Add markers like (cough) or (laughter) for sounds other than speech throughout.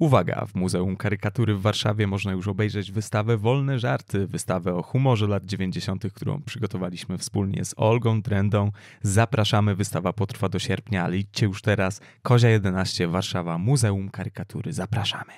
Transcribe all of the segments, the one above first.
Uwaga, w Muzeum Karykatury w Warszawie można już obejrzeć wystawę Wolne Żarty, wystawę o humorze lat 90., którą przygotowaliśmy wspólnie z Olgą Trendą. Zapraszamy, wystawa potrwa do sierpnia, ale idźcie już teraz. Kozia 11 Warszawa, Muzeum Karykatury. Zapraszamy.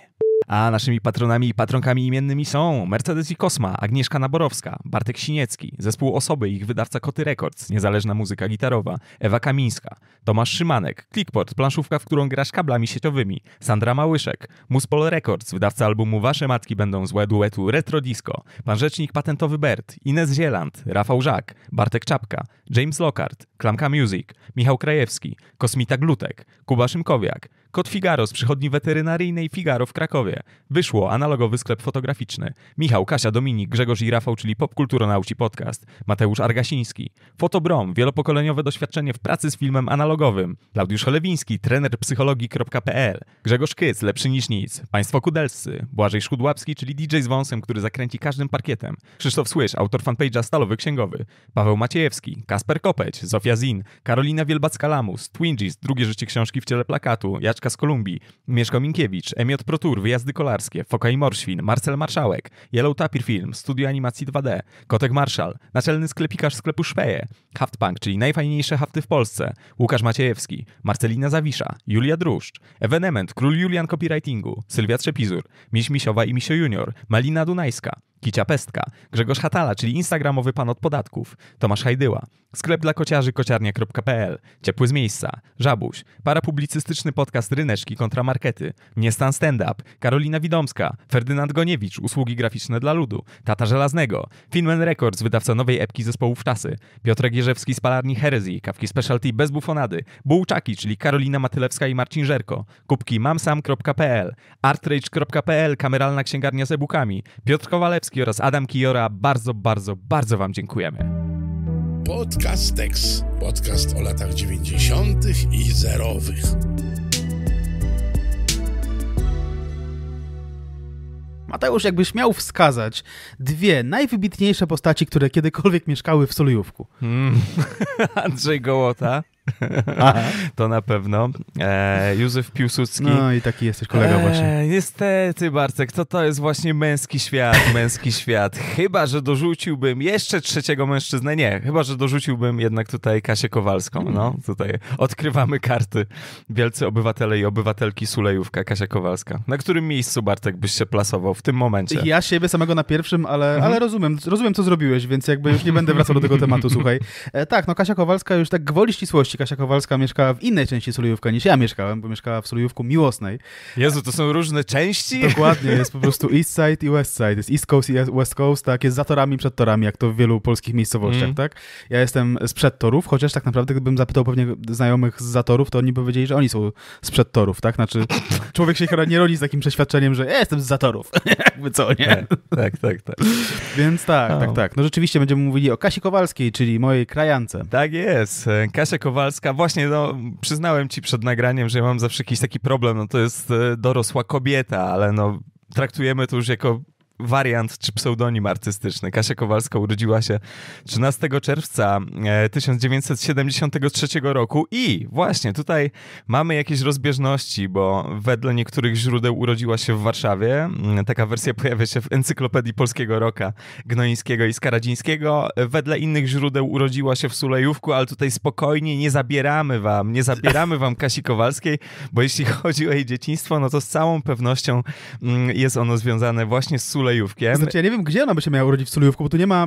A naszymi patronami i patronkami imiennymi są Mercedes i Kosma, Agnieszka Naborowska, Bartek Siniecki, zespół Osoby ich wydawca Koty Records, niezależna muzyka gitarowa, Ewa Kamińska, Tomasz Szymanek, Clickport, planszówka, w którą grasz kablami sieciowymi, Sandra Małyszek, Muspol Records, wydawca albumu Wasze Matki Będą Złe duetu Retro Disco, pan rzecznik patentowy Bert, Ines Zieland, Rafał Żak, Bartek Czapka, James Lockhart, Klamka Music, Michał Krajewski, Kosmita Glutek, Kuba Szymkowiak, Kot Figaro z przychodni weterynaryjnej Figaro w Krakowie. Wyszło, analogowy sklep fotograficzny. Michał, Kasia, Dominik, Grzegorz i Rafał, czyli Popkulturonauci Podcast. Mateusz Argasiński. Fotobrom, wielopokoleniowe doświadczenie w pracy z filmem analogowym. Klaudiusz Cholewiński, trener psychologii.pl. Grzegorz Kyc, lepszy niż nic. Państwo Kudelscy. Błażej Szkudłapski, czyli DJ z wąsem, który zakręci każdym parkietem. Krzysztof Słysz, autor fanpage'a Stalowy Księgowy. Paweł Maciejewski, Kasper Kopeć, Zofia Zin, Karolina Wielbacka-Lamus, Twingies, drugie życie książki w ciele plakatu, Jacek Blaszka z Kolumbii, Mieszko Minkiewicz, Emiot Protur, Wyjazdy Kolarskie, Foka i Morświn, Marcel Marszałek, Yellow Tapir Film, Studio Animacji 2D, Kotek Marszal, Naczelny Sklepikarz Sklepu Szpeje, Haftpunk, czyli najfajniejsze hafty w Polsce, Łukasz Maciejewski, Marcelina Zawisza, Julia Druszcz, Ewenement, Król Julian Copywritingu, Sylwia Trzepizur, Miś Misiowa i Misio Junior, Malina Dunajska, Kicia Pestka, Grzegorz Hatala, czyli instagramowy pan od podatków, Tomasz Hajdyła, sklep dla kociarzy kociarnia.pl, Ciepły z miejsca, Żabuś, parapublicystyczny podcast Ryneczki kontra markety, Niestan Stand Up, Karolina Widomska, Ferdynand Goniewicz, usługi graficzne dla ludu, Tata Żelaznego, Finman Records, wydawca nowej epki zespołów Czasy, Piotrek Jerzewski z palarni Herezji, kawki specialty bez bufonady, Bułczaki, czyli Karolina Matylewska i Marcin Żerko, kubki mamsam.pl, artrage.pl, kameralna księgarnia z e-bookami, Piotr Kowalewski, Kowalski oraz Adam Kijora. Bardzo, bardzo, bardzo Wam dziękujemy. Podcast Tex. Podcast o latach 90. i zerowych. Mateusz, jakbyś miał wskazać dwie najwybitniejsze postaci, które kiedykolwiek mieszkały w Solujówku. Mm. (laughs) Andrzej Gołota. (laughs) to na pewno. E, Józef Piłsudski. No i taki jesteś kolega e, właśnie. Niestety, Bartek, to to jest właśnie męski świat, męski świat. Chyba, że dorzuciłbym jeszcze trzeciego mężczyznę, nie, chyba, że dorzuciłbym jednak tutaj Kasię Kowalską. No, tutaj odkrywamy karty. Wielcy obywatele i obywatelki Sulejówka, Kasia Kowalska. Na którym miejscu, Bartek, byś się plasował w tym momencie? Ja siebie samego na pierwszym, ale, mhm. ale rozumiem, rozumiem, co zrobiłeś, więc jakby już nie będę wracał do tego tematu, słuchaj. E, tak, no Kasia Kowalska już tak gwoli ścisłości. Kasia Kowalska mieszkała w innej części Sulejówka niż ja mieszkałem, bo mieszkała w Sulejówku Miłosnej. Jezu, to są różne części? Dokładnie, jest po prostu East Side i West Side. Jest East Coast i West Coast, tak, jest za torami, przed torami, jak to w wielu polskich miejscowościach, mm. tak? Ja jestem sprzed torów, chociaż tak naprawdę gdybym zapytał pewnie znajomych z zatorów, to oni by powiedzieli, że oni są sprzed torów, tak? Znaczy, (laughs) człowiek się chyba nie rodzi z takim przeświadczeniem, że ja jestem z zatorów, (laughs) jakby co, nie? Tak, tak, tak. tak. Więc tak, oh. tak, tak. No rzeczywiście będziemy mówili o Kasi Kowalskiej, czyli mojej krajance. Tak jest. Kasia Kowalska Właśnie, no, przyznałem ci przed nagraniem, że ja mam zawsze jakiś taki problem, no to jest e, dorosła kobieta, ale no traktujemy to już jako wariant czy pseudonim artystyczny. Kasia Kowalska urodziła się 13 czerwca 1973 e, roku i właśnie tutaj mamy jakieś rozbieżności, bo wedle niektórych źródeł urodziła się w Warszawie. Mm, taka wersja pojawia się w Encyklopedii Polskiego Roka Gnoińskiego i Skaradzińskiego. Wedle innych źródeł urodziła się w Sulejówku, ale tutaj spokojnie nie zabieramy wam, nie zabieramy wam Kasi Kowalskiej, bo jeśli chodzi o jej dzieciństwo, no to z całą pewnością mm, jest ono związane właśnie z Sulejówką Sulejówkiem. Znaczy, ja nie wiem, gdzie ona by się miała urodzić w Sulejówku, bo tu nie ma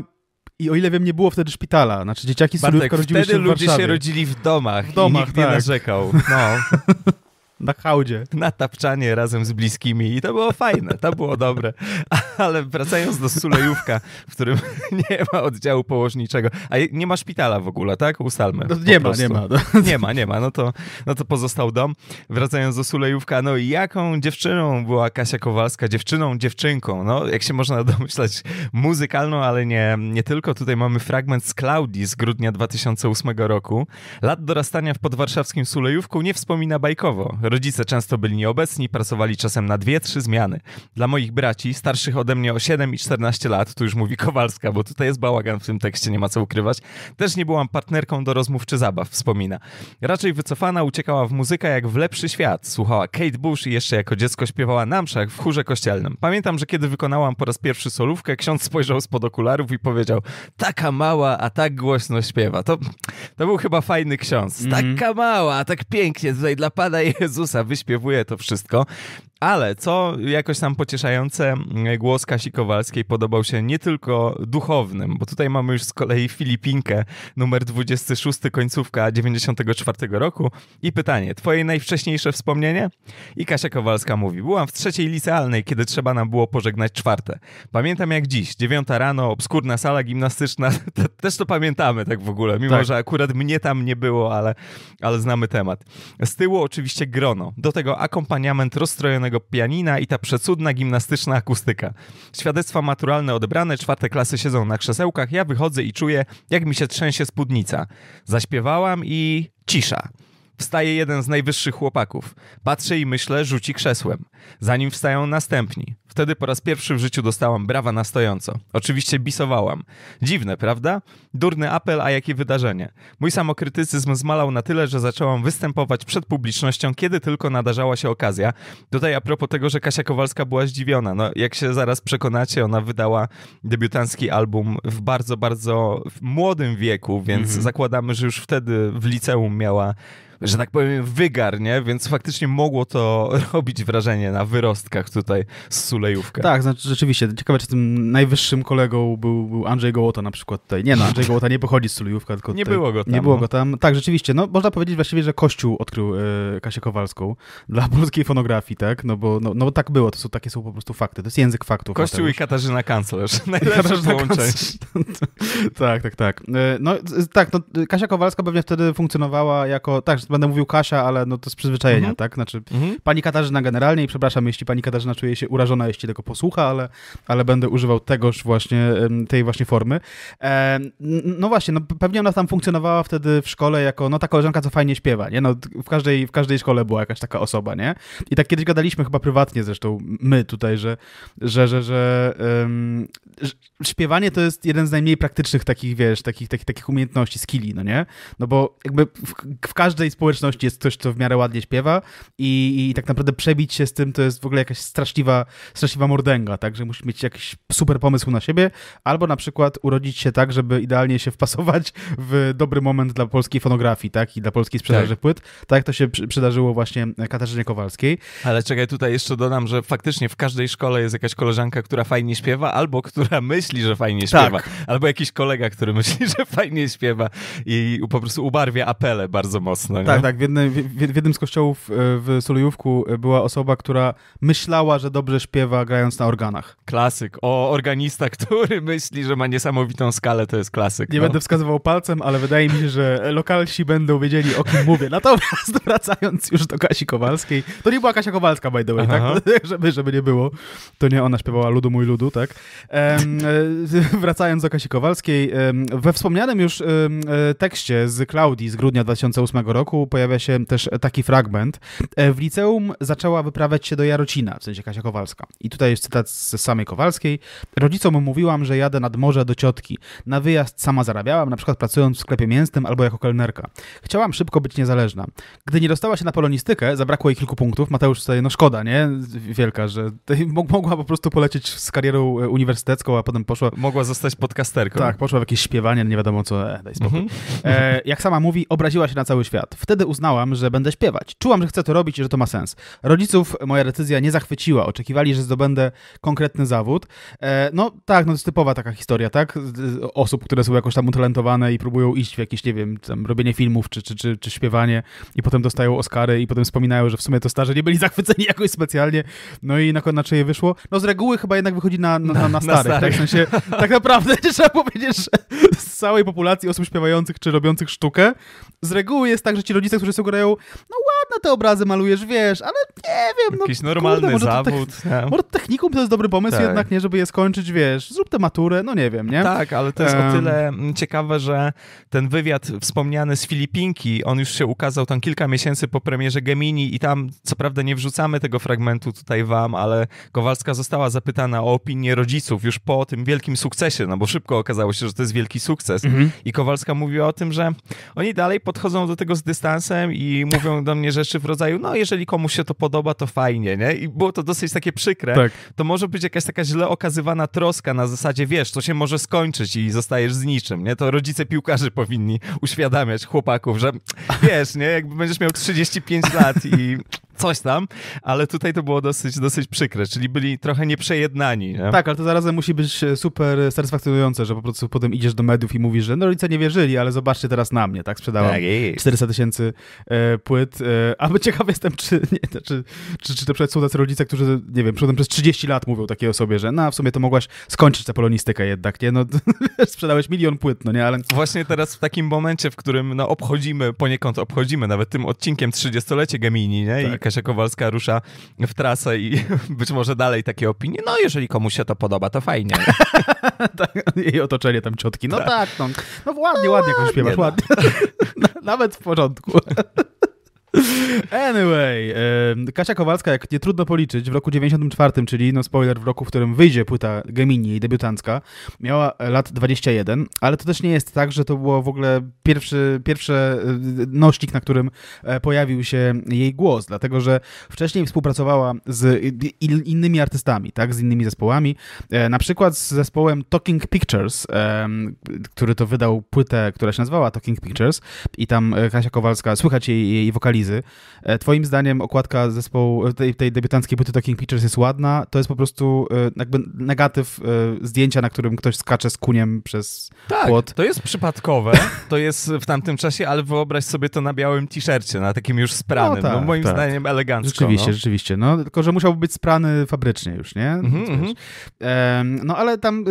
i o ile wiem, nie było wtedy szpitala. Znaczy dzieciaki z Sulejówka rodziły się w Warszawie. ludzie się rodzili w domach, w domach i nikt tak. nie narzekał. (laughs) No. Na hałdzie. Na tapczanie razem z bliskimi i to było fajne, to było dobre. (laughs) ale wracając do Sulejówka, w którym (laughs) nie ma oddziału położniczego, a nie ma szpitala w ogóle, tak? Ustalmy. No, nie ma, nie ma. No. (laughs) Nie ma, nie ma. No to, no to pozostał dom. Wracając do Sulejówka, no i jaką dziewczyną była Kasia Kowalska? Dziewczyną, dziewczynką, no jak się można (laughs) domyślać, muzykalną, ale nie, nie tylko. Tutaj mamy fragment z Klaudii z grudnia 2008 roku. Lat dorastania w podwarszawskim Sulejówku nie wspomina bajkowo. Rodzice często byli nieobecni, pracowali czasem na dwie, trzy zmiany. Dla moich braci, starszych od ode mnie o 7 i 14 lat, tu już mówi Kowalska, bo tutaj jest bałagan w tym tekście, nie ma co ukrywać. Też nie byłam partnerką do rozmów czy zabaw, wspomina. Raczej wycofana, uciekała w muzykę jak w lepszy świat. Słuchała Kate Bush i jeszcze jako dziecko śpiewała na mszach w chórze kościelnym. Pamiętam, że kiedy wykonałam po raz pierwszy solówkę, ksiądz spojrzał spod okularów i powiedział taka mała, a tak głośno śpiewa. To, to był chyba fajny ksiądz. Mm Taka mała, a tak pięknie tutaj dla Pana Jezusa wyśpiewuje to wszystko. Ale co jakoś tam pocieszające, mm, głos Kasi Kowalskiej podobał się nie tylko duchownym, bo tutaj mamy już z kolei Filipinkę, numer 26, końcówka 94 roku. I pytanie, twoje najwcześniejsze wspomnienie? I Kasia Kowalska mówi, byłam w trzeciej licealnej, kiedy trzeba nam było pożegnać czwarte. Pamiętam jak dziś, dziewiąta rano, obskurna sala gimnastyczna, (laughs) to, też to pamiętamy tak w ogóle, mimo tak. że akurat mnie tam nie było, ale, ale znamy temat. Z tyłu oczywiście grono, do tego akompaniament rozstrojonego pianina i ta przecudna gimnastyczna akustyka. Świadectwa maturalne odebrane, czwarte klasy siedzą na krzesełkach, ja wychodzę i czuję, jak mi się trzęsie spódnica. Zaśpiewałam i cisza. Wstaje jeden z najwyższych chłopaków. Patrzę i myślę, rzuci krzesłem. Zanim wstają następni. Wtedy po raz pierwszy w życiu dostałam brawa na stojąco. Oczywiście bisowałam. Dziwne, prawda? Durny apel, a jakie wydarzenie. Mój samokrytycyzm zmalał na tyle, że zaczęłam występować przed publicznością, kiedy tylko nadarzała się okazja. Tutaj a propos tego, że Kasia Kowalska była zdziwiona. No, jak się zaraz przekonacie, ona wydała debiutancki album w bardzo, bardzo młodym wieku, więc mhm. zakładamy, że już wtedy w liceum miała że tak powiem, wygarnie, nie? Więc faktycznie mogło to (laughs) robić wrażenie na wyrostkach tutaj z Sulejówka. Tak, znaczy rzeczywiście. Ciekawe, czy tym najwyższym kolegą był, był Andrzej Gołota na przykład tutaj. Nie, no, Andrzej Gołota nie pochodzi z Sulejówka, tylko Nie było go tam. Nie było no. go tam. Tak, rzeczywiście. No, można powiedzieć właściwie, że Kościół odkrył y, Kasię Kowalską dla (laughs) polskiej fonografii, tak? No bo no, no, tak było, to są, takie są po prostu fakty. To jest język faktów. Kościół i Katarzyna Kanclerz. (laughs) Najlepsze Katarzyna Kanclerz. tak, tak, tak. E, no, tak, no, Kasia Kowalska pewnie wtedy funkcjonowała jako, tak, będę mówił Kasia, ale no to z przyzwyczajenia, mhm. tak? Znaczy, mhm. pani Katarzyna generalnie i przepraszam, jeśli pani Katarzyna czuje się urażona, jeśli tego posłucha, ale, ale będę używał tegoż właśnie, tej właśnie formy. E, no właśnie, no pewnie ona tam funkcjonowała wtedy w szkole jako, no ta koleżanka, co fajnie śpiewa, nie? No w każdej, w każdej szkole była jakaś taka osoba, nie? I tak kiedyś gadaliśmy chyba prywatnie zresztą my tutaj, że, że, że, że, um, że śpiewanie to jest jeden z najmniej praktycznych takich, wiesz, takich, takich, takich umiejętności, skilli, no nie? No bo jakby w, w każdej społeczności społeczności jest ktoś, kto w miarę ładnie śpiewa i, i tak naprawdę przebić się z tym to jest w ogóle jakaś straszliwa, straszliwa mordęga, także musisz mieć jakiś super pomysł na siebie, albo na przykład urodzić się tak, żeby idealnie się wpasować w dobry moment dla polskiej fonografii, tak, i dla polskiej sprzedaży tak. płyt, tak jak to się przy, przydarzyło właśnie Katarzynie Kowalskiej. Ale czekaj, tutaj jeszcze dodam, że faktycznie w każdej szkole jest jakaś koleżanka, która fajnie śpiewa, albo która myśli, że fajnie tak. śpiewa, tak. albo jakiś kolega, który (laughs) myśli, że fajnie śpiewa i po prostu ubarwia apele bardzo mocno tak, nie? Tak, tak. W jednym, w jednym z kościołów e, w Solujówku e, była osoba, która myślała, że dobrze śpiewa grając na organach. Klasyk. O, organista, (laughs) który myśli, że ma niesamowitą skalę, to jest klasyk. Nie no. będę wskazywał palcem, ale wydaje mi się, że lokalsi będą wiedzieli, o kim mówię. Natomiast (laughs) wracając już do Kasi Kowalskiej, to nie była Kasia Kowalska, by the way, tak? (laughs) żeby, żeby nie było. To nie ona śpiewała Ludu mój ludu, tak? Ehm, wracając do Kasi Kowalskiej, we wspomnianym już tekście z Klaudii z grudnia 2008 roku, pojawia się też taki fragment. E, w liceum zaczęła wyprawiać się do Jarocina, w sensie Kasia Kowalska. I tutaj jest cytat z samej Kowalskiej. Rodzicom mówiłam, że jadę nad morze do ciotki. Na wyjazd sama zarabiałam, na przykład pracując w sklepie mięsnym albo jako kelnerka. Chciałam szybko być niezależna. Gdy nie dostała się na polonistykę, zabrakło jej kilku punktów. Mateusz tutaj, no szkoda, nie? Wielka, że (laughs) mogła po prostu polecieć z karierą e, uniwersytecką, a potem poszła... Mogła zostać podcasterką. Tak, poszła w jakieś śpiewanie, nie wiadomo co, e, daj spokój. Mhm. E, jak sama mówi, obraziła się na cały świat. Wtedy uznałam, że będę śpiewać. Czułam, że chcę to robić i że to ma sens. Rodziców moja decyzja nie zachwyciła. Oczekiwali, że zdobędę konkretny zawód. E, no tak, no to jest typowa taka historia, tak? Osób, które są jakoś tam utalentowane i próbują iść w jakieś, nie wiem, tam robienie filmów czy, czy, czy, czy śpiewanie i potem dostają Oscary i potem wspominają, że w sumie to starze nie byli (laughs) zachwyceni jakoś specjalnie. No i na, na je wyszło? No z reguły chyba jednak wychodzi na, na, na, na starych. Na tak, w sensie, (laughs) tak naprawdę (laughs) trzeba powiedzieć, że z całej populacji osób śpiewających czy robiących sztukę z reguły jest tak, że ci ci rodzice, którzy sugerują, no ładne te obrazy malujesz, wiesz, ale nie wiem. No, Jakiś normalny kurde, może zawód. To Może technikum to jest dobry pomysł tak. jednak, nie, żeby je skończyć, wiesz, zrób tę maturę, no nie wiem, nie? Tak, ale to jest um... o tyle mm, ciekawe, że ten wywiad wspomniany z Filipinki, on już się ukazał tam kilka miesięcy po premierze Gemini i tam, co prawda nie wrzucamy tego fragmentu tutaj wam, ale Kowalska została zapytana o opinię rodziców już po tym wielkim sukcesie, no bo szybko okazało się, że to jest wielki sukces mhm. i Kowalska mówiła o tym, że oni dalej podchodzą do tego z dystansem i mówią do mnie, rzeczy w rodzaju, no jeżeli komuś się to podoba, to fajnie, nie? I było to dosyć takie przykre. Tak. To może być jakaś taka źle okazywana troska na zasadzie, wiesz, to się może skończyć i zostajesz z niczym, nie? To rodzice piłkarzy powinni uświadamiać chłopaków, że wiesz, nie? Jakby będziesz miał 35 lat i coś tam, ale tutaj to było dosyć, dosyć przykre, czyli byli trochę nieprzejednani. Nie? Tak, ale to zarazem musi być e, super satysfakcjonujące, że po prostu potem idziesz do mediów i mówisz, że no rodzice nie wierzyli, ale zobaczcie teraz na mnie, tak? Sprzedałem tak 400 tysięcy e, płyt, e, a ciekawy jestem, czy, (laughs) nie, czy, czy, czy to przykład są tacy rodzice, którzy, nie wiem, potem przez 30 lat mówią takiej osobie, że no w sumie to mogłaś skończyć tę polonistykę jednak, nie? No (laughs) sprzedałeś milion płyt, no nie, ale... Właśnie teraz w takim momencie, w którym no obchodzimy, poniekąd obchodzimy nawet tym odcinkiem 30-lecie Gemini, nie? Tak. Kasia Kowalska rusza w trasę i (laughs) być może dalej takie opinie. No, jeżeli komuś się to podoba, to fajnie. (laughs) tak, jej otoczenie tam ciotki. No tak, tak no, no ładnie, no, ładnie, ładnie, śpiewasz, ładnie. Nawet w porządku. (laughs) (laughs) Anyway, Kasia Kowalska, jak nie trudno policzyć, w roku 94, czyli no spoiler, w roku, w którym wyjdzie płyta Gemini, jej debiutancka, miała lat 21, ale to też nie jest tak, że to było w ogóle pierwszy, pierwszy nośnik, na którym e, pojawił się jej głos, dlatego że wcześniej współpracowała z innymi artystami, tak, z innymi zespołami, e, na przykład z zespołem Talking Pictures, który to wydał płytę, która się nazywała Talking Pictures i tam e, Kasia Kowalska, słychać jej, jej wokalizm analizy. E, twoim zdaniem okładka zespołu, e, tej, tej debiutanckiej płyty Talking Pictures jest ładna, to jest po prostu e, jakby negatyw zdjęcia, na którym ktoś skacze z kuniem przez tak, płot. to jest przypadkowe, (laughs) to jest w tamtym czasie, ale wyobraź sobie to na białym t-shircie, na takim już spranym, no, no tak, no moim tak. zdaniem elegancko. Rzeczywiście, no. rzeczywiście, no tylko, że musiałby być sprany fabrycznie już, nie? Mm -hmm. no ale tam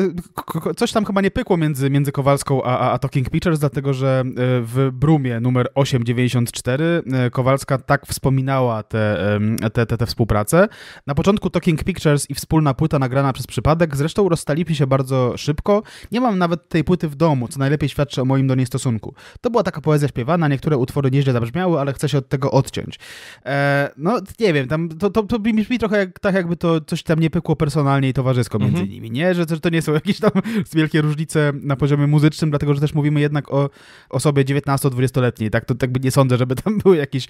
coś tam chyba nie pykło między, między Kowalską a, a, a Talking Pictures, dlatego, że w Brumie numer 894 Kowalska Kowalska tak wspominała tę te, te, te, te współpracę. Na początku Talking Pictures i wspólna płyta nagrana przez przypadek, zresztą rozstaliśmy się bardzo szybko. Nie mam nawet tej płyty w domu, co najlepiej świadczy o moim do niej stosunku. To była taka poezja śpiewana, niektóre utwory nieźle zabrzmiały, ale chcę się od tego odciąć. E, no, nie wiem, tam to, to, to brzmi trochę jak, tak, jakby to coś tam nie pykło personalnie i towarzysko między mhm. nimi, nie? Że, że to nie są jakieś tam (laughs) wielkie różnice na poziomie muzycznym, dlatego że też mówimy jednak o osobie 19-20-letniej, tak? To tak nie sądzę, żeby tam były jakieś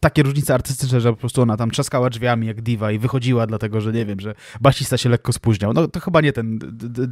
takie różnice artystyczne, że po prostu ona tam trzaskała drzwiami jak diwa i wychodziła dlatego, że nie wiem, że basista się lekko spóźniał. No to chyba nie ten,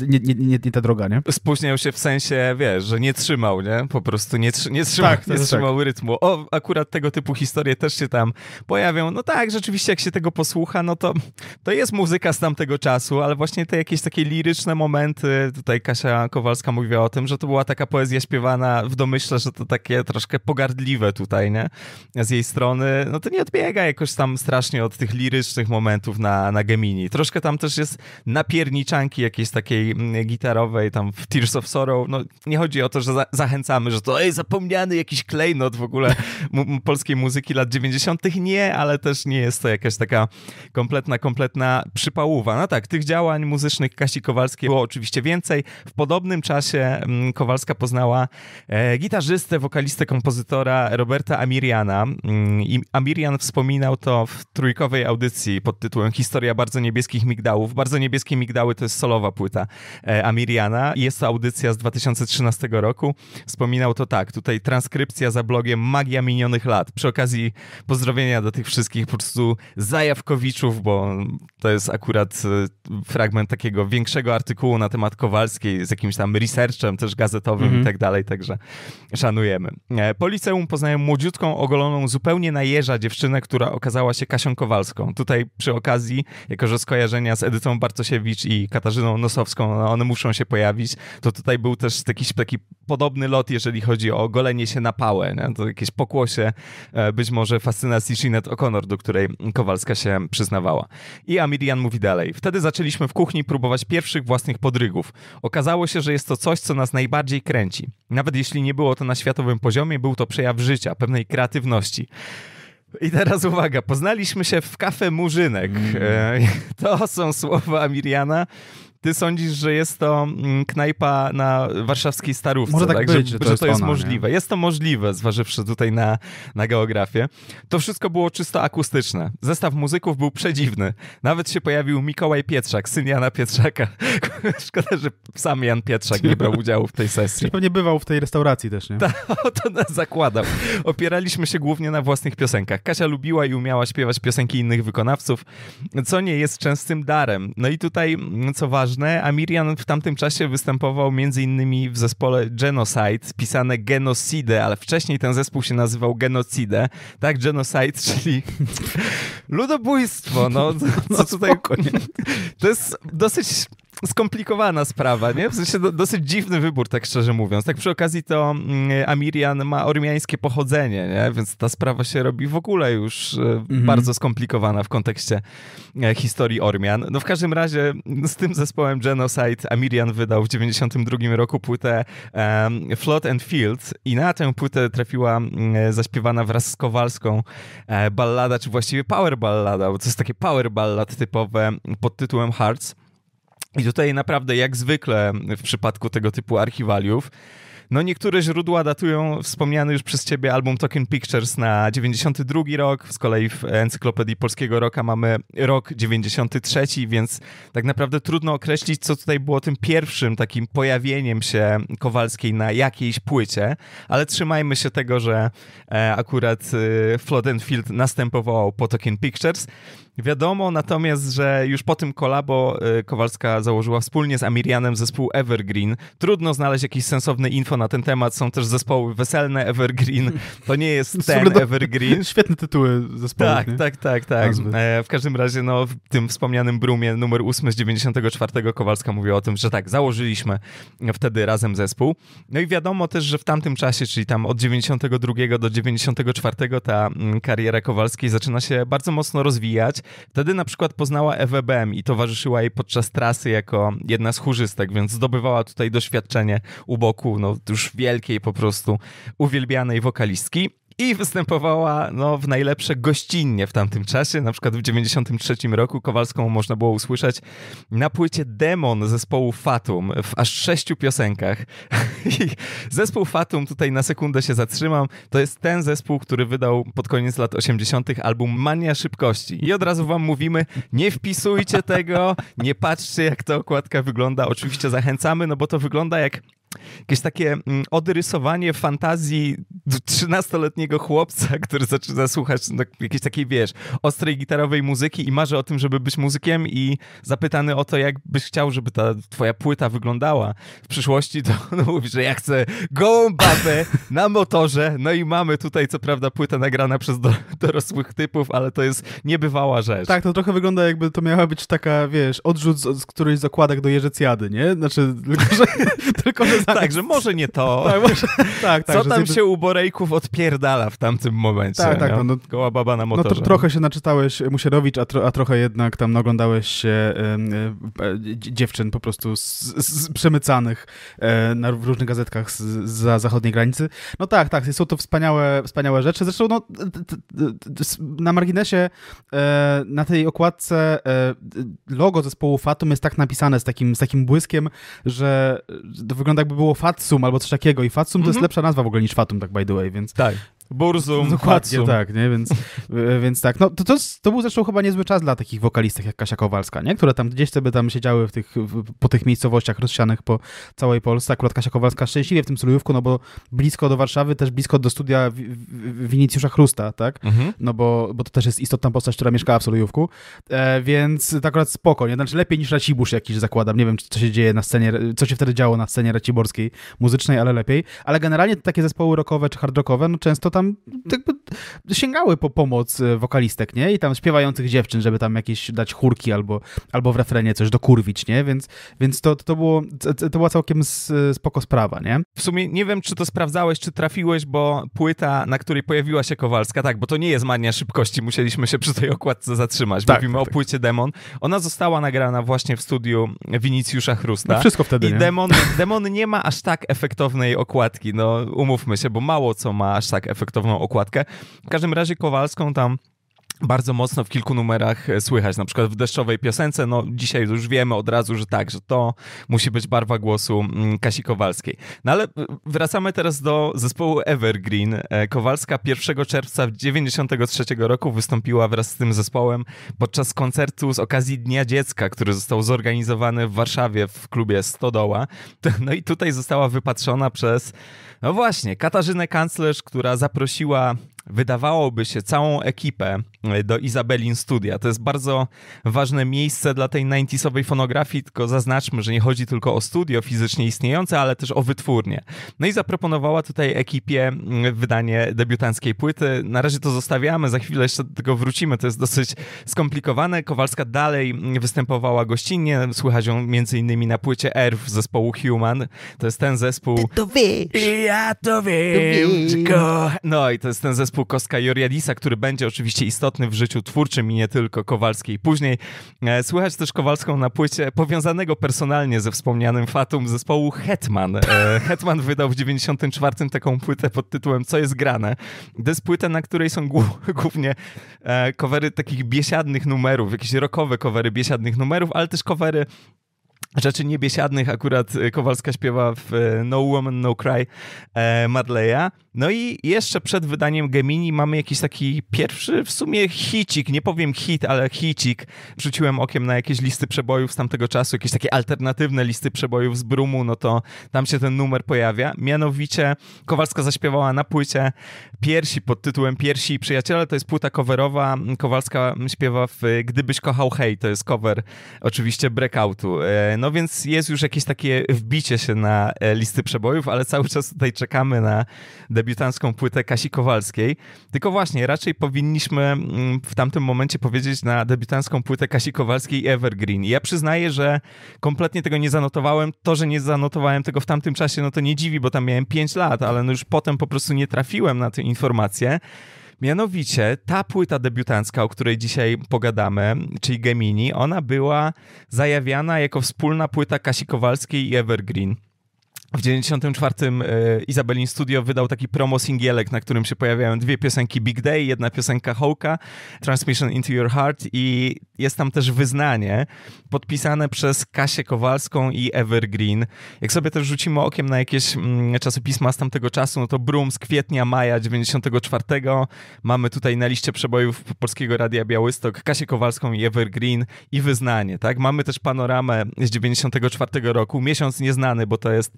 nie, nie, nie, nie ta droga, nie? Spóźniał się w sensie, wiesz, że nie trzymał, nie? Po prostu nie, nie trzymał, tak, tak nie tak. trzymał tak. rytmu. O, akurat tego typu historie też się tam pojawią. No tak, rzeczywiście jak się tego posłucha, no to to jest muzyka z tamtego czasu, ale właśnie te jakieś takie liryczne momenty, tutaj Kasia Kowalska mówiła o tym, że to była taka poezja śpiewana w domyśle, że to takie troszkę pogardliwe tutaj, nie? Z jej strony strony, no to nie odbiega jakoś tam strasznie od tych lirycznych momentów na, na Gemini. Troszkę tam też jest napierniczanki jakiejś takiej mm, gitarowej, tam w Tears of Sorrow. No nie chodzi o to, że za zachęcamy, że to ej, zapomniany jakiś klejnot w ogóle polskiej muzyki lat 90. Nie, ale też nie jest to jakaś taka kompletna, kompletna przypałuwa. No tak, tych działań muzycznych Kasi Kowalskiej było oczywiście więcej. W podobnym czasie mm, Kowalska poznała e, gitarzystę, wokalistę, kompozytora Roberta Amiriana mm, i Amirian wspominał to w trójkowej audycji pod tytułem Historia bardzo niebieskich migdałów. Bardzo niebieskie migdały to jest solowa płyta e, Amiriana. Jest to audycja z 2013 roku. Wspominał to tak, tutaj transkrypcja za blogiem Magia minionych lat. Przy okazji pozdrowienia do tych wszystkich po prostu zajawkowiczów, bo to jest akurat e, fragment takiego większego artykułu na temat Kowalskiej z jakimś tam researchem też gazetowym mm -hmm. i mhm. tak dalej, także szanujemy. E, po liceum poznałem młodziutką, ogoloną zupełnie najeża dziewczynę, która okazała się Kasią Kowalską. Tutaj przy okazji, jako że skojarzenia z Edytą Bartosiewicz i Katarzyną Nosowską, no, one muszą się pojawić, to tutaj był też jakiś taki podobny lot, jeżeli chodzi o golenie się na pałę. Nie? To jakieś pokłosie e, być może fascynacji Jeanette O'Connor, do której Kowalska się przyznawała. I Amirian mówi dalej. Wtedy zaczęliśmy w kuchni próbować pierwszych własnych podrygów. Okazało się, że jest to coś, co nas najbardziej kręci. Nawet jeśli nie było to na światowym poziomie, był to przejaw życia, pewnej kreatywności. I teraz uwaga, poznaliśmy się w kafe Murzynek. Mm. E, (laughs) to są słowa Miriana, ty sądzisz, że jest to mm, knajpa na warszawskiej starówce. Może tak, tak być, że, to jest, to jest ona, możliwe. Nie? Jest to możliwe, zważywszy tutaj na, na geografię. To wszystko było czysto akustyczne. Zestaw muzyków był przedziwny. Nawet się pojawił Mikołaj Pietrzak, syn Jana Pietrzaka. (laughs) Szkoda, że sam Jan Pietrzak nie brał udziału w tej sesji. Czyli pewnie bywał w tej restauracji też, nie? Tak, to nas zakładał. Opieraliśmy się głównie na własnych piosenkach. Kasia lubiła i umiała śpiewać piosenki innych wykonawców, co nie jest częstym darem. No i tutaj, co ważne, ważne, Amirian w tamtym czasie występował m.in. w zespole Genocide, pisane Genocide, ale wcześniej ten zespół się nazywał Genocide, tak? Genocide, (laughs) czyli ludobójstwo, no. Co, no, no tutaj tutaj... To jest dosyć skomplikowana sprawa, nie? W sensie do, dosyć dziwny wybór, tak szczerze mówiąc. Tak przy okazji to mm, Amirian ma ormiańskie pochodzenie, nie? Więc ta sprawa się robi w ogóle już e, mhm. bardzo skomplikowana w kontekście e, historii Ormian. No w każdym razie mm, z tym zespołem Genocide Amirian wydał w 92 roku płytę um, Flood and Field i na tę płytę trafiła mm, zaśpiewana wraz z Kowalską e, ballada, czy właściwie power ballada, bo to jest takie power ballad typowe pod tytułem Hearts. I tutaj naprawdę, jak zwykle w przypadku tego typu archiwaliów, no niektóre źródła datują wspomniany już przez ciebie album Token Pictures na 92 rok, z kolei w Encyklopedii Polskiego Roka mamy rok 93, więc tak naprawdę trudno określić, co tutaj było tym pierwszym takim pojawieniem się Kowalskiej na jakiejś płycie, ale trzymajmy się tego, że e, akurat y, Flood Field następował po Token Pictures. Wiadomo natomiast, że już po tym kolabo y, Kowalska założyła wspólnie z Amirianem zespół Evergreen. Trudno znaleźć jakieś sensowne info na ten temat. Są też zespoły weselne Evergreen. To nie jest (laughs) ten Evergreen. (laughs) Świetne tytuły zespołów. Tak, tak, tak, tak. E, w każdym razie no, w tym wspomnianym Brumie numer 8 z 94 Kowalska mówi o tym, że tak, założyliśmy wtedy razem zespół. No i wiadomo też, że w tamtym czasie, czyli tam od 92 do 94 ta mm, kariera Kowalskiej zaczyna się bardzo mocno rozwijać. Wtedy na przykład poznała EWBM i towarzyszyła jej podczas trasy jako jedna z chórzystek, więc zdobywała tutaj doświadczenie u boku no, już wielkiej po prostu uwielbianej wokalistki i występowała no, w najlepsze gościnnie w tamtym czasie. Na przykład w 1993 roku Kowalską można było usłyszeć na płycie Demon zespołu Fatum w aż sześciu piosenkach. (laughs) I zespół Fatum, tutaj na sekundę się zatrzymam, to jest ten zespół, który wydał pod koniec lat 80. album Mania Szybkości. I od razu wam mówimy, nie wpisujcie tego, nie patrzcie jak ta okładka wygląda. Oczywiście zachęcamy, no bo to wygląda jak jakieś takie mm, odrysowanie fantazji 13-letniego chłopca, (laughs) który zaczyna słuchać jakiejś takiej, wiesz, ostrej gitarowej muzyki i marzy o tym, żeby być muzykiem i zapytany o to, jak byś chciał, żeby ta twoja płyta wyglądała w przyszłości, to (laughs) on mówi, że ja chcę gołą babę na motorze, no i mamy tutaj, co prawda, płyta nagrana przez do, (laughs) dorosłych typów, ale to jest niebywała rzecz. Tak, to trochę wygląda jakby to miała być taka, wiesz, odrzut z, z którejś zakładek do Jerzecjady, nie? Znaczy, tylko że, tylko, że (laughs) tak, że może nie to. (laughs) Tak, może, tak, tak, Co tam się u Borejków odpierdala w tamtym momencie? Tak, tak. No, no, Goła no- baba na no motorze. No, to, trochę się naczytałeś Musierowicz, a, tro, a trochę jednak tam oglądałeś się y, y, y, dziewczyn po prostu z, z przemycanych e, na, w różnych gazetkach z, za zachodniej granicy. No tak, tak, są to wspaniałe, wspaniałe rzeczy. Zresztą no, na marginesie e, na tej okładce e, logo zespołu Fatum jest tak napisane z takim, z takim błyskiem, że to wygląda jakby jakby było Fatsum albo coś takiego i Fatsum mm-hmm. to jest mhm. lepsza nazwa w ogóle niż Fatum, tak by the way, więc tak. Burzum. Dokładnie Hatsum. tak, nie? Więc, (laughs) więc tak. No, to, to, to był zresztą chyba niezły czas dla takich wokalistek jak Kasia Kowalska, nie? które tam gdzieś sobie tam siedziały w tych, w, po tych miejscowościach rozsianych po całej Polsce. Akurat Kasia Kowalska szczęśliwie w tym Solujówku, no bo blisko do Warszawy, też blisko do studia Winicjusza Chrusta, tak? Mhm. No bo, bo to też jest istotna postać, która mieszkała w Solujówku, e, więc tak akurat spoko, nie? Znaczy lepiej niż Racibusz jakiś zakładam. Nie wiem, co się dzieje na scenie, co się wtedy działo na scenie raciborskiej muzycznej, ale lepiej. Ale generalnie takie zespoły rockowe czy hard rockowe, no często tam jakby sięgały po pomoc e, wokalistek, nie? I tam śpiewających dziewczyn, żeby tam jakieś dać chórki albo, albo w refrenie coś dokurwić, nie? Więc, więc to, to, było, to była całkiem spoko sprawa, nie? W sumie nie wiem, czy to sprawdzałeś, czy trafiłeś, bo płyta, na której pojawiła się Kowalska, tak, bo to nie jest mania szybkości, musieliśmy się przy tej okładce zatrzymać. Tak, Mówimy tak, o tak. płycie Demon. Ona została nagrana właśnie w studiu Winicjusza Chrusta. No wszystko wtedy, I nie? Demon, Demon nie ma aż tak efektownej okładki, no umówmy się, bo mało co ma aż tak efektownej efektowną okładkę. W każdym razie Kowalską tam bardzo mocno w kilku numerach e, słychać, na przykład w deszczowej piosence, no dzisiaj już wiemy od razu, że tak, że to musi być barwa głosu mm, Kasi Kowalskiej. No ale e, wracamy teraz do zespołu Evergreen. E, Kowalska 1 czerwca 1993 roku wystąpiła wraz z tym zespołem podczas koncertu z okazji Dnia Dziecka, który został zorganizowany w Warszawie w klubie Stodoła. (laughs) No i tutaj została wypatrzona przez, no właśnie, Katarzynę Kanclerz, która zaprosiła, wydawałoby się, całą ekipę E, do Izabelin Studia. To jest bardzo ważne miejsce dla tej 90 fonografii, tylko zaznaczmy, że nie chodzi tylko o studio fizycznie istniejące, ale też o wytwórnię. No i zaproponowała tutaj ekipie wydanie debiutanckiej płyty. Na razie to zostawiamy, za chwilę jeszcze do tego wrócimy, to jest dosyć skomplikowane. Kowalska dalej występowała gościnnie, słychać ją między innymi na płycie Erw zespołu Human. To jest ten zespół... Ty to wiesz! ja to wiem! To wiesz. No i to jest ten zespół Kostka Joriadisa, który będzie oczywiście istotny istotny w życiu twórczym i nie tylko Kowalskiej. Później e, słychać też Kowalską na płycie powiązanego personalnie ze wspomnianym Fatum zespołu Hetman. E, Hetman wydał w 94 taką płytę pod tytułem Co jest grane? To jest płyta, na której są (laughs) głównie e, covery takich biesiadnych numerów, jakieś rokowe covery biesiadnych numerów, ale też covery rzeczy niebiesiadnych akurat y, Kowalska śpiewa w y, No Woman, No Cry y, Madleya. No i jeszcze przed wydaniem Gemini mamy jakiś taki pierwszy w sumie hicik, nie powiem hit, ale hicik. Rzuciłem okiem na jakieś listy przebojów z tamtego czasu, jakieś takie alternatywne listy przebojów z Brumu, no to tam się ten numer pojawia. Mianowicie Kowalska zaśpiewała na płycie Piersi pod tytułem Piersi i Przyjaciele, to jest płyta coverowa. Kowalska śpiewa w Gdybyś kochał hej, to jest cover oczywiście Breakoutu. No no więc jest już jakieś takie wbicie się na e, listy przebojów, ale cały czas tutaj czekamy na debiutancką płytę Kasi Kowalskiej. Tylko właśnie, raczej powinniśmy mm, w tamtym momencie powiedzieć na debiutancką płytę Kasi Kowalskiej Evergreen. I ja przyznaję, że kompletnie tego nie zanotowałem. To, że nie zanotowałem tego w tamtym czasie, no to nie dziwi, bo tam miałem 5 lat, ale no już potem po prostu nie trafiłem na te informacje. Mianowicie ta płyta debiutancka, o której dzisiaj pogadamy, czyli Gemini, ona była zajawiana jako wspólna płyta Kasi Kowalskiej i Evergreen w 94 e, Izabelin Studio wydał taki promo singielek, na którym się pojawiają dwie piosenki Big Day, jedna piosenka Hołka, Transmission into Your Heart i jest tam też wyznanie podpisane przez Kasię Kowalską i Evergreen. Jak sobie też rzucimy okiem na jakieś mm, czasopisma z tamtego czasu, no to Brum z kwietnia, maja 94 mamy tutaj na liście przebojów Polskiego Radia Białystok Kasię Kowalską i Evergreen i wyznanie, tak? Mamy też panoramę z 94 roku, miesiąc nieznany, bo to jest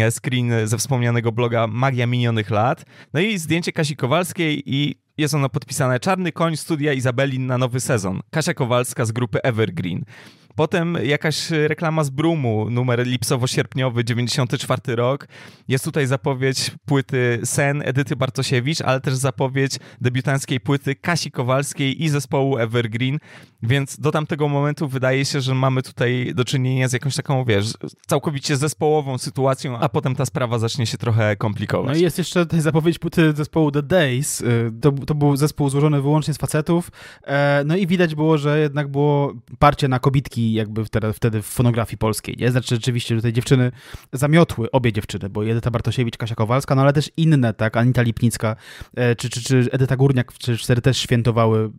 E, screen ze wspomnianego bloga Magia minionych lat. No i zdjęcie Kasi Kowalskiej i jest ono podpisane Czarny Koń Studia Izabelin na nowy sezon. Kasia Kowalska z grupy Evergreen. Potem jakaś reklama z Brumu, numer lipcowo-sierpniowy, 94 rok. Jest tutaj zapowiedź płyty Sen Edyty Bartosiewicz, ale też zapowiedź debiutanckiej płyty Kasi Kowalskiej i zespołu Evergreen, więc do tamtego momentu wydaje się, że mamy tutaj do czynienia z jakąś taką, wiesz, całkowicie zespołową sytuacją, a potem ta sprawa zacznie się trochę komplikować. No i jest jeszcze tutaj zapowiedź płyty zespołu The Days. Y, to, to był zespół złożony wyłącznie z facetów, e, no i widać było, że jednak było parcie na kobitki i jakby teraz, wtedy w fonografii polskiej, nie? Znaczy rzeczywiście tutaj dziewczyny zamiotły, obie dziewczyny, bo Edyta Bartosiewicz, Kasia Kowalska, no ale też inne, tak, Anita Lipnicka, e, czy, czy, czy Edyta Górniak, czy cztery też świętowały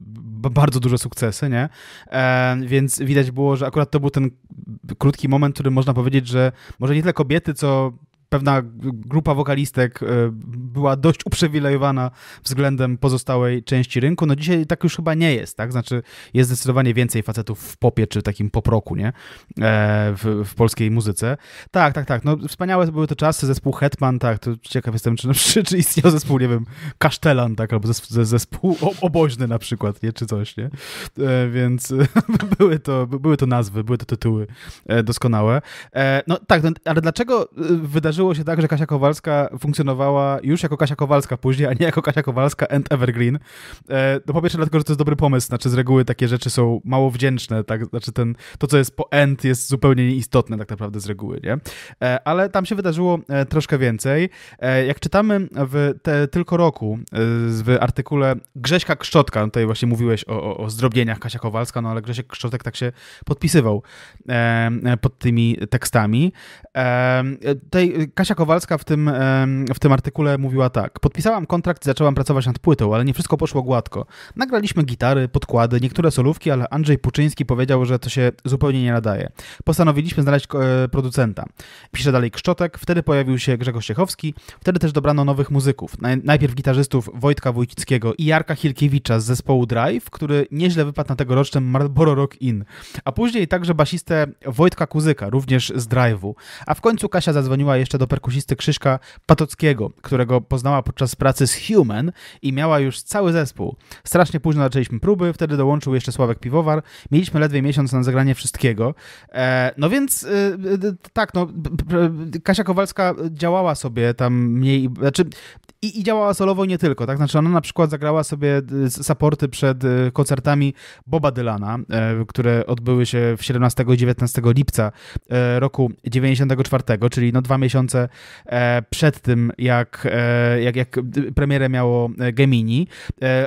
bardzo duże sukcesy, nie? E, więc widać było, że akurat to był ten krótki moment, który można powiedzieć, że może nie tyle kobiety, co pewna grupa wokalistek e, była dość uprzywilejowana względem pozostałej części rynku. No dzisiaj tak już chyba nie jest, tak? Znaczy jest zdecydowanie więcej facetów w popie czy takim poproku, nie? E, w, w, polskiej muzyce. Tak, tak, tak. No wspaniałe były te czasy, zespół Hetman, tak, to ciekaw jestem, czy, no, (laughs) czy, czy istniał zespół, nie wiem, Kasztelan, tak, albo zespół oboźny na przykład, nie? Czy coś, nie? E, więc (laughs) były to, były to nazwy, były to tytuły doskonałe. No tak, no, ale dlaczego wydarzyło zdarzyło się tak, że Kasia Kowalska funkcjonowała już jako Kasia Kowalska później, a nie jako Kasia Kowalska and Evergreen. To e, no po pierwsze dlatego, że to jest dobry pomysł, znaczy z reguły takie rzeczy są mało wdzięczne, tak? Znaczy ten, to, co jest po end jest zupełnie nieistotne tak naprawdę z reguły, nie? E, ale tam się wydarzyło e, troszkę więcej. jak czytamy w te, tylko roku w artykule Grześka Kszczotka, no tutaj właśnie mówiłeś o, o, o Kasia Kowalska, no ale Grzesiek Kszczotek tak się podpisywał pod tymi tekstami. Tutaj Kasia Kowalska w tym, w tym artykule mówiła tak. Podpisałam kontrakt i zaczęłam pracować nad płytą, ale nie wszystko poszło gładko. Nagraliśmy gitary, podkłady, niektóre solówki, ale Andrzej Puczyński powiedział, że to się zupełnie nie nadaje. Postanowiliśmy znaleźć e, producenta. Pisze dalej Kszczotek, wtedy pojawił się Grzegorz Ciechowski, wtedy też dobrano nowych muzyków. Najpierw gitarzystów Wojtka Wójcickiego i Jarka Hilkiewicza z zespołu Drive, który nieźle wypadł na tegorocznym Marlboro Rock In. a później także basistę Wojtka Kuzyka, również z Drive'u. A w końcu Kasia zadzwoniła jeszcze do perkusisty Krzyszka Patockiego, którego poznała podczas pracy z Human i miała już cały zespół. Strasznie późno zaczęliśmy próby, wtedy dołączył jeszcze Sławek Piwowar. Mieliśmy ledwie miesiąc na zagranie wszystkiego. E, no więc e, e, tak, no, Kasia Kowalska działała sobie tam mniej, znaczy i, I działała solowo nie tylko, tak? Znaczy ona na przykład zagrała sobie supporty przed e, koncertami Boba Dylana, e, które odbyły się w 17 i 19 lipca e, roku 94, czyli no dwa miesiące przed tym, jak, jak, jak premierę miało Gemini.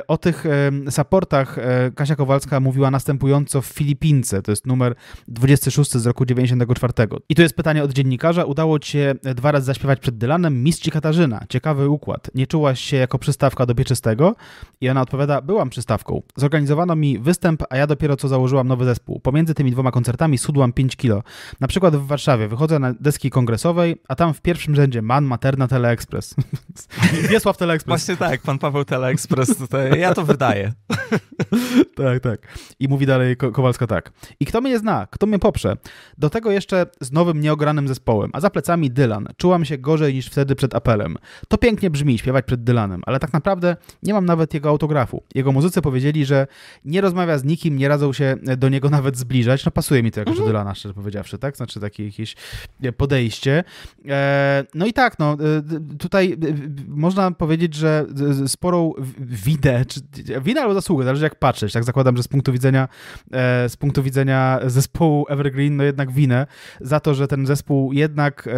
O tych supportach Kasia Kowalska mówiła następująco w Filipince, to jest numer 26 z roku 94. I tu jest pytanie od dziennikarza. Udało ci się dwa razy zaśpiewać przed Dylanem Mistrz Katarzyna. Ciekawy układ nie czułaś się jako przystawka do pieczystego? I ona odpowiada, byłam przystawką. Zorganizowano mi występ, a ja dopiero co założyłam nowy zespół. Pomiędzy tymi dwoma koncertami sudłam 5 kilo. Na przykład w Warszawie wychodzę na deski kongresowej, a tam w pierwszym rzędzie man, materna, TeleExpress. (laughs) Wiesław TeleExpress Właśnie tak, pan Paweł TeleExpress, tutaj, ja to wydaję. (laughs) tak, tak. I mówi dalej Kowalska tak. I kto mnie zna? Kto mnie poprze? Do tego jeszcze z nowym, nieogranym zespołem, a za plecami Dylan. Czułam się gorzej niż wtedy przed apelem. To pięknie brzmi, i śpiewać przed Dylanem, ale tak naprawdę nie mam nawet jego autografu. Jego muzycy powiedzieli, że nie rozmawia z nikim, nie radzą się e, do niego nawet zbliżać. No pasuje mi to jakoś do mhm. Dylana, szczerze powiedziawszy, tak? Znaczy takie jakieś e, podejście. E, no i tak, no tutaj można powiedzieć, że sporą winę, czy winę albo zasługę, zależy jak patrzeć, tak zakładam, że z punktu widzenia z punktu widzenia zespołu Evergreen, no jednak winę za to, że ten zespół jednak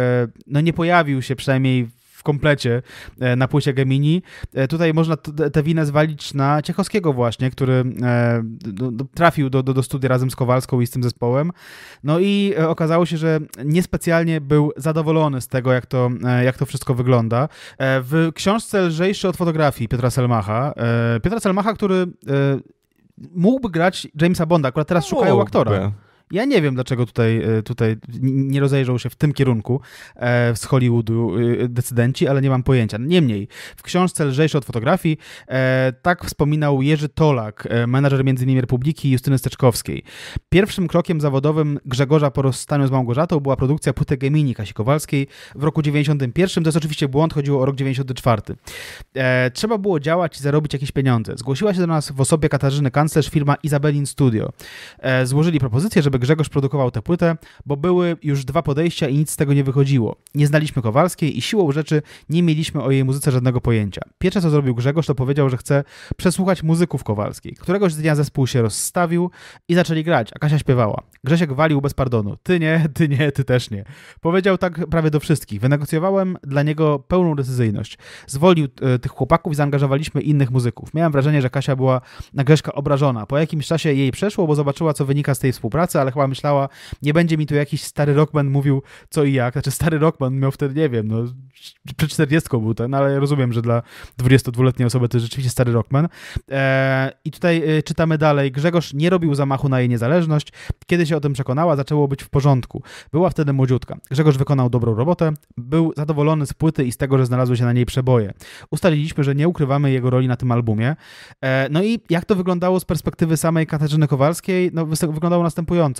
no nie pojawił się przynajmniej komplecie e, na płycie Gemini. E, tutaj można tę winę zwalić na Ciechowskiego właśnie, który e, trafił do, do, do studia razem z Kowalską i z tym zespołem. No i okazało się, że niespecjalnie był zadowolony z tego, jak to, jak to wszystko wygląda. W książce Lżejszy od fotografii Piotra Selmacha, Piotra Selmacha, który mógłby grać Jamesa Bonda, akurat teraz mógłby. szukają aktora. Ja nie wiem, dlaczego tutaj, e, tutaj nie rozejrzą się w tym kierunku e, z Hollywoodu e, decydenci, ale nie mam pojęcia. Niemniej, w książce Lżejsze od fotografii tak wspominał Jerzy Tolak, menadżer m.in. Republiki Justyny Steczkowskiej. Pierwszym krokiem zawodowym Grzegorza po rozstaniu z Małgorzatą była produkcja płyty Gemini Kasi Kowalskiej w roku 91. To jest oczywiście błąd, chodziło o rok 94. Trzeba było działać i zarobić jakieś pieniądze. Zgłosiła się do nas w osobie Katarzyny Kanclerz firma Izabelin Studio. Złożyli propozycję, żeby żeby Grzegorz produkował tę płytę, bo były już dwa podejścia i nic z tego nie wychodziło. Nie znaliśmy Kowalskiej i siłą rzeczy nie mieliśmy o jej muzyce żadnego pojęcia. Pierwsze co zrobił Grzegorz, to powiedział, że chce przesłuchać muzyków Kowalskiej. Któregoś dnia zespół się rozstawił i zaczęli grać, a Kasia śpiewała. Grzesiek walił bez pardonu. Ty nie, ty nie, ty też nie. Powiedział tak prawie do wszystkich. Wynegocjowałem dla niego pełną decyzyjność. Zwolnił e, tych chłopaków i zaangażowaliśmy innych muzyków. Miałem wrażenie, że Kasia była na Grześka obrażona. Po jakimś czasie jej przeszło, bo zobaczyła, co wynika z tej współpracy, ale chyba myślała, nie będzie mi tu jakiś stary rockman mówił co i jak. Znaczy stary rockman miał wtedy, nie wiem, no przed 40 był ten, ale ja rozumiem, że dla 22-letniej osoby to jest rzeczywiście stary rockman. E, I tutaj e, czytamy dalej. Grzegorz nie robił zamachu na jej niezależność. Kiedy się o tym przekonała, zaczęło być w porządku. Była wtedy młodziutka. Grzegorz wykonał dobrą robotę, był zadowolony z płyty i z tego, że znalazły się na niej przeboje. Ustaliliśmy, że nie ukrywamy jego roli na tym albumie. E, no i jak to wyglądało z perspektywy samej Katarzyny Kowalskiej? No, wyglądało następująco.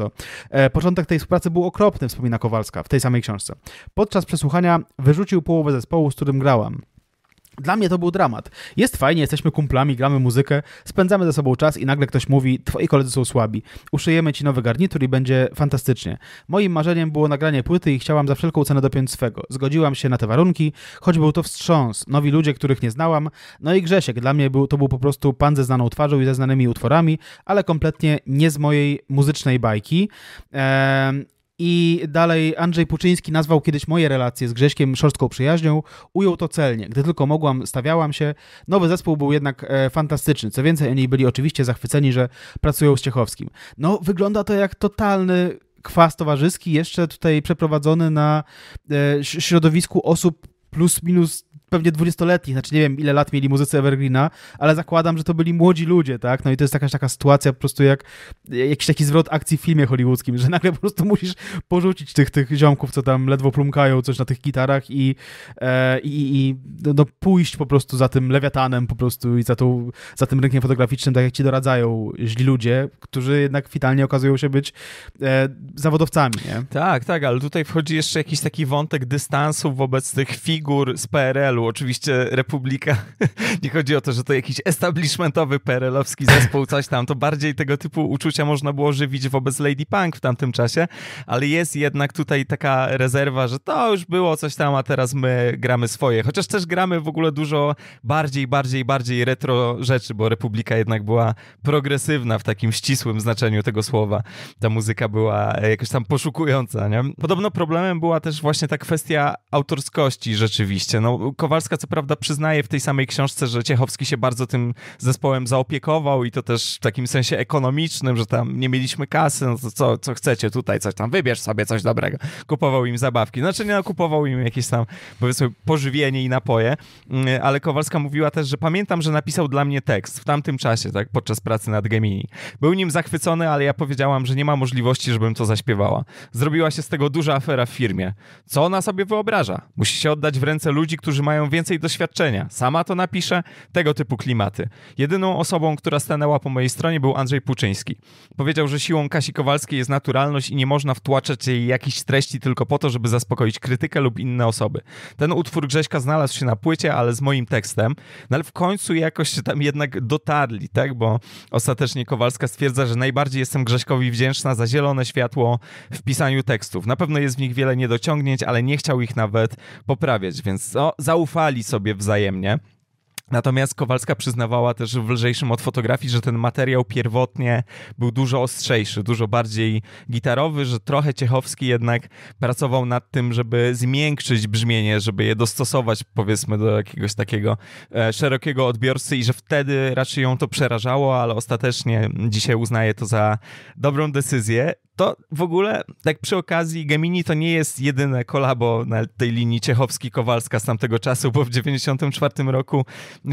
E, początek tej współpracy był okropny, wspomina Kowalska w tej samej książce. Podczas przesłuchania wyrzucił połowę zespołu, z którym grałam. Dla mnie to był dramat. Jest fajnie, jesteśmy kumplami, gramy muzykę, spędzamy ze sobą czas i nagle ktoś mówi, twoi koledzy są słabi. Uszyjemy ci nowy garnitur i będzie fantastycznie. Moim marzeniem było nagranie płyty i chciałam za wszelką cenę dopiąć swego. Zgodziłam się na te warunki, choć był to wstrząs, nowi ludzie, których nie znałam. No i Grzesiek, dla mnie był, to był po prostu pan ze znaną twarzą i ze znanymi utworami, ale kompletnie nie z mojej muzycznej bajki. Eee, i dalej Andrzej Puczyński nazwał kiedyś moje relacje z Grześkiem szorstką przyjaźnią, ujął to celnie. Gdy tylko mogłam, stawiałam się. Nowy zespół był jednak e, fantastyczny. Co więcej, oni byli oczywiście zachwyceni, że pracują z Ciechowskim. No, wygląda to jak totalny kwas towarzyski, jeszcze tutaj przeprowadzony na e, środowisku osób plus minus pewnie dwudziestoletnich, znaczy nie wiem ile lat mieli muzycy Evergreena, ale zakładam, że to byli młodzi ludzie, tak? No i to jest jakaś taka sytuacja po prostu jak jakiś taki zwrot akcji w filmie hollywoodzkim, że nagle po prostu musisz porzucić tych, tych ziomków, co tam ledwo plumkają coś na tych gitarach i, e, i, i no, pójść po prostu za tym lewiatanem po prostu i za, tą, za tym rynkiem fotograficznym, tak jak ci doradzają źli ludzie, którzy jednak fitalnie okazują się być e, zawodowcami, nie? Tak, tak, ale tutaj wchodzi jeszcze jakiś taki wątek dystansu wobec tych figur z PRL-u, Oczywiście Republika, (laughs) nie chodzi o to, że to jakiś establishmentowy perelowski zespół, coś tam, to bardziej tego typu uczucia można było żywić wobec Lady Punk w tamtym czasie, ale jest jednak tutaj taka rezerwa, że to już było coś tam, a teraz my gramy swoje. Chociaż też gramy w ogóle dużo bardziej, bardziej, bardziej retro rzeczy, bo Republika jednak była progresywna w takim ścisłym znaczeniu tego słowa. Ta muzyka była jakoś tam poszukująca, nie? Podobno problemem była też właśnie ta kwestia autorskości rzeczywiście. No, Kowalska co prawda przyznaje w tej samej książce, że Ciechowski się bardzo tym zespołem zaopiekował i to też w takim sensie ekonomicznym, że tam nie mieliśmy kasy, no to co, co chcecie tutaj, coś tam, wybierz sobie coś dobrego. Kupował im zabawki, znaczy nie, no, kupował im jakieś tam, powiedzmy, pożywienie i napoje, mm, ale Kowalska mówiła też, że pamiętam, że napisał dla mnie tekst w tamtym czasie, tak, podczas pracy nad Gemini. Był nim zachwycony, ale ja powiedziałam, że nie ma możliwości, żebym to zaśpiewała. Zrobiła się z tego duża afera w firmie. Co ona sobie wyobraża? Musi się oddać w ręce ludzi, którzy mają mają więcej doświadczenia. Sama to napiszę tego typu klimaty. Jedyną osobą, która stanęła po mojej stronie był Andrzej Puczyński. Powiedział, że siłą Kasi Kowalskiej jest naturalność i nie można wtłaczać jej jakichś treści tylko po to, żeby zaspokoić krytykę lub inne osoby. Ten utwór Grześka znalazł się na płycie, ale z moim tekstem, no ale w końcu jakoś się tam jednak dotarli, tak? Bo ostatecznie Kowalska stwierdza, że najbardziej jestem Grześkowi wdzięczna za zielone światło w pisaniu tekstów. Na pewno jest w nich wiele niedociągnięć, ale nie chciał ich nawet poprawiać, więc o, zaufam ufali sobie wzajemnie. Natomiast Kowalska przyznawała też w lżejszym od fotografii, że ten materiał pierwotnie był dużo ostrzejszy, dużo bardziej gitarowy, że trochę Ciechowski jednak pracował nad tym, żeby zmiękczyć brzmienie, żeby je dostosować powiedzmy do jakiegoś takiego e, szerokiego odbiorcy i że wtedy raczej ją to przerażało, ale ostatecznie dzisiaj uznaje to za dobrą decyzję. To w ogóle, tak przy okazji, Gemini to nie jest jedyne kolabo na tej linii Ciechowski-Kowalska z tamtego czasu, bo w 1994 roku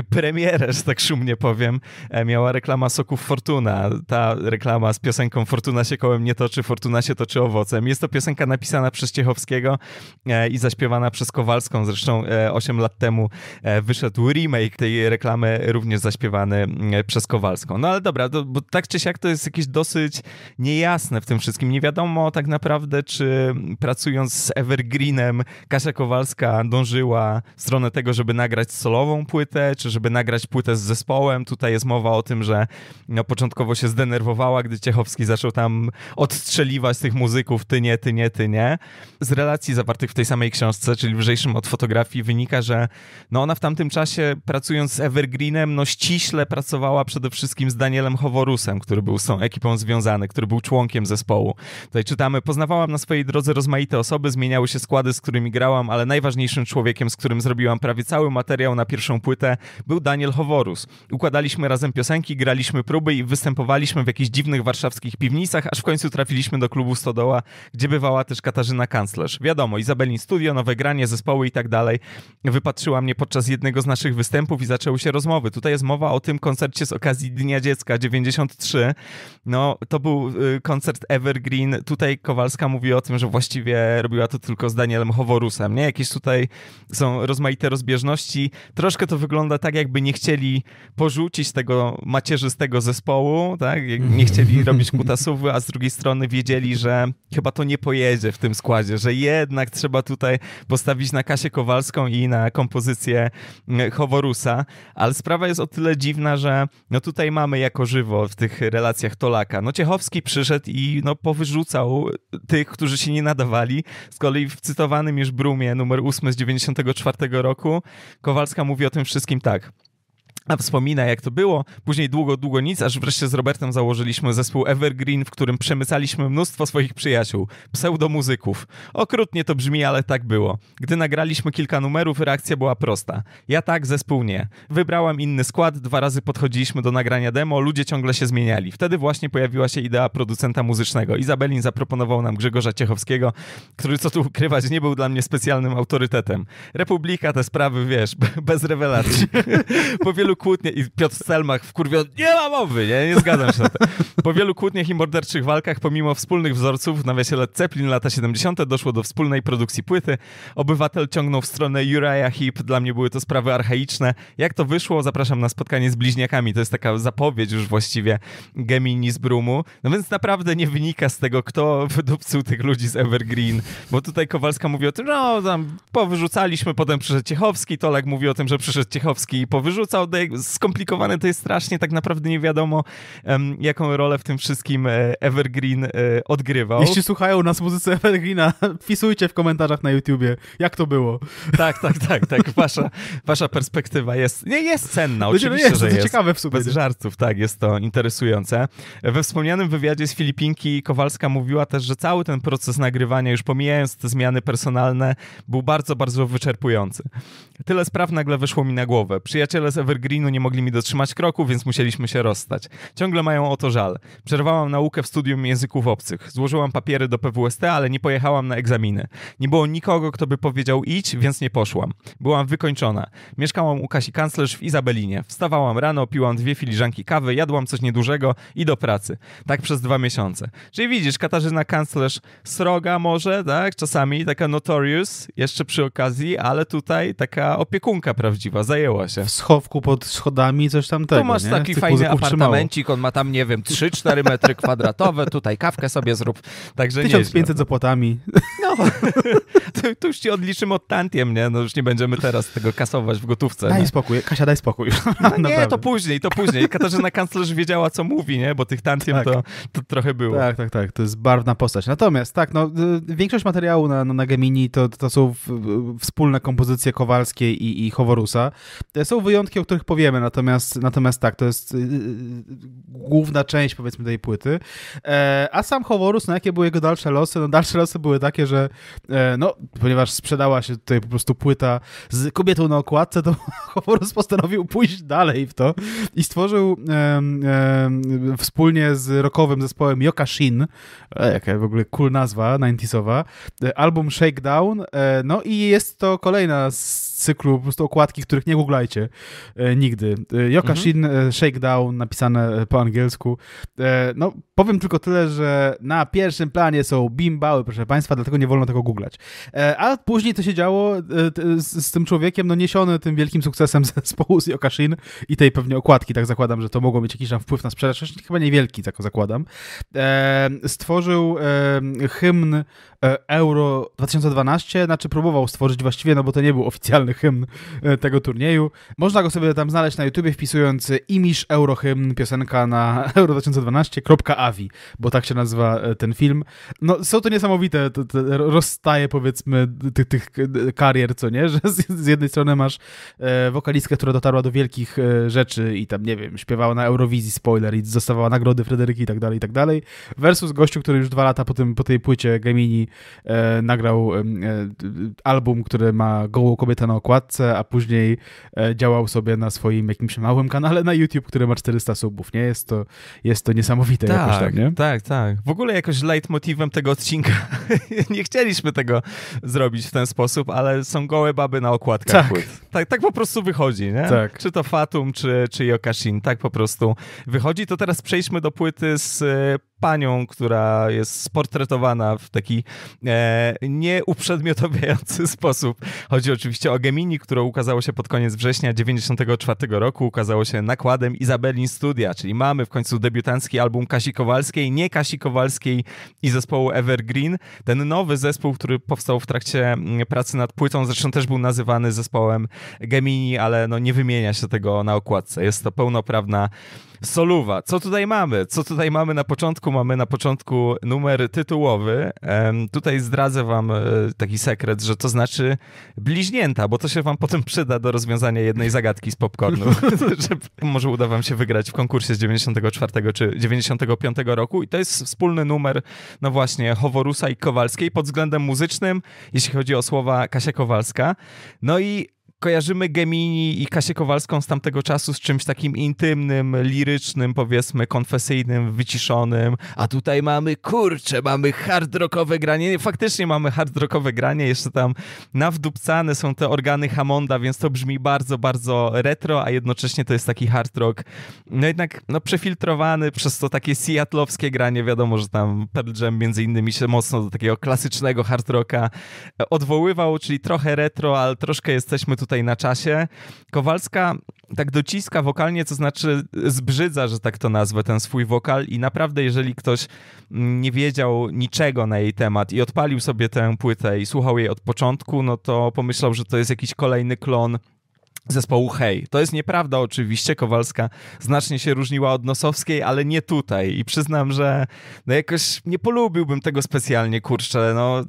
premierę, że tak szumnie powiem, e, miała reklama soków Fortuna. Ta reklama z piosenką Fortuna się kołem nie toczy, Fortuna się toczy owocem. Jest to piosenka napisana przez Ciechowskiego e, i zaśpiewana przez Kowalską. Zresztą 8 e, lat temu wyszedł remake tej reklamy, również zaśpiewany mm, przez Kowalską. No ale dobra, bo tak czy siak to jest jakieś dosyć niejasne w tym wszystkim wszystkim. Nie wiadomo tak naprawdę, czy pracując z Evergreenem, Kasia Kowalska dążyła w stronę tego, żeby nagrać solową płytę, czy żeby nagrać płytę z zespołem. Tutaj jest mowa o tym, że no, początkowo się zdenerwowała, gdy Ciechowski zaczął tam odstrzeliwać tych muzyków, ty nie, ty nie, ty nie. Z relacji zawartych w tej samej książce, czyli lżejszym od fotografii, wynika, że no, ona w tamtym czasie pracując z Evergreenem, no ściśle pracowała przede wszystkim z Danielem Howorusem, który był z tą ekipą związany, który był członkiem zespołu zespołu. Tutaj czytamy, poznawałam na swojej drodze rozmaite osoby, zmieniały się składy, z którymi grałam, ale najważniejszym człowiekiem, z którym zrobiłam prawie cały materiał na pierwszą płytę, był Daniel Choworus. Układaliśmy razem piosenki, graliśmy próby i występowaliśmy w jakichś dziwnych warszawskich piwnicach, aż w końcu trafiliśmy do klubu Stodoła, gdzie bywała też Katarzyna Kanclerz. Wiadomo, Izabelin Studio, nowe granie, zespoły i tak dalej. Wypatrzyła mnie podczas jednego z naszych występów i zaczęły się rozmowy. Tutaj jest mowa o tym koncercie z okazji Dnia Dziecka 93. No, to był y, koncert Ewy Evergreen. Tutaj Kowalska mówi o tym, że właściwie robiła to tylko z Danielem Howorusem, nie? Jakieś tutaj są rozmaite rozbieżności. Troszkę to wygląda tak, jakby nie chcieli porzucić tego macierzystego zespołu, tak? (laughs) Nie chcieli robić kutasówy, a z drugiej strony wiedzieli, że chyba to nie pojedzie w tym składzie, że jednak trzeba tutaj postawić na Kasię Kowalską i na kompozycję mm, Howorusa, ale sprawa jest o tyle dziwna, że no tutaj mamy jako żywo w tych relacjach Tolaka. No Ciechowski przyszedł i no powyrzucał tych, którzy się nie nadawali. Z kolei w cytowanym już Brumie numer 8 z 94 roku Kowalska mówi o tym wszystkim tak a wspomina jak to było. Później długo, długo nic, aż wreszcie z Robertem założyliśmy zespół Evergreen, w którym przemycaliśmy mnóstwo swoich przyjaciół, pseudomuzyków. Okrutnie to brzmi, ale tak było. Gdy nagraliśmy kilka numerów, reakcja była prosta. Ja tak, zespół nie. Wybrałam inny skład, dwa razy podchodziliśmy do nagrania demo, ludzie ciągle się zmieniali. Wtedy właśnie pojawiła się idea producenta muzycznego. Izabelin zaproponował nam Grzegorza Ciechowskiego, który, co tu ukrywać, nie był dla mnie specjalnym autorytetem. Republika, te sprawy, wiesz, (laughs) bez rewelacji. (laughs) po wielu wielu kłótniach, i Piotr Selmach wkurwiony, nie ma mowy, nie, nie zgadzam się na to. Po wielu kłótniach i morderczych walkach, pomimo wspólnych wzorców, w nawiasie Zeppelin lata 70. doszło do wspólnej produkcji płyty. Obywatel ciągnął w stronę Uriah Heep, dla mnie były to sprawy archaiczne. Jak to wyszło, zapraszam na spotkanie z bliźniakami, to jest taka zapowiedź już właściwie Gemini z Brumu. No więc naprawdę nie wynika z tego, kto wydupcył tych ludzi z Evergreen, bo tutaj Kowalska mówi o tym, no tam powyrzucaliśmy, potem przyszedł Ciechowski, Tolak mówi o tym, że przyszedł Ciechowski i powyrzucał no skomplikowane to jest strasznie, tak naprawdę nie wiadomo, um, jaką rolę w tym wszystkim e, Evergreen e, odgrywał. Jeśli słuchają nas muzyce Evergreena, (laughs) wpisujcie w komentarzach na YouTubie, jak to było. Tak, tak, tak, tak. Wasza, wasza perspektywa jest, nie, jest cenna, oczywiście, no, jest, że jest. ciekawe w sumie. Bez żartów, tak, jest to interesujące. We wspomnianym wywiadzie z Filipinki Kowalska mówiła też, że cały ten proces nagrywania, już pomijając te zmiany personalne, był bardzo, bardzo wyczerpujący. Tyle spraw nagle wyszło mi na głowę. Przyjaciele z Evergreen Berlinu nie mogli mi dotrzymać kroku, więc musieliśmy się rozstać. Ciągle mają o to żal. Przerwałam naukę w studium języków obcych. Złożyłam papiery do PWST, ale nie pojechałam na egzaminy. Nie było nikogo, kto by powiedział idź, więc nie poszłam. Byłam wykończona. Mieszkałam u Kasi Kanclerz w Izabelinie. Wstawałam rano, piłam dwie filiżanki kawy, jadłam coś niedużego i do pracy. Tak przez dwa miesiące. Czyli widzisz, Katarzyna Kanclerz sroga może, tak? Czasami taka notorious, jeszcze przy okazji, ale tutaj taka opiekunka prawdziwa, zajęła się. W schowku pod schodami coś tam tego. Tu masz nie? taki fajny apartamencik, on ma tam, nie wiem, 3-4 metry kwadratowe, tutaj kawkę sobie zrób. Także 1500 z opłatami. No, to, (laughs) to, już ci odliczymy od tantiem, nie? No już nie będziemy teraz tego kasować w gotówce. Daj nie? spokój, Kasia, daj spokój. (laughs) No nie, to później, to później. Katarzyna kanclerz wiedziała, co mówi, nie? Bo tych tantiem tak. to, to trochę było. Tak, tak, tak, to jest barwna postać. Natomiast tak, no y, większość materiału na, na Gemini to, to są w, wspólne kompozycje Kowalskiej i, i Choworusa. są wyjątki, o których powiemy, natomiast, natomiast tak, to jest y, y, y, główna część powiedzmy tej płyty. E, a sam choworus no jakie były jego dalsze losy? No dalsze losy były takie, że e, no, ponieważ sprzedała się tutaj po prostu płyta z kobietą na okładce, to (laughs) Hovorus postanowił pójść dalej w to i stworzył wspólnie z rockowym zespołem Yokashin, e, jaka w ogóle cool nazwa, 90sowa, album Shakedown, no i jest to kolejna z cyklu po prostu okładki, których nie googlajcie nigdy. E, Yokashin mhm. E, Shakedown, napisane e, po angielsku. No, powiem tylko tyle, że na pierwszym planie są bimbały, proszę państwa, dlatego nie wolno tego googlać. A później to się działo z, tym człowiekiem, no niesiony tym wielkim sukcesem (laughs) zespołu z Yokashin i tej pewnie okładki, tak zakładam, że to mogło mieć jakiś tam wpływ na sprzedaż, chyba niewielki, tak zakładam. Stworzył hymn Euro 2012, znaczy próbował stworzyć właściwie, no bo to nie był oficjalny hymn tego turnieju. Można go sobie tam tam znaleźć na YouTubie wpisując Imisz Eurohymn, piosenka na (laughs) euro 2012.avi, bo tak się nazywa e, ten film. No są to niesamowite to, to rozstaje powiedzmy tych, tych e, karier, co nie, (laughs) że z, z jednej strony masz e, wokalistkę, która dotarła do wielkich e, rzeczy i tam, nie wiem, śpiewała na Eurowizji, spoiler, i dostawała nagrody Frederyki i tak dalej, i tak dalej, versus gościu, który już dwa lata po, tym, po tej płycie Gemini e, nagrał e, album, który ma gołą kobietę na okładce, a później działał sobie na swoim jakimś małym kanale na YouTube, który ma 400 subów, nie? Jest to, jest to niesamowite tak, jakoś tak, nie? Tak, tak. W ogóle jakoś leitmotivem tego odcinka (laughs) nie chcieliśmy tego zrobić w ten sposób, ale są gołe baby na okładkach tak. płyt. Tak, tak, tak po prostu wychodzi, nie? Tak. Czy to Fatum, czy, czy Yokashin, tak po prostu wychodzi. To teraz przejdźmy do płyty z panią, która jest sportretowana w taki e, nieuprzedmiotowiający (laughs) sposób. Chodzi oczywiście o Gemini, które ukazało się pod koniec września 1994 roku. Ukazało się nakładem Izabelin Studia, czyli mamy w końcu debiutancki album Kasi Kowalskiej, nie Kasi Kowalskiej i zespołu Evergreen. Ten nowy zespół, który powstał w trakcie mm, pracy nad płytą, zresztą też był nazywany zespołem Gemini, ale no nie wymienia się tego na okładce. Jest to pełnoprawna Soluwa. Co tutaj mamy? Co tutaj mamy na początku? Mamy na początku numer tytułowy. Um, tutaj zdradzę wam e, taki sekret, że to znaczy bliźnięta, bo to się wam potem przyda do rozwiązania jednej zagadki z popcornu. (laughs) (laughs) może uda wam się wygrać w konkursie z 94 czy 95 roku i to jest wspólny numer, no właśnie, Howorusa i Kowalskiej pod względem muzycznym, jeśli chodzi o słowa Kasia Kowalska. No i kojarzymy Gemini i Kasię Kowalską z tamtego czasu z czymś takim intymnym, lirycznym, powiedzmy, konfesyjnym, wyciszonym, a tutaj mamy, kurcze, mamy hard rockowe granie, faktycznie mamy hard rockowe granie, jeszcze tam nawdupcane są te organy Hammonda, więc to brzmi bardzo, bardzo retro, a jednocześnie to jest taki hard rock, no jednak no, przefiltrowany przez to takie seatlowskie granie, wiadomo, że tam Pearl Jam między innymi się mocno do takiego klasycznego hard rocka odwoływał, czyli trochę retro, ale troszkę jesteśmy tutaj na czasie. Kowalska tak dociska wokalnie, to znaczy zbrzydza, że tak to nazwę, ten swój wokal i naprawdę jeżeli ktoś mm, nie wiedział niczego na jej temat i odpalił sobie tę płytę i słuchał jej od początku, no to pomyślał, że to jest jakiś kolejny klon zespołu Hej. To jest nieprawda oczywiście, Kowalska znacznie się różniła od Nosowskiej, ale nie tutaj i przyznam, że no jakoś nie polubiłbym tego specjalnie, kurczę, no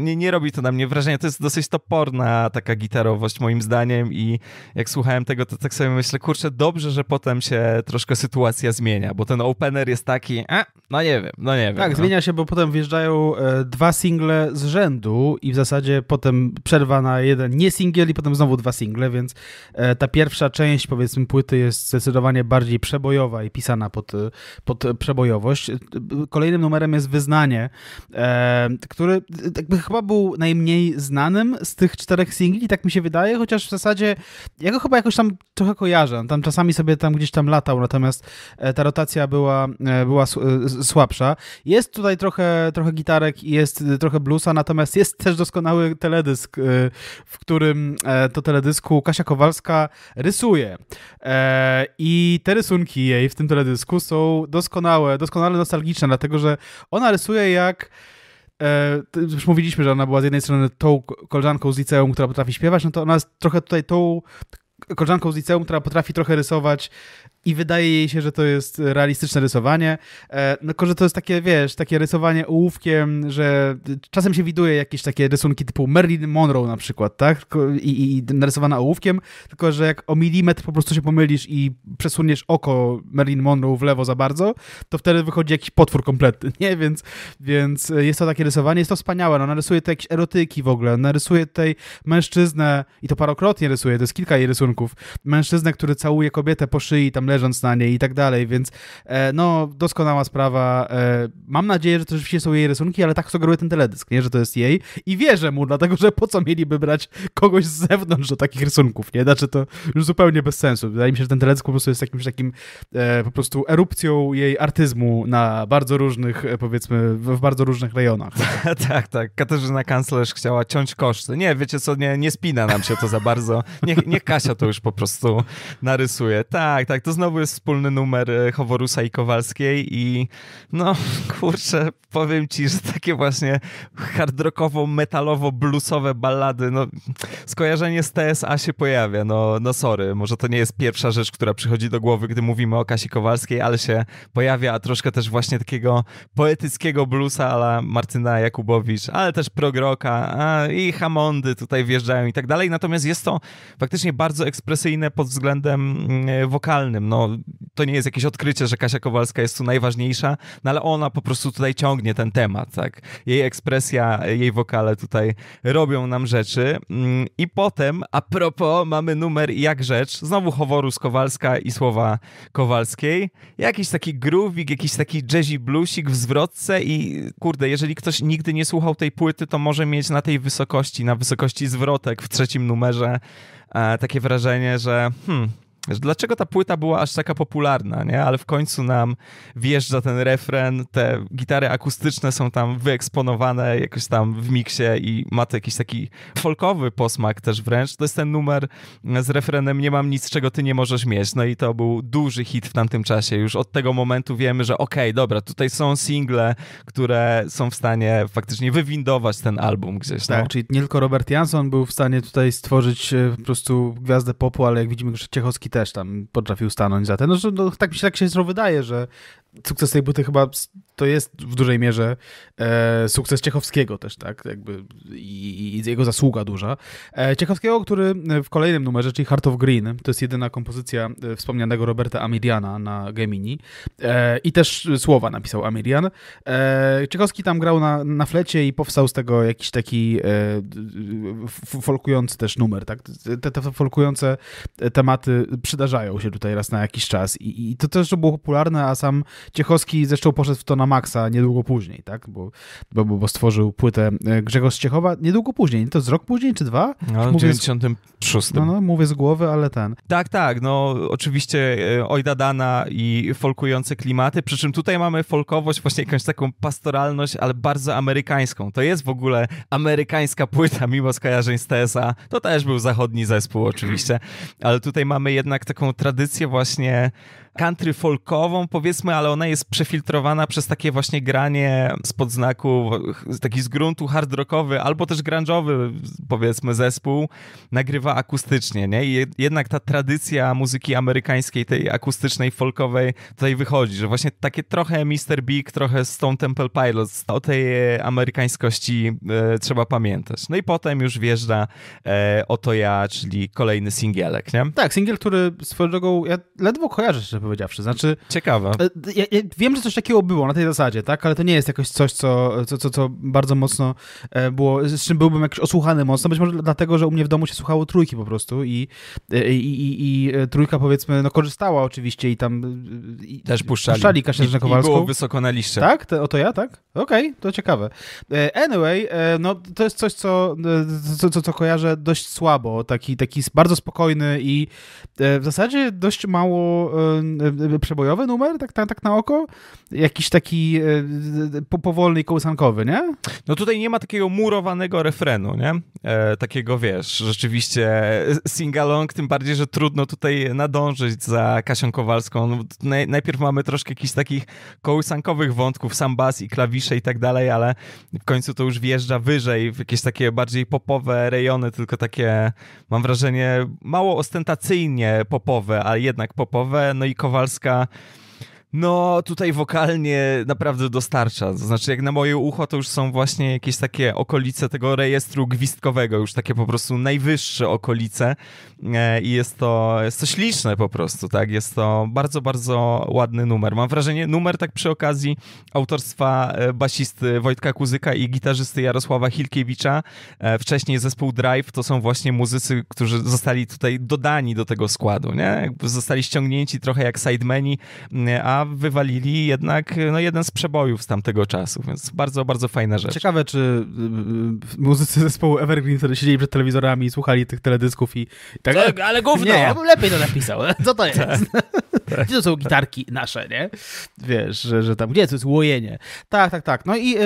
nie, nie robi to na mnie wrażenia, to jest dosyć toporna taka gitarowość moim zdaniem i jak słuchałem tego, to tak sobie myślę, kurczę, dobrze, że potem się troszkę sytuacja zmienia, bo ten opener jest taki, a, no nie wiem, no nie wiem. Tak, no. zmienia się, bo potem wjeżdżają e, dwa single z rzędu i w zasadzie potem przerwa na jeden nie single i potem znowu dwa single, więc E, ta pierwsza część, powiedzmy, płyty jest zdecydowanie bardziej przebojowa i pisana pod, e, pod przebojowość. E, kolejnym numerem jest Wyznanie, który jakby chyba był najmniej znanym z tych czterech singli, tak mi się wydaje, chociaż w zasadzie ja go chyba jakoś tam trochę kojarzę. Tam czasami sobie tam gdzieś tam latał, natomiast ta rotacja była, była słabsza. Jest tutaj trochę, trochę gitarek i jest trochę bluesa, natomiast jest też doskonały teledysk, w którym to teledysku Kasia Kowalska Kowalska rysuje. E, I te rysunki jej w tym teledysku są doskonałe, doskonale nostalgiczne, dlatego że ona rysuje jak. E, już mówiliśmy, że ona była z jednej strony tą koleżanką z liceum, która potrafi śpiewać, no to ona jest trochę tutaj tą koleżanką z liceum, która potrafi trochę rysować i wydaje jej się, że to jest realistyczne rysowanie. E, no, tylko, że to jest takie, wiesz, takie rysowanie ołówkiem, że czasem się widuje jakieś takie rysunki typu Marilyn Monroe na przykład, tak? I, i narysowana ołówkiem, tylko, że jak o milimetr po prostu się pomylisz i przesuniesz oko Marilyn Monroe w lewo za bardzo, to wtedy wychodzi jakiś potwór kompletny, (laughs) nie? Więc, więc jest to takie rysowanie, jest to wspaniałe, no, narysuje te jakieś erotyki w ogóle, narysuje tutaj mężczyznę, i to parokrotnie rysuje, to jest kilka jej rysunków, mężczyznę, który całuje kobietę po szyi, tam leżąc na niej i tak dalej, więc e, no, doskonała sprawa. E, mam nadzieję, że to rzeczywiście są jej rysunki, ale tak sugeruje ten teledysk, nie? że to jest jej i wierzę mu, dlatego że po co mieliby brać kogoś z zewnątrz do takich rysunków, nie? Znaczy to już zupełnie bez sensu. Wydaje mi się, że ten teledysk po prostu jest jakimś takim e, po prostu erupcją jej artyzmu na bardzo różnych, powiedzmy, w bardzo różnych rejonach. (laughs) tak, tak. Katarzyna Kanclerz chciała ciąć koszty. Nie, wiecie co, nie, nie spina nam się to za bardzo. Niech, nie Kasia to już po prostu narysuje. Tak, tak, to znowu jest wspólny numer Choworusa e, i Kowalskiej i no kurczę, powiem ci, że takie właśnie hardrockowo, metalowo, bluesowe ballady, no skojarzenie z TSA się pojawia, no, no sorry, może to nie jest pierwsza rzecz, która przychodzi do głowy, gdy mówimy o Kasi Kowalskiej, ale się pojawia, a troszkę też właśnie takiego poetyckiego bluesa ala Martyna Jakubowicz, ale też progroka i Hamondy tutaj wjeżdżają i tak dalej, natomiast jest to faktycznie bardzo ekspresyjne pod względem mm, e, wokalnym, no, no, to nie jest jakieś odkrycie, że Kasia Kowalska jest tu najważniejsza, no ale ona po prostu tutaj ciągnie ten temat, tak? Jej ekspresja, jej wokale tutaj robią nam rzeczy. Mm, I potem, a propos, mamy numer Jak Rzecz, znowu choworu z Kowalska i słowa Kowalskiej. Jakiś taki groovik, jakiś taki jazzy bluesik w zwrotce i kurde, jeżeli ktoś nigdy nie słuchał tej płyty, to może mieć na tej wysokości, na wysokości zwrotek w trzecim numerze e, takie wrażenie, że hmm, dlaczego ta płyta była aż taka popularna, nie? Ale w końcu nam wjeżdża ten refren, te gitary akustyczne są tam wyeksponowane jakoś tam w miksie i ma to jakiś taki folkowy posmak też wręcz. To jest ten numer e, z refrenem Nie mam nic, czego ty nie możesz mieć. No i to był duży hit w tamtym czasie. Już od tego momentu wiemy, że okej, okay, dobra, tutaj są single, które są w stanie faktycznie wywindować ten album gdzieś. No. Tak, no. czyli nie tylko Robert Jansson był w stanie tutaj stworzyć e, po prostu gwiazdę popu, ale jak widzimy, że Ciechowski też tam potrafił stanąć za ten. No, no, tak mi się tak się wydaje, że sukces tej buty chyba to jest w dużej mierze e, sukces Ciechowskiego też, tak? Jakby i, i jego zasługa duża. E, Ciechowskiego, który e, w kolejnym numerze, czyli Heart of Green, to jest jedyna kompozycja e, wspomnianego Roberta Amiriana na Gemini e, i też słowa napisał Amirian. E, Ciechowski tam grał na, na flecie i powstał z tego jakiś taki e, folkujący też numer, tak? Te, te folkujące tematy przydarzają się tutaj raz na jakiś czas i, i to też było popularne, a sam Ciechowski zresztą poszedł w to na maksa niedługo później, tak? Bo, bo, bo stworzył płytę e, Grzegorz Ciechowa niedługo później. To z rok później czy dwa? No, w 96. Z, no, no, mówię z głowy, ale ten. Tak, tak. No oczywiście e, Ojda Dana i folkujące klimaty, przy czym tutaj mamy folkowość, właśnie jakąś taką pastoralność, ale bardzo amerykańską. To jest w ogóle amerykańska płyta, mimo skojarzeń z TSA. To też był zachodni zespół oczywiście, ale tutaj mamy jednak taką tradycję właśnie country folkową, powiedzmy, ale ona jest przefiltrowana przez takie właśnie granie spod znaku, taki z gruntu hard rockowy, albo też grunge'owy, powiedzmy, zespół, nagrywa akustycznie, nie? I jednak ta tradycja muzyki amerykańskiej, tej akustycznej, folkowej tutaj wychodzi, że właśnie takie trochę Mr. Big, trochę Stone Temple Pilots, o tej e, amerykańskości e, trzeba pamiętać. No i potem już wjeżdża e, Oto ja, czyli kolejny singielek, nie? Tak, singiel, który swoją drogą, ja ledwo kojarzę, powiedziawszy. Znaczy. Ciekawe. E, ja, ja wiem, że coś takiego było na tej zasadzie, tak? Ale to nie jest jakoś coś, co, co, co, co bardzo mocno e, było, z czym byłbym jakiś osłuchany mocno. Być może dlatego, że u mnie w domu się słuchało trójki po prostu i, e, i, i, i trójka powiedzmy, no korzystała oczywiście i tam. I, Też puszczali. Puszczali Kasiężnę Kowalską. I było wysoko na liście. Tak? To, oto ja, tak? Okej, okay, to ciekawe. Anyway, no to jest coś, co, co, co, co kojarzę dość słabo. Taki, taki bardzo spokojny i w zasadzie dość mało E, e, przebojowy numer, tak, tak, tak na oko? Jakiś taki e, powolny i kołysankowy, nie? No tutaj nie ma takiego murowanego refrenu, nie? E, takiego, wiesz, rzeczywiście singalong, tym bardziej, że trudno tutaj nadążyć za Kasią Kowalską. No, naj, najpierw mamy troszkę jakichś takich kołysankowych wątków, sam bas i klawisze i tak dalej, ale w końcu to już wjeżdża wyżej w jakieś takie bardziej popowe rejony, tylko takie, mam wrażenie, mało ostentacyjnie popowe, a jednak popowe, no i Kowalska no, tutaj wokalnie naprawdę dostarcza. To znaczy, jak na moje ucho, to już są właśnie jakieś takie okolice tego rejestru gwizdkowego, już takie po prostu najwyższe okolice. E, I jest to, jest to śliczne po prostu, tak? Jest to bardzo, bardzo ładny numer. Mam wrażenie, numer tak przy okazji autorstwa e, basisty Wojtka Kuzyka i gitarzysty Jarosława Hilkiewicza. E, wcześniej zespół Drive to są właśnie muzycy, którzy zostali tutaj dodani do tego składu, nie? Zostali ściągnięci trochę jak sidemeni, a wywalili jednak no, jeden z przebojów z tamtego czasu, więc bardzo, bardzo fajna rzecz. Ciekawe, czy y, y, y, muzycy zespołu Evergreen, siedzieli przed telewizorami i słuchali tych teledysków i tak... ale, ale gówno, nie, ja bym lepiej to napisał. (laughs) Co to tak. jest? Tak, (laughs) Gdzie to są gitarki nasze, nie? Wiesz, że, że tam, gdzie to jest łojenie? Tak, tak, tak. No i e,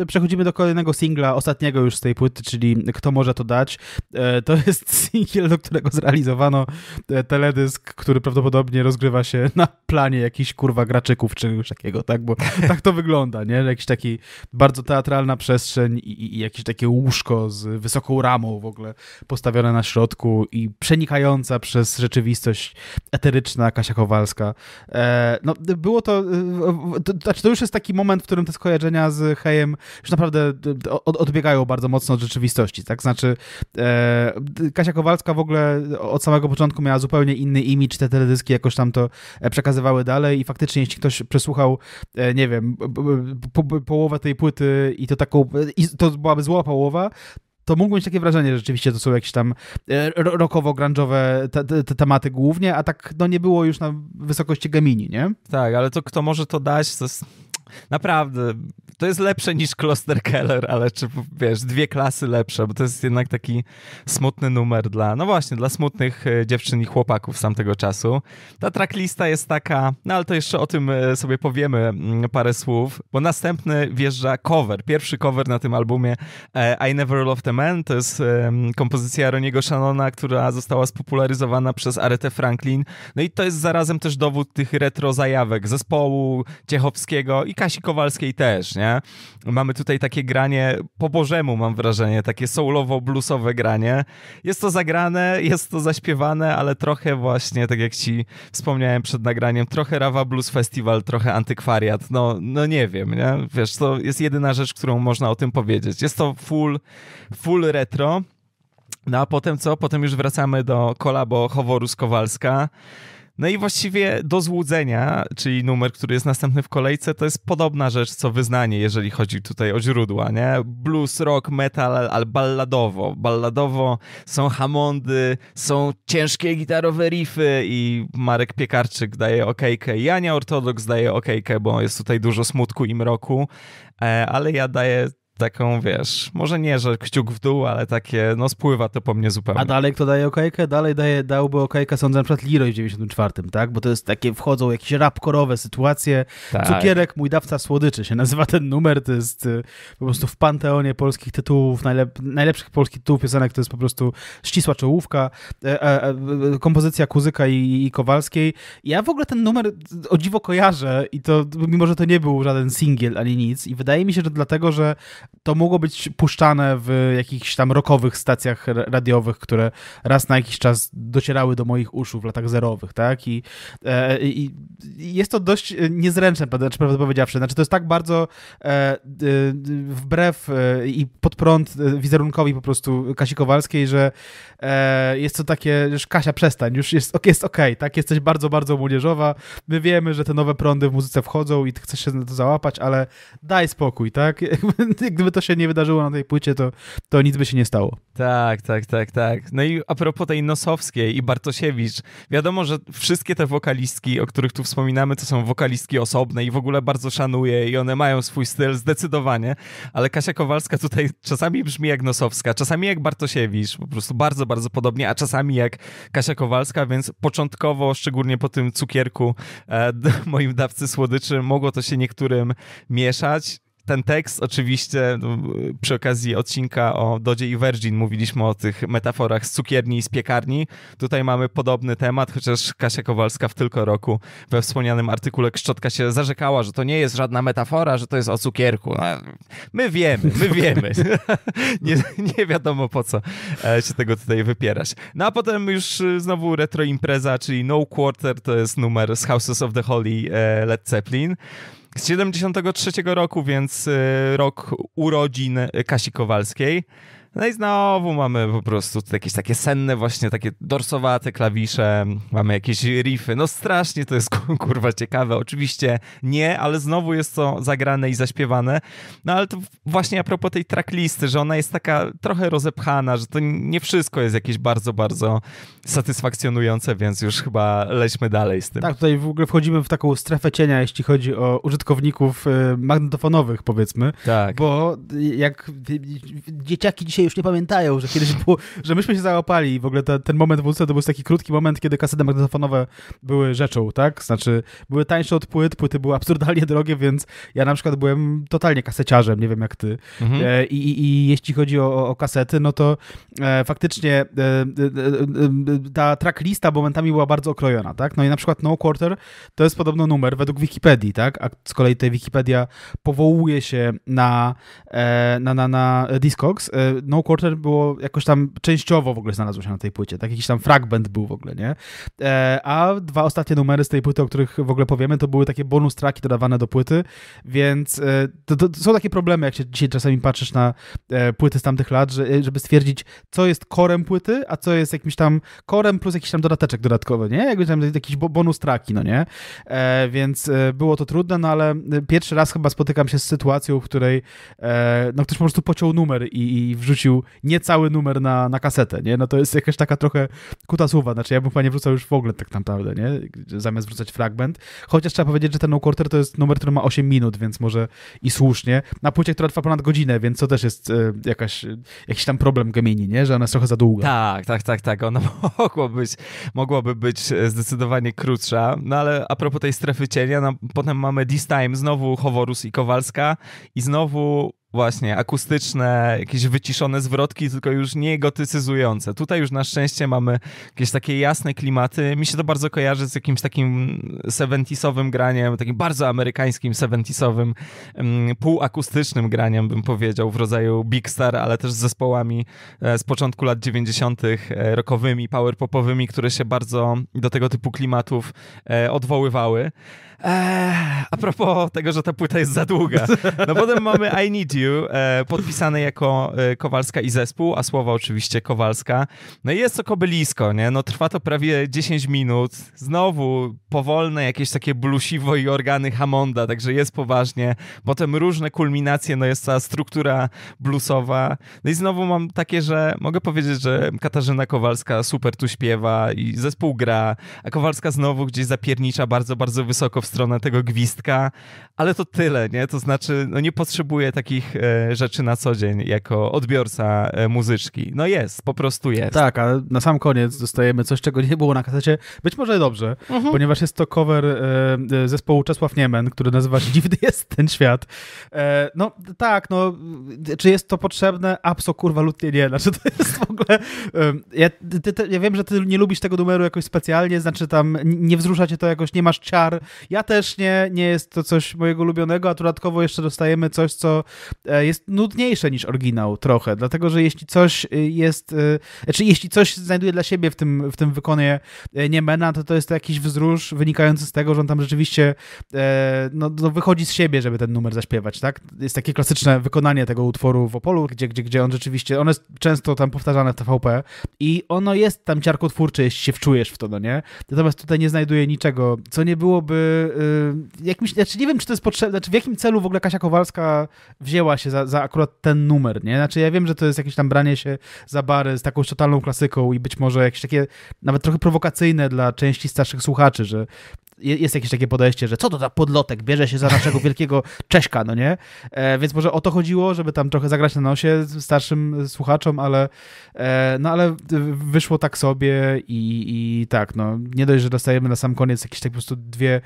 e, przechodzimy do kolejnego singla, ostatniego już z tej płyty, czyli Kto może to dać. E, to (laughs) jest singiel, do którego zrealizowano e, teledysk, który prawdopodobnie rozgrywa się na planie jakiejś kur kurwa graczyków czy czegoś takiego, tak? Bo (laughs) tak to wygląda, nie? Jakiś taki bardzo teatralna przestrzeń i, i, i jakieś takie łóżko z wysoką ramą w ogóle postawione na środku i przenikająca przez rzeczywistość eteryczna Kasia Kowalska. E, no, było to, e, to, znaczy to już jest taki moment, w którym te skojarzenia z Hejem już naprawdę od, odbiegają bardzo mocno od rzeczywistości, tak? Znaczy e, Kasia Kowalska w ogóle od samego początku miała zupełnie inny imidż, te teledyski jakoś tam to e, przekazywały dalej i faktycznie faktycznie, jeśli ktoś przesłuchał, e, nie wiem, po, po, połowę tej płyty i to taką, i to byłaby zła połowa, to mógł mieć takie wrażenie, że rzeczywiście to są jakieś tam e, rokowo-grunge'owe te, te tematy głównie, a tak no nie było już na wysokości Gemini, nie? Tak, ale to kto może to dać, to jest naprawdę, to jest lepsze niż Kloster Keller, ale czy wiesz, dwie klasy lepsze, bo to jest jednak taki smutny numer dla, no właśnie, dla smutnych e, dziewczyn i chłopaków z tamtego czasu. Ta tracklista jest taka, no ale to jeszcze o tym e, sobie powiemy mm, parę słów, bo następny wjeżdża cover, pierwszy cover na tym albumie e, I Never Loved a Man, to jest kompozycja Roniego Shannona, która została spopularyzowana przez Aretę Franklin, no i to jest zarazem też dowód tych retro zajawek zespołu ciechowskiego i Kasi Kowalskiej też, nie? Mamy tutaj takie granie po bożemu, mam wrażenie, takie soulowo-bluesowe granie. Jest to zagrane, jest to zaśpiewane, ale trochę właśnie, tak jak ci wspomniałem przed nagraniem, trochę Rawa Blues Festival, trochę antykwariat, no, no nie wiem, nie? Wiesz, to jest jedyna rzecz, którą można o tym powiedzieć. Jest to full, full retro. No a potem co? Potem już wracamy do kolabo choworu z Kowalska. No i właściwie do złudzenia, czyli numer, który jest następny w kolejce, to jest podobna rzecz co wyznanie, jeżeli chodzi tutaj o źródła, nie? Blues, rock, metal, ale balladowo. Balladowo są hamondy, są ciężkie gitarowe riffy i Marek Piekarczyk daje okejkę, Jania Ortodoks daje okejkę, bo jest tutaj dużo smutku i mroku, e, ale ja daję taką, wiesz, może nie, że kciuk w dół, ale takie, no spływa to po mnie zupełnie. A dalej kto daje okejkę? Dalej daje, dałby okejkę, sądzę, na przykład Leroy w 94, tak? Bo to jest takie, wchodzą jakieś rapkorowe sytuacje. Tak. Cukierek, mój dawca słodyczy się nazywa ten numer, to jest y, po prostu w panteonie polskich tytułów, najlep najlepszych polskich tytułów piosenek, to jest po prostu ścisła czołówka, e, e, e, kompozycja Kuzyka i, i, Kowalskiej. Ja w ogóle ten numer o dziwo kojarzę i to, mimo że to nie był żaden singiel ani nic i wydaje mi się, że dlatego, że to mogło być puszczane w jakichś tam rokowych stacjach radiowych, które raz na jakiś czas docierały do moich uszu w latach zerowych, tak? I, e, i jest to dość e, niezręczne, znaczy, prawdę powiedziawszy. Znaczy, to jest tak bardzo e, e wbrew e, i pod prąd wizerunkowi po prostu Kasi Kowalskiej, że e, jest to takie, już Kasia, przestań, już jest, jest OK, tak? Jesteś bardzo, bardzo młodzieżowa. My wiemy, że te nowe prądy w muzyce wchodzą i ty chcesz się na to załapać, ale daj spokój, tak? (laughs) gdyby to się nie wydarzyło na tej płycie, to, to nic by się nie stało. Tak, tak, tak, tak. No i a propos tej Nosowskiej i Bartosiewicz, wiadomo, że wszystkie te wokalistki, o których tu wspominamy, to są wokalistki osobne i w ogóle bardzo szanuję i one mają swój styl zdecydowanie, ale Kasia Kowalska tutaj czasami brzmi jak Nosowska, czasami jak Bartosiewicz, po prostu bardzo, bardzo podobnie, a czasami jak Kasia Kowalska, więc początkowo, szczególnie po tym cukierku e, moim dawcy słodyczy, mogło to się niektórym mieszać ten tekst oczywiście no, przy okazji odcinka o Dodzie i Virgin mówiliśmy o tych metaforach z cukierni i z piekarni. Tutaj mamy podobny temat, chociaż Kasia Kowalska w tylko roku we wspomnianym artykule Kszczotka się zarzekała, że to nie jest żadna metafora, że to jest o cukierku. No, my wiemy, my wiemy. (laughs) nie, nie wiadomo po co e, się tego tutaj wypierać. No a potem już e, znowu retroimpreza, czyli No Quarter to jest numer z Houses of the Holy e, Led Zeppelin z 73 roku, więc y, rok urodzin Kasi Kowalskiej. No i znowu mamy po prostu jakieś takie senne właśnie, takie dorsowate klawisze, mamy jakieś riffy. No strasznie to jest (laughs) kurwa ciekawe. Oczywiście nie, ale znowu jest to zagrane i zaśpiewane. No ale to właśnie a propos tej tracklisty, że ona jest taka trochę rozepchana, że to nie wszystko jest jakieś bardzo, bardzo satysfakcjonujące, więc już chyba lećmy dalej z tym. Tak, tutaj w ogóle wchodzimy w taką strefę cienia, jeśli chodzi o użytkowników e, magnetofonowych, powiedzmy. Tak. Bo jak dzieciaki dzisiaj dzisiaj już nie pamiętają, że kiedyś było, że myśmy się załapali i w ogóle ten moment w WC to był taki krótki moment, kiedy kasety magnetofonowe były rzeczą, tak? Znaczy, były tańsze od płyt, płyty były absurdalnie drogie, więc ja na przykład byłem totalnie kaseciarzem, nie wiem jak ty. Mhm. E, i, I, jeśli chodzi o, o kasety, no to e, faktycznie e, e, e, e, ta tracklista momentami była bardzo okrojona, tak? No i na przykład No Quarter to jest podobno numer według Wikipedii, tak? A z kolei ta Wikipedia powołuje się na, na, na, na Discogs, no Quarter było jakoś tam częściowo w ogóle znalazło się na tej płycie, tak jakiś tam fragment był w ogóle, nie? E, a dwa ostatnie numery z tej płyty, o których w ogóle powiemy, to były takie bonus traki dodawane do płyty, więc to, e, to, to są takie problemy, jak się dzisiaj czasami patrzysz na e, płyty z tamtych lat, że, żeby stwierdzić, co jest korem płyty, a co jest jakimś tam korem plus jakiś tam dodateczek dodatkowy, nie? Jakby tam jakiś bonus traki, no nie? więc było to trudne, no ale pierwszy raz chyba spotykam się z sytuacją, w której no ktoś po prostu pociął numer i, i wrzucił wrzucił niecały numer na, na kasetę, nie? No to jest jakaś taka trochę kuta słowa, znaczy ja bym chyba nie wrzucał już w ogóle tak naprawdę, nie? Zamiast wrzucać fragment. Chociaż trzeba powiedzieć, że ten No Quarter to jest numer, który ma 8 minut, więc może i słusznie. Na płycie, która trwa ponad godzinę, więc to też jest y, jakaś, e, jakiś tam problem Gemini, nie? Że ona jest trochę za długa. Tak, tak, tak, tak. Ona (laughs) mogło być, mogłoby być e, zdecydowanie krótsza, no ale a propos tej strefy cienia, no, potem mamy This Time znowu Choworus i Kowalska i znowu Właśnie, akustyczne, jakieś wyciszone zwrotki, tylko już nie gotycyzujące. Tutaj już na szczęście mamy jakieś takie jasne klimaty. Mi się to bardzo kojarzy z jakimś takim 70 graniem, takim bardzo amerykańskim 70 mm, półakustycznym graniem, bym powiedział, w rodzaju Big Star, ale też z zespołami e, z początku lat 90. E, rokowymi, power popowymi, które się bardzo do tego typu klimatów e, odwoływały. Eee, a propos tego, że ta płyta jest za długa. No potem mamy I Need You, e, podpisane jako e, Kowalska i zespół, a słowa oczywiście Kowalska. No i jest to kobylisko, nie? No trwa to prawie 10 minut. Znowu powolne, jakieś takie blusiwo i organy Hammonda, także jest poważnie. Potem różne kulminacje, no jest ta struktura bluesowa. No i znowu mam takie, że mogę powiedzieć, że Katarzyna Kowalska super tu śpiewa i zespół gra, a Kowalska znowu gdzieś zapiernicza bardzo, bardzo wysoko w stronę tego gwizdka, ale to tyle, nie? To znaczy, no nie potrzebuję takich e, rzeczy na co dzień jako odbiorca e, muzyczki. No jest, po prostu jest. Tak, a na sam koniec dostajemy coś, czego nie było na kasecie. Być może dobrze, mhm. ponieważ jest to cover e, zespołu Czesław Niemen, który nazywa się (laughs) Dziwny jest ten świat. No tak, no czy jest to potrzebne? Abso kurwa lutnie nie. Znaczy to jest w ogóle... Ja, ty, ty, ja wiem, że ty nie lubisz tego numeru jakoś specjalnie, znaczy tam nie wzruszacie to jakoś, nie masz ciar. Ja ja też nie, nie jest to coś mojego ulubionego, a dodatkowo jeszcze dostajemy coś, co e, jest nudniejsze niż oryginał trochę, dlatego że jeśli coś e, jest, e, znaczy jeśli coś znajduje dla siebie w tym, w tym wykonie Niemena, to to jest to jakiś wzrusz wynikający z tego, że on tam rzeczywiście no, no wychodzi z siebie, żeby ten numer zaśpiewać, tak? Jest takie klasyczne wykonanie tego utworu w Opolu, gdzie, gdzie, gdzie on rzeczywiście, ono jest często tam powtarzane w TVP i ono jest tam ciarkotwórcze, jeśli się wczujesz w to, no nie? Natomiast tutaj nie znajduje niczego, co nie byłoby Y, jak mi, znaczy nie wiem, czy to jest potrzebne, znaczy w jakim celu w ogóle Kasia Kowalska wzięła się za, za akurat ten numer, nie? Znaczy ja wiem, że to jest jakieś tam branie się za bary z taką totalną klasyką i być może jakieś takie nawet trochę prowokacyjne dla części starszych słuchaczy, że jest jakieś takie podejście, że co to za podlotek, bierze się za naszego (laughs) wielkiego Czeszka, no nie? E, więc może o to chodziło, żeby tam trochę zagrać na nosie starszym słuchaczom, ale e, no ale wyszło tak sobie i, i tak, no nie dość, że dostajemy na sam koniec jakieś tak po prostu dwie,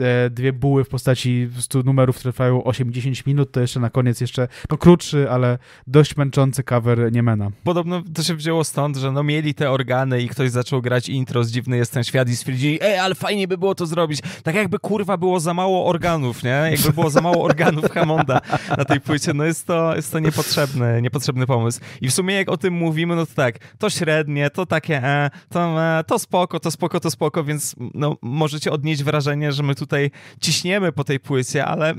e, dwie buły w postaci stu numerów, które trwają 8-10 minut, to jeszcze na koniec jeszcze, no krótszy, ale dość męczący cover Niemena. Podobno to się wzięło stąd, że no mieli te organy i ktoś zaczął grać intro z Dziwny Jest Ten Świat i stwierdzili, ej, ale fajnie by było to zrobić zrobić. Tak jakby kurwa było za mało organów, nie? Jakby było za mało organów Hammonda na tej płycie. No jest to, jest to niepotrzebny, niepotrzebny pomysł. I w sumie jak o tym mówimy, no to tak, to średnie, to takie, e, to, e, to spoko, to spoko, to spoko, więc no, możecie odnieść wrażenie, że my tutaj ciśniemy po tej płycie, ale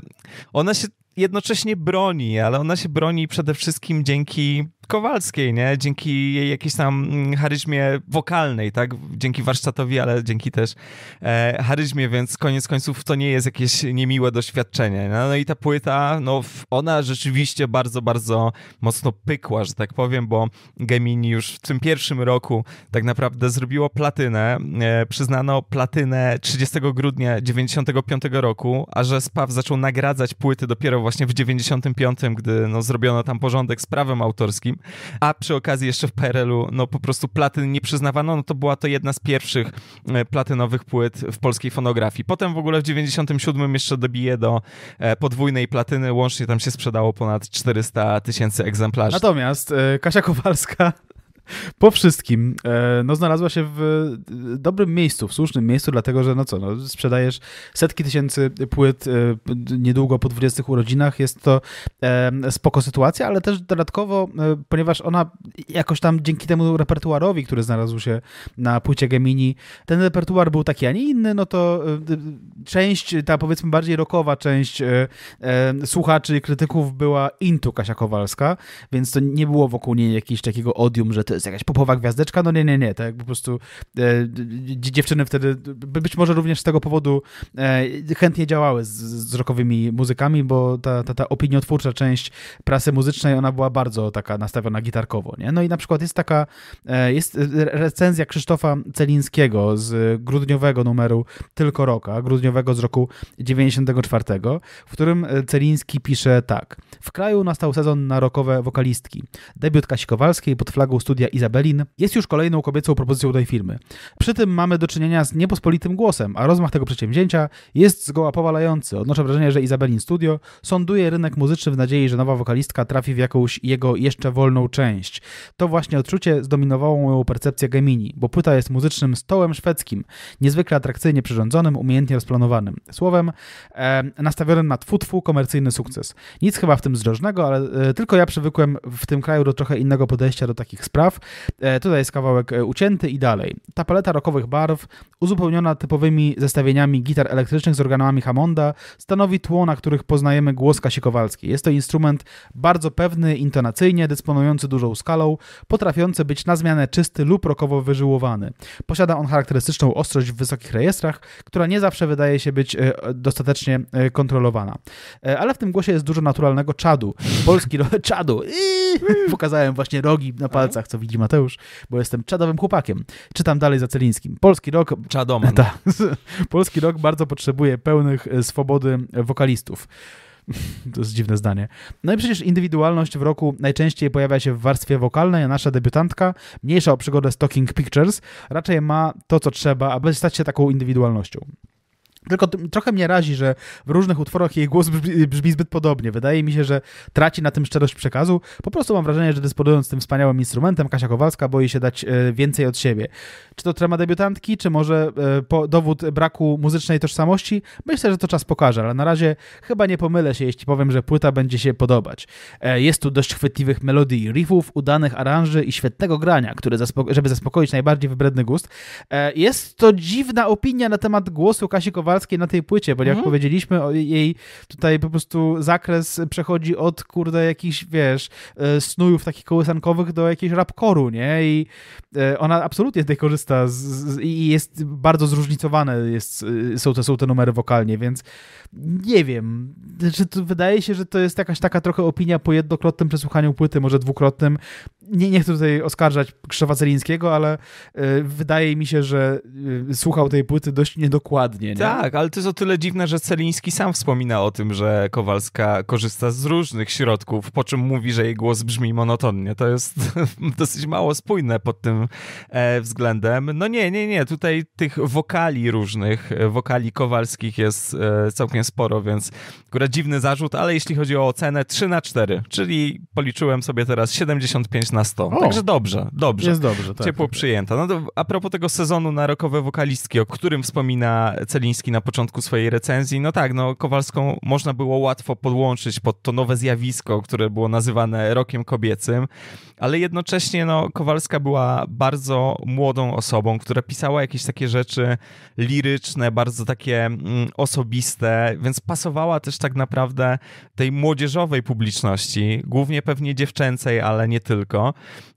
ona się jednocześnie broni, ale ona się broni przede wszystkim dzięki Kowalskiej, nie? Dzięki jej jakiejś tam mm, charyzmie wokalnej, tak? Dzięki warsztatowi, ale dzięki też e, charyzmie, więc koniec końców to nie jest jakieś niemiłe doświadczenie. No, no i ta płyta, no ona rzeczywiście bardzo, bardzo mocno pykła, że tak powiem, bo Gemini już w tym pierwszym roku tak naprawdę zrobiło platynę. E, przyznano platynę 30 grudnia 95 roku, a że Spaw zaczął nagradzać płyty dopiero właśnie w 95, gdy no, zrobiono tam porządek z prawem autorskim, a przy okazji jeszcze w PRL-u no, po prostu platyn nie przyznawano, no to była to jedna z pierwszych e, platynowych płyt w polskiej fonografii. Potem w ogóle w 97 jeszcze dobije do e, podwójnej platyny, łącznie tam się sprzedało ponad 400 tysięcy egzemplarzy. Natomiast e, Kasia Kowalska po wszystkim, e, no znalazła się w e, dobrym miejscu, w słusznym miejscu, dlatego że no co, no, sprzedajesz setki tysięcy płyt e, niedługo po 20 urodzinach, jest to spoko sytuacja, ale też dodatkowo, ponieważ ona jakoś tam dzięki temu repertuarowi, który znalazł się na płycie Gemini, ten repertuar był taki, a nie inny, no to część, ta powiedzmy bardziej rockowa część słuchaczy i krytyków była intu Kasia Kowalska, więc to nie było wokół niej jakiegoś takiego odium, że to jest jakaś popowa gwiazdeczka, no nie, nie, nie, tak po prostu e, dziewczyny wtedy być może również z tego powodu e, chętnie działały z, z rockowymi muzykami, bo ta, ta, ta opiniotwórcza część prasy muzycznej, ona była bardzo taka nastawiona gitarkowo, nie? No i na przykład jest taka, e, jest recenzja Krzysztofa Celińskiego z grudniowego numeru Tylko Roka, grudniowego z roku 94, w którym e, Celiński pisze tak. W kraju nastał sezon na rokowe wokalistki. Debiut Kasi Kowalskiej pod flagą studia Klaudia Izabelin jest już kolejną kobiecą propozycją tej firmy. Przy tym mamy do czynienia z niepospolitym głosem, a rozmach tego przedsięwzięcia jest zgoła powalający. Odnoszę wrażenie, że Izabelin Studio sonduje rynek muzyczny w nadziei, że nowa wokalistka trafi w jakąś jego jeszcze wolną część. To właśnie odczucie zdominowało moją percepcję Gemini, bo płyta jest muzycznym stołem szwedzkim, niezwykle atrakcyjnie przyrządzonym, umiejętnie rozplanowanym. Słowem, e, nastawionym na twu-twu komercyjny sukces. Nic chyba w tym zdrożnego, ale e, tylko ja przywykłem w tym kraju do trochę innego podejścia do takich spraw, barw. E, tutaj jest kawałek e, ucięty i dalej. Ta paleta rokowych barw, uzupełniona typowymi zestawieniami gitar elektrycznych z organami Hammonda, stanowi tło, na których poznajemy głos Kasi Kowalskiej. Jest to instrument bardzo pewny intonacyjnie, dysponujący dużą skalą, potrafiący być na zmianę czysty lub rokowo wyżyłowany. Posiada on charakterystyczną ostrość w wysokich rejestrach, która nie zawsze wydaje się być e, dostatecznie kontrolowana. Ale w tym głosie jest dużo naturalnego czadu. Polski (laughs) czadu. (laughs) pokazałem właśnie rogi na palcach, co widzi Mateusz, bo jestem czadowym chłopakiem. Czytam dalej za Celińskim. Polski rok... czadoma. (laughs) Tak. polski rok bardzo potrzebuje pełnych e, swobody e, wokalistów. (laughs) To jest dziwne zdanie. No i przecież indywidualność w roku najczęściej pojawia się w warstwie wokalnej, a nasza debiutantka, mniejsza o przygodę z Talking Pictures, raczej ma to, co trzeba, aby stać się taką indywidualnością. Tylko trochę mnie razi, że w różnych utworach jej głos brzmi, brzmi, zbyt podobnie. Wydaje mi się, że traci na tym szczerość przekazu. Po prostu mam wrażenie, że dysponując tym wspaniałym instrumentem, Kasia Kowalska boi się dać e, więcej od siebie. Czy to trema debiutantki, czy może e, dowód braku muzycznej tożsamości? Myślę, że to czas pokaże, ale na razie chyba nie pomylę się, jeśli powiem, że płyta będzie się podobać. E, jest tu dość chwytliwych melodii, riffów, udanych aranży i świetnego grania, które żeby zaspokoić najbardziej wybredny gust. Jest to dziwna opinia na temat głosu Kasi Kowalskiej Kowalskiej na tej płycie, bo jak mhm. powiedzieliśmy, jej tutaj po prostu zakres przechodzi od, kurde, jakichś, wiesz, e, snujów takich kołysankowych do jakiejś rapkoru, nie? I e, ona absolutnie tutaj korzysta z, z, i jest bardzo zróżnicowane jest, e, są, te, są te numery wokalnie, więc nie wiem. Znaczy, wydaje się, że to jest jakaś taka trochę opinia po jednokrotnym przesłuchaniu płyty, może dwukrotnym, nie, nie chcę tutaj oskarżać Krzysztofa Celińskiego, ale y, wydaje mi się, że y, słuchał tej płyty dość niedokładnie. Nie? Tak, ale to jest o tyle dziwne, że Celiński sam wspomina o tym, że Kowalska korzysta z różnych środków, po czym mówi, że jej głos brzmi monotonnie. To jest (laughs) dosyć mało spójne pod tym e, względem. No nie, nie, nie. Tutaj tych wokali różnych, e, wokali Kowalskich jest e, całkiem sporo, więc akurat dziwny zarzut, ale jeśli chodzi o ocenę 3 na 4, czyli policzyłem sobie teraz 75 na 100. O, Także dobrze, dobrze. Jest dobrze, tak. Ciepło tak, przyjęta. No to a propos tego sezonu na rokowe wokalistki, o którym wspomina Celiński na początku swojej recenzji, no tak, no Kowalską można było łatwo podłączyć pod to nowe zjawisko, które było nazywane rokiem kobiecym, ale jednocześnie no Kowalska była bardzo młodą osobą, która pisała jakieś takie rzeczy liryczne, bardzo takie mm, osobiste, więc pasowała też tak naprawdę tej młodzieżowej publiczności, głównie pewnie dziewczęcej, ale nie tylko.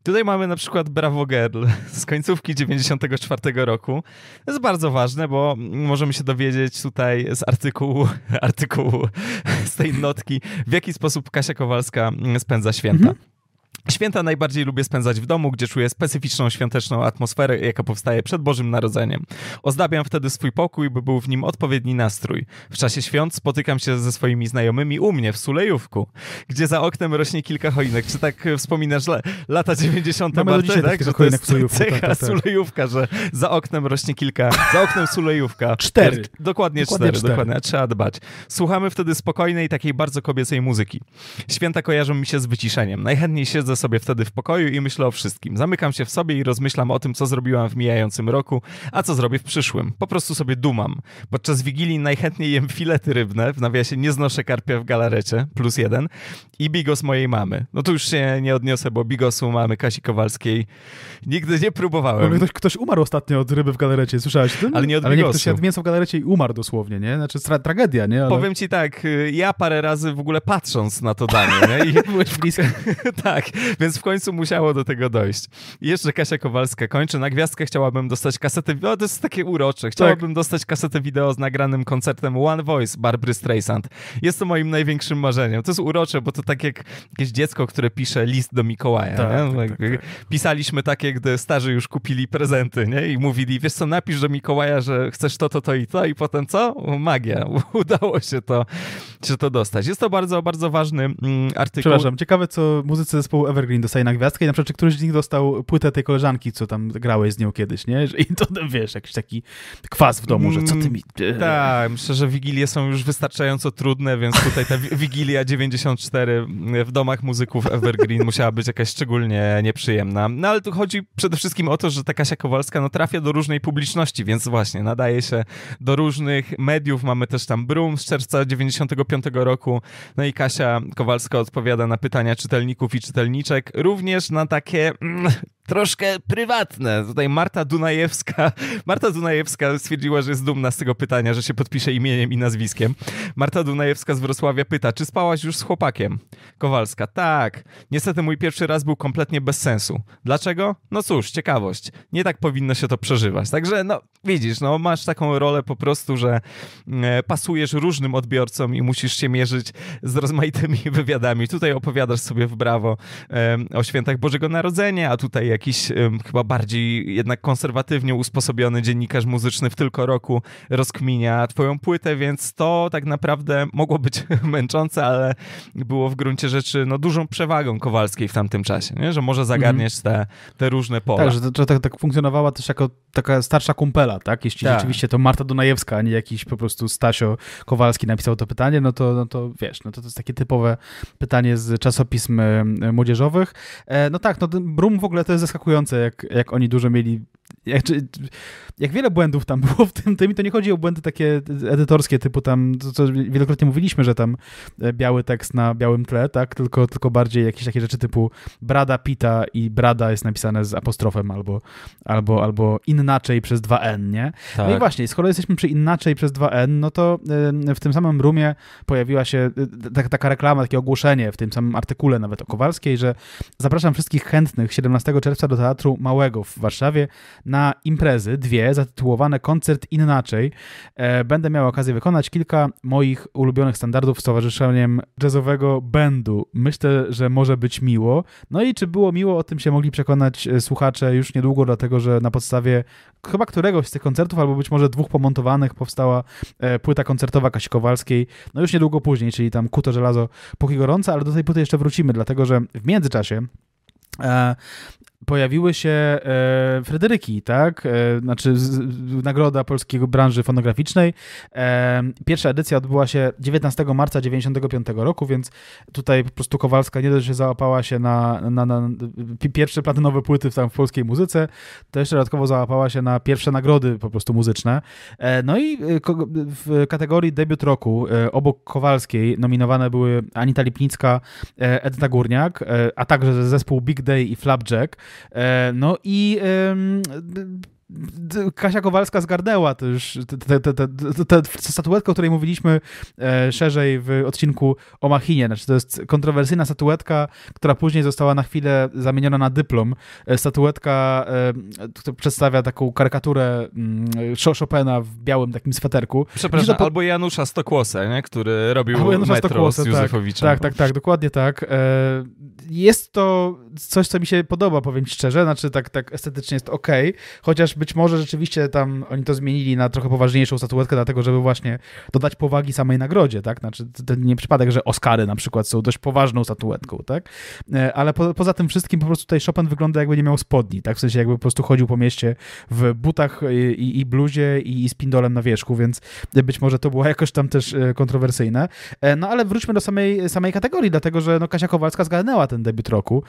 Tutaj mamy na przykład Bravo Girl z końcówki 94 roku. To jest bardzo ważne, bo możemy się dowiedzieć tutaj z artykułu, (laughs) artykułu z tej notki, w jaki sposób Kasia Kowalska spędza święta. Mhm. Święta najbardziej lubię spędzać w domu, gdzie czuję specyficzną świąteczną atmosferę, jaka powstaje przed Bożym Narodzeniem. Ozdabiam wtedy swój pokój, by był w nim odpowiedni nastrój. W czasie świąt spotykam się ze swoimi znajomymi u mnie w Sulejówku, gdzie za oknem rośnie kilka choinek. Czy tak e, wspominasz le, lata 90. Mamy Bartek, tak, że to jest Sulejówku, cecha tak, tak, tak. Sulejówka, że za oknem rośnie kilka, za oknem Sulejówka. cztery. Dokładnie, dokładnie cztery, cztery, dokładnie, trzeba dbać. Słuchamy wtedy spokojnej, takiej bardzo kobiecej muzyki. Święta kojarzą mi się z wyciszeniem. Najchętniej się Siedzę sobie wtedy w pokoju i myślę o wszystkim. Zamykam się w sobie i rozmyślam o tym, co zrobiłam w mijającym roku, a co zrobię w przyszłym. Po prostu sobie dumam. Podczas Wigilii najchętniej jem filety rybne, w nawiasie nie znoszę karpia w galarecie, plus jeden, i bigos mojej mamy. No tu już się nie odniosę, bo bigosu mamy Kasi Kowalskiej nigdy nie próbowałem. ktoś, ktoś umarł ostatnio od ryby w galarecie, słyszałeś o tym? Ale nie od Ale bigosu. Ale ktoś jadł mięso w galarecie i umarł dosłownie, nie? Znaczy tra tragedia, nie? Ale... Powiem ci tak, y, ja parę razy w ogóle patrząc na to danie, nie? I... (laughs) Byłeś blisko. (laughs) tak, (laughs) Więc w końcu musiało do tego dojść. I jeszcze Kasia Kowalska kończy. Na gwiazdkę chciałabym dostać kasetę. O, to jest takie urocze. Chciałabym tak. dostać kasetę wideo z nagranym koncertem One Voice Barbry Streisand. Jest to moim największym marzeniem. To jest urocze, bo to tak jak jakieś dziecko, które pisze list do Mikołaja. Tak, tak, tak, tak, Pisaliśmy takie, gdy starzy już kupili prezenty nie? i mówili, wiesz co, napisz do Mikołaja, że chcesz to, to, to i to i potem co? Magia. (laughs) Udało się to, się to dostać. Jest to bardzo, bardzo ważny mm, artykuł. Przepraszam, ciekawe co muzycy zespołu Evergreen dostaje na gwiazdkę i na przykład czy któryś z nich dostał płytę tej koleżanki, co tam grałeś z nią kiedyś, nie? I to wiesz, jakiś taki kwas w domu, że co ty mi... Mm, eee. Tak, myślę, że wigilie są już wystarczająco trudne, więc tutaj ta (laughs) wigilia 94 w domach muzyków Evergreen musiała być jakaś szczególnie nieprzyjemna. No ale tu chodzi przede wszystkim o to, że ta Kasia Kowalska no, trafia do różnej publiczności, więc właśnie nadaje się do różnych mediów. Mamy też tam Brum z czerwca 95 roku. No i Kasia Kowalska odpowiada na pytania czytelników i czytelników również na takie mm, (laughs) troszkę prywatne. Tutaj Marta Dunajewska, (laughs) Marta Dunajewska stwierdziła, że jest dumna z tego pytania, że się podpisze imieniem i nazwiskiem. Marta Dunajewska z Wrocławia pyta, czy spałaś już z chłopakiem? Kowalska, tak. Niestety mój pierwszy raz był kompletnie bez sensu. Dlaczego? No cóż, ciekawość. Nie tak powinno się to przeżywać. Także no, widzisz, no masz taką rolę po prostu, że mm, e, pasujesz różnym odbiorcom i musisz się mierzyć z rozmaitymi (laughs) wywiadami. Tutaj opowiadasz sobie w brawo, o świętach Bożego Narodzenia, a tutaj jakiś chyba bardziej jednak konserwatywnie usposobiony dziennikarz muzyczny w tylko roku rozkminia twoją płytę, więc to tak naprawdę mogło być (laughs) męczące, ale było w gruncie rzeczy no, dużą przewagą Kowalskiej w tamtym czasie, nie? że może mhm. zagarniesz te, te różne pola. Tak, że, to, tak, tak funkcjonowała też jako taka starsza kumpela, tak? Jeśli tak. rzeczywiście to Marta Dunajewska, a nie jakiś po prostu Stasio Kowalski napisał to pytanie, no to, no to wiesz, no to, to jest takie typowe pytanie z czasopism młodzieżowych. E, no tak, no Brum w ogóle to jest zaskakujące, jak, jak oni dużo mieli jak, jak wiele błędów tam było w tym, to i to nie chodzi o błędy takie edytorskie, typu tam, co, co wielokrotnie mówiliśmy, że tam e, biały tekst na białym tle, tak, tylko, tylko bardziej jakieś takie rzeczy typu brada pita i brada jest napisane z apostrofem albo, albo, albo inaczej przez 2n, nie? Tak. No i tak. właśnie, skoro jesteśmy przy inaczej przez 2n, no to e, w tym samym rumie pojawiła się e, taka reklama, takie ogłoszenie w tym samym artykule nawet o Kowalskiej, że zapraszam wszystkich chętnych 17 czerwca do Teatru Małego w Warszawie na imprezy, dwie, zatytułowane Koncert Inaczej. E, będę miał okazję wykonać kilka moich ulubionych standardów z Towarzyszeniem Jazzowego Bendu. Myślę, że może być miło. No i czy było miło, o tym się mogli przekonać e, słuchacze już niedługo, dlatego że na podstawie chyba któregoś z tych koncertów, albo być może dwóch pomontowanych, powstała e, płyta koncertowa Kasi Kowalskiej, no już niedługo później, czyli tam Kuto Żelazo Póki Gorące, ale do tej płyty jeszcze wrócimy, dlatego że w międzyczasie pojawiły się e, Frederyki, tak? E, znaczy z, Nagroda Polskiego Branży Fonograficznej. E, pierwsza edycja odbyła się 19 marca 95 roku, więc tutaj po prostu Kowalska nie dość, że załapała się na, na, na pierwsze platynowe płyty w, tam w polskiej muzyce, to jeszcze dodatkowo załapała się na pierwsze nagrody po prostu muzyczne. E, no i e, w kategorii debiut roku e, obok Kowalskiej nominowane były Anita Lipnicka, Edna Górniak, a także zespół Big Day i Flapjack. E, no i Kasia Kowalska zgarnęła też tę statuetkę, o której mówiliśmy e, szerzej w odcinku o Machinie. Znaczy, to jest kontrowersyjna statuetka, która później została na chwilę zamieniona na dyplom. E, statuetka, e, która przedstawia taką karykaturę m, mm, Chopina w białym takim sweterku. Przepraszam, albo Janusza Stokłosa, nie? który robił albo Janusza metro Stokłosa, z tak. Józefowiczem. Tak, tak, tak, dokładnie tak. E, jest to coś, co mi się podoba, powiem ci szczerze, znaczy tak, tak estetycznie jest ok, chociaż być może rzeczywiście tam oni to zmienili na trochę poważniejszą statuetkę, dlatego żeby właśnie dodać powagi samej nagrodzie, tak? Znaczy, to nie przypadek, że Oscary na przykład są dość poważną statuetką, tak? E, ale po, poza tym wszystkim po prostu tutaj Chopin wygląda jakby nie miał spodni, tak? W sensie jakby po prostu chodził po mieście w butach i, i bluzie i, i z pindolem na wierzchu, więc być może to była (laughs) jakoś tam też e, kontrowersyjne. E, no ale wróćmy do samej, samej kategorii, dlatego że no, Kasia Kowalska zgarnęła ten debiut roku,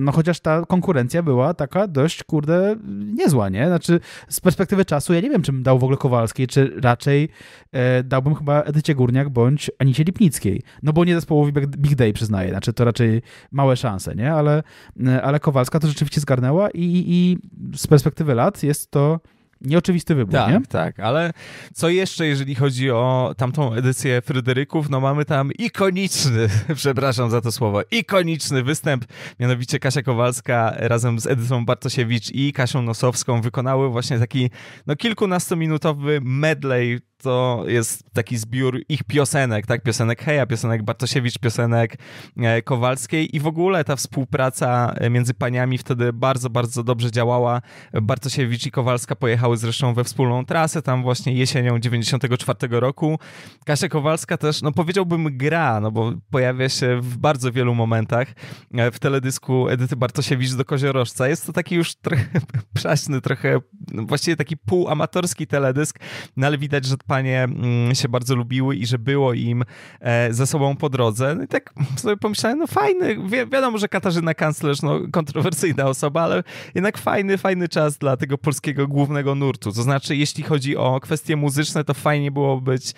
no chociaż ta konkurencja była taka dość, kurde, niezła, nie? Znaczy, z perspektywy czasu ja nie wiem, czym dał w ogóle Kowalskiej, czy raczej e, dałbym chyba Edycie Górniak bądź Anicie Lipnickiej. No bo nie zespołowi Big Day przyznaję, znaczy to raczej małe szanse, nie? Ale, e, ale Kowalska to rzeczywiście zgarnęła i, i, i z perspektywy lat jest to Nieoczywisty wybór, tak, nie? Tak, ale co jeszcze, jeżeli chodzi o tamtą edycję Fryderyków, no mamy tam ikoniczny, (laughs) przepraszam za to słowo, ikoniczny występ, mianowicie Kasia Kowalska razem z Edytą Bartosiewicz i Kasią Nosowską wykonały właśnie taki no kilkunastominutowy medley to jest taki zbiór ich piosenek, tak? Piosenek Heja, piosenek Bartosiewicz, piosenek e, Kowalskiej i w ogóle ta współpraca e, między paniami wtedy bardzo, bardzo dobrze działała. Bartosiewicz i Kowalska pojechały zresztą we wspólną trasę, tam właśnie jesienią 94 roku. Kasia Kowalska też, no powiedziałbym gra, no bo pojawia się w bardzo wielu momentach e, w teledysku Edyty Bartosiewicz do Koziorożca. Jest to taki już trochę (laughs) przaśny, trochę, no właściwie taki półamatorski teledysk, no ale widać, że panie mm, się bardzo lubiły i że było im e, ze sobą po drodze. No i tak sobie pomyślałem, no fajny, wi wiadomo, że Katarzyna Kanclerz, no kontrowersyjna osoba, ale jednak fajny, fajny czas dla tego polskiego głównego nurtu. To znaczy, jeśli chodzi o kwestie muzyczne, to fajnie było być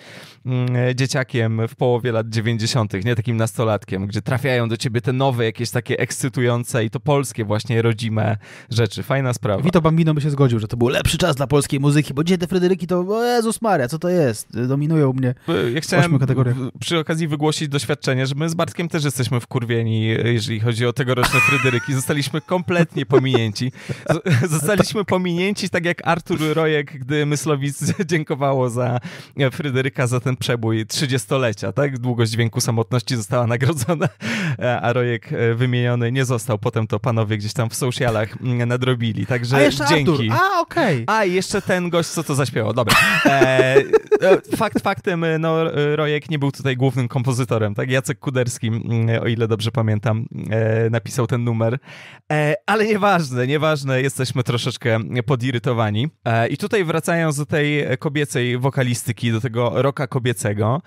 mm, dzieciakiem w połowie lat 90., nie takim nastolatkiem, gdzie trafiają do ciebie te nowe, jakieś takie ekscytujące i to polskie właśnie rodzime rzeczy. Fajna sprawa. Wito Bambino by się zgodził, że to był lepszy czas dla polskiej muzyki, bo dzisiaj te Fryderyki to, o Jezus Maria, co to jest. Dominują mnie. Y, ja chciałem przy okazji wygłosić doświadczenie, że my z Bartkiem też jesteśmy wkurwieni, jeżeli chodzi o tegoroczne Fryderyki. Zostaliśmy kompletnie pominięci. (laughs) Zostaliśmy pominięci tak jak Artur Rojek, gdy Myslowic dziękowało za Fryderyka za ten przebój 30-lecia, tak? Długość dźwięku samotności została nagrodzona, a Rojek wymieniony nie został. Potem to panowie gdzieś tam w socialach nadrobili, także a jeszcze dzięki. Artur. A, okej. Okay. A, jeszcze ten gość, co to zaśpiewał, dobra. E, (laughs) E, fakt faktem, e, no, e, Rojek nie był tutaj głównym kompozytorem, tak? Jacek Kuderski, mm, o ile dobrze pamiętam, napisał ten numer. Ale nieważne, nieważne, jesteśmy troszeczkę podirytowani. I tutaj wracając do tej kobiecej wokalistyki, do tego roka kobiecego,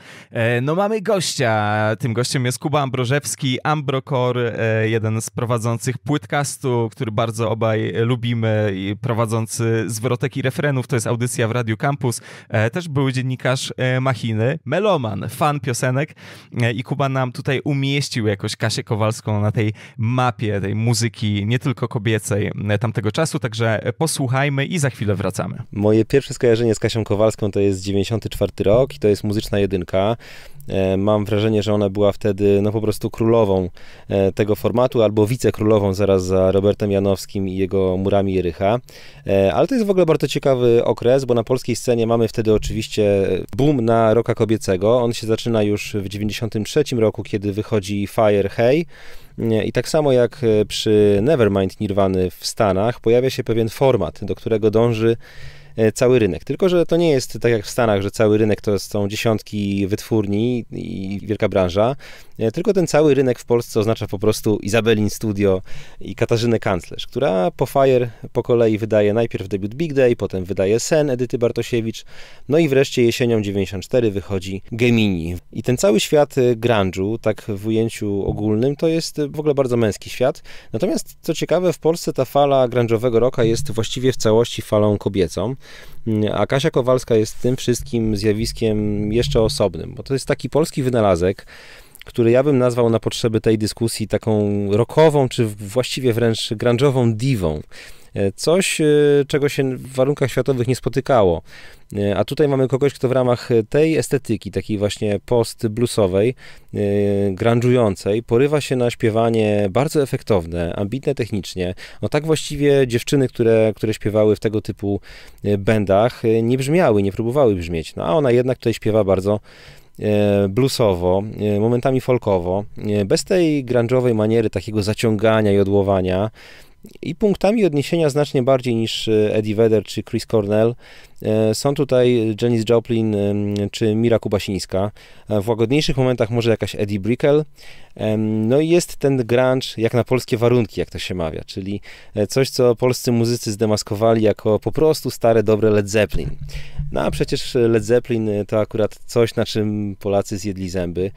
no mamy gościa. Tym gościem jest Kuba Ambrożewski, Ambrokor, jeden z prowadzących płytkastu, który bardzo obaj lubimy, prowadzący zwrotek i refrenów. To jest audycja w Radiu Campus. Też był dziennikarz e, Machiny, meloman, fan piosenek e, i Kuba nam tutaj umieścił jakoś Kasię Kowalską na tej mapie tej muzyki, nie tylko kobiecej e, tamtego czasu, także posłuchajmy i za chwilę wracamy. Moje pierwsze skojarzenie z Kasią Kowalską to jest 94 rok i to jest muzyczna jedynka. Mam wrażenie, że ona była wtedy no po prostu królową tego formatu, albo wicekrólową zaraz za Robertem Janowskim i jego murami Jerycha. Ale to jest w ogóle bardzo ciekawy okres, bo na polskiej scenie mamy wtedy oczywiście rzeczywiście boom na roka kobiecego. On się zaczyna już w 93 roku, kiedy wychodzi Fire Hey. I tak samo jak e, przy Nevermind Nirwany w Stanach, pojawia się pewien format, do którego dąży e, cały rynek. Tylko, że to nie jest tak jak w Stanach, że cały rynek to są dziesiątki wytwórni i wielka branża. E, tylko ten cały rynek w Polsce oznacza po prostu Izabelin Studio i Katarzynę Kanclerz, która po Fire po kolei wydaje najpierw debiut Big Day, potem wydaje Sen Edyty Bartosiewicz, no i wreszcie jesienią 94 wychodzi Gemini. I ten cały świat e, grunge'u, tak w ujęciu ogólnym, to jest e, w ogóle bardzo męski świat. Natomiast co ciekawe, w Polsce ta fala grunge'owego roka jest właściwie w całości falą kobiecą, mm, a Kasia Kowalska jest tym wszystkim zjawiskiem jeszcze osobnym, bo to jest taki polski wynalazek, który ja bym nazwał na potrzeby tej dyskusji taką rockową, czy właściwie wręcz grunge'ową diwą. E, coś, e, czego się w warunkach światowych nie spotykało. E, a tutaj mamy kogoś, kto w ramach tej estetyki, takiej właśnie post-bluesowej, grunge'ującej, porywa się na śpiewanie bardzo efektowne, ambitne technicznie. No tak właściwie dziewczyny, które, które śpiewały w tego typu bendach, nie brzmiały, nie próbowały brzmieć. No a ona jednak tutaj śpiewa bardzo E, bluesowo, e, momentami folkowo, e, bez tej grunge'owej maniery takiego zaciągania i odłowania, i punktami odniesienia znacznie bardziej niż e, Eddie Vedder czy Chris Cornell. E, są tutaj Janis Joplin czy Mira Kubasińska. E, w łagodniejszych momentach może jakaś Eddie Brickell. No i jest ten grunge jak na polskie warunki, jak to się mawia, czyli coś, co polscy muzycy zdemaskowali jako po prostu stare, dobre Led Zeppelin. No a przecież Led Zeppelin to akurat coś, na czym Polacy zjedli zęby.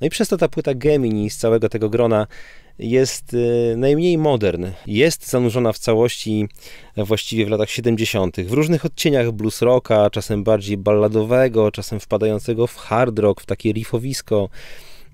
No i przez to ta płyta Gemini z całego tego grona jest y, najmniej modern. Jest zanurzona w całości e, właściwie w latach 70., w różnych odcieniach blues rocka, czasem bardziej balladowego, czasem wpadającego w hard rock, w takie riffowisko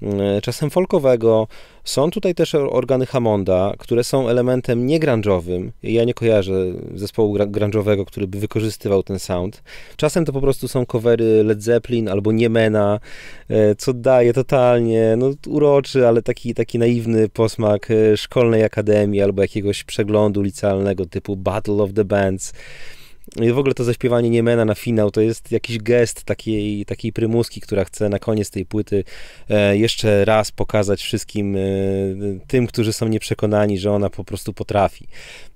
E, czasem folkowego. Są tutaj też organy Hammonda, które są elementem niegranżowym. Ja nie kojarzę zespołu grunge'owego, który by wykorzystywał ten sound. Czasem to po prostu są covery Led Zeppelin albo Niemena, e, co daje totalnie no, uroczy, ale taki, taki naiwny posmak e, szkolnej akademii albo jakiegoś przeglądu licealnego typu Battle of the Bands. Y, w ogóle to zaśpiewanie Niemena na finał to jest jakiś gest takiej, takiej prymuski, która chce na koniec tej płyty e, jeszcze raz pokazać wszystkim e, tym, którzy są nieprzekonani, że ona po prostu potrafi.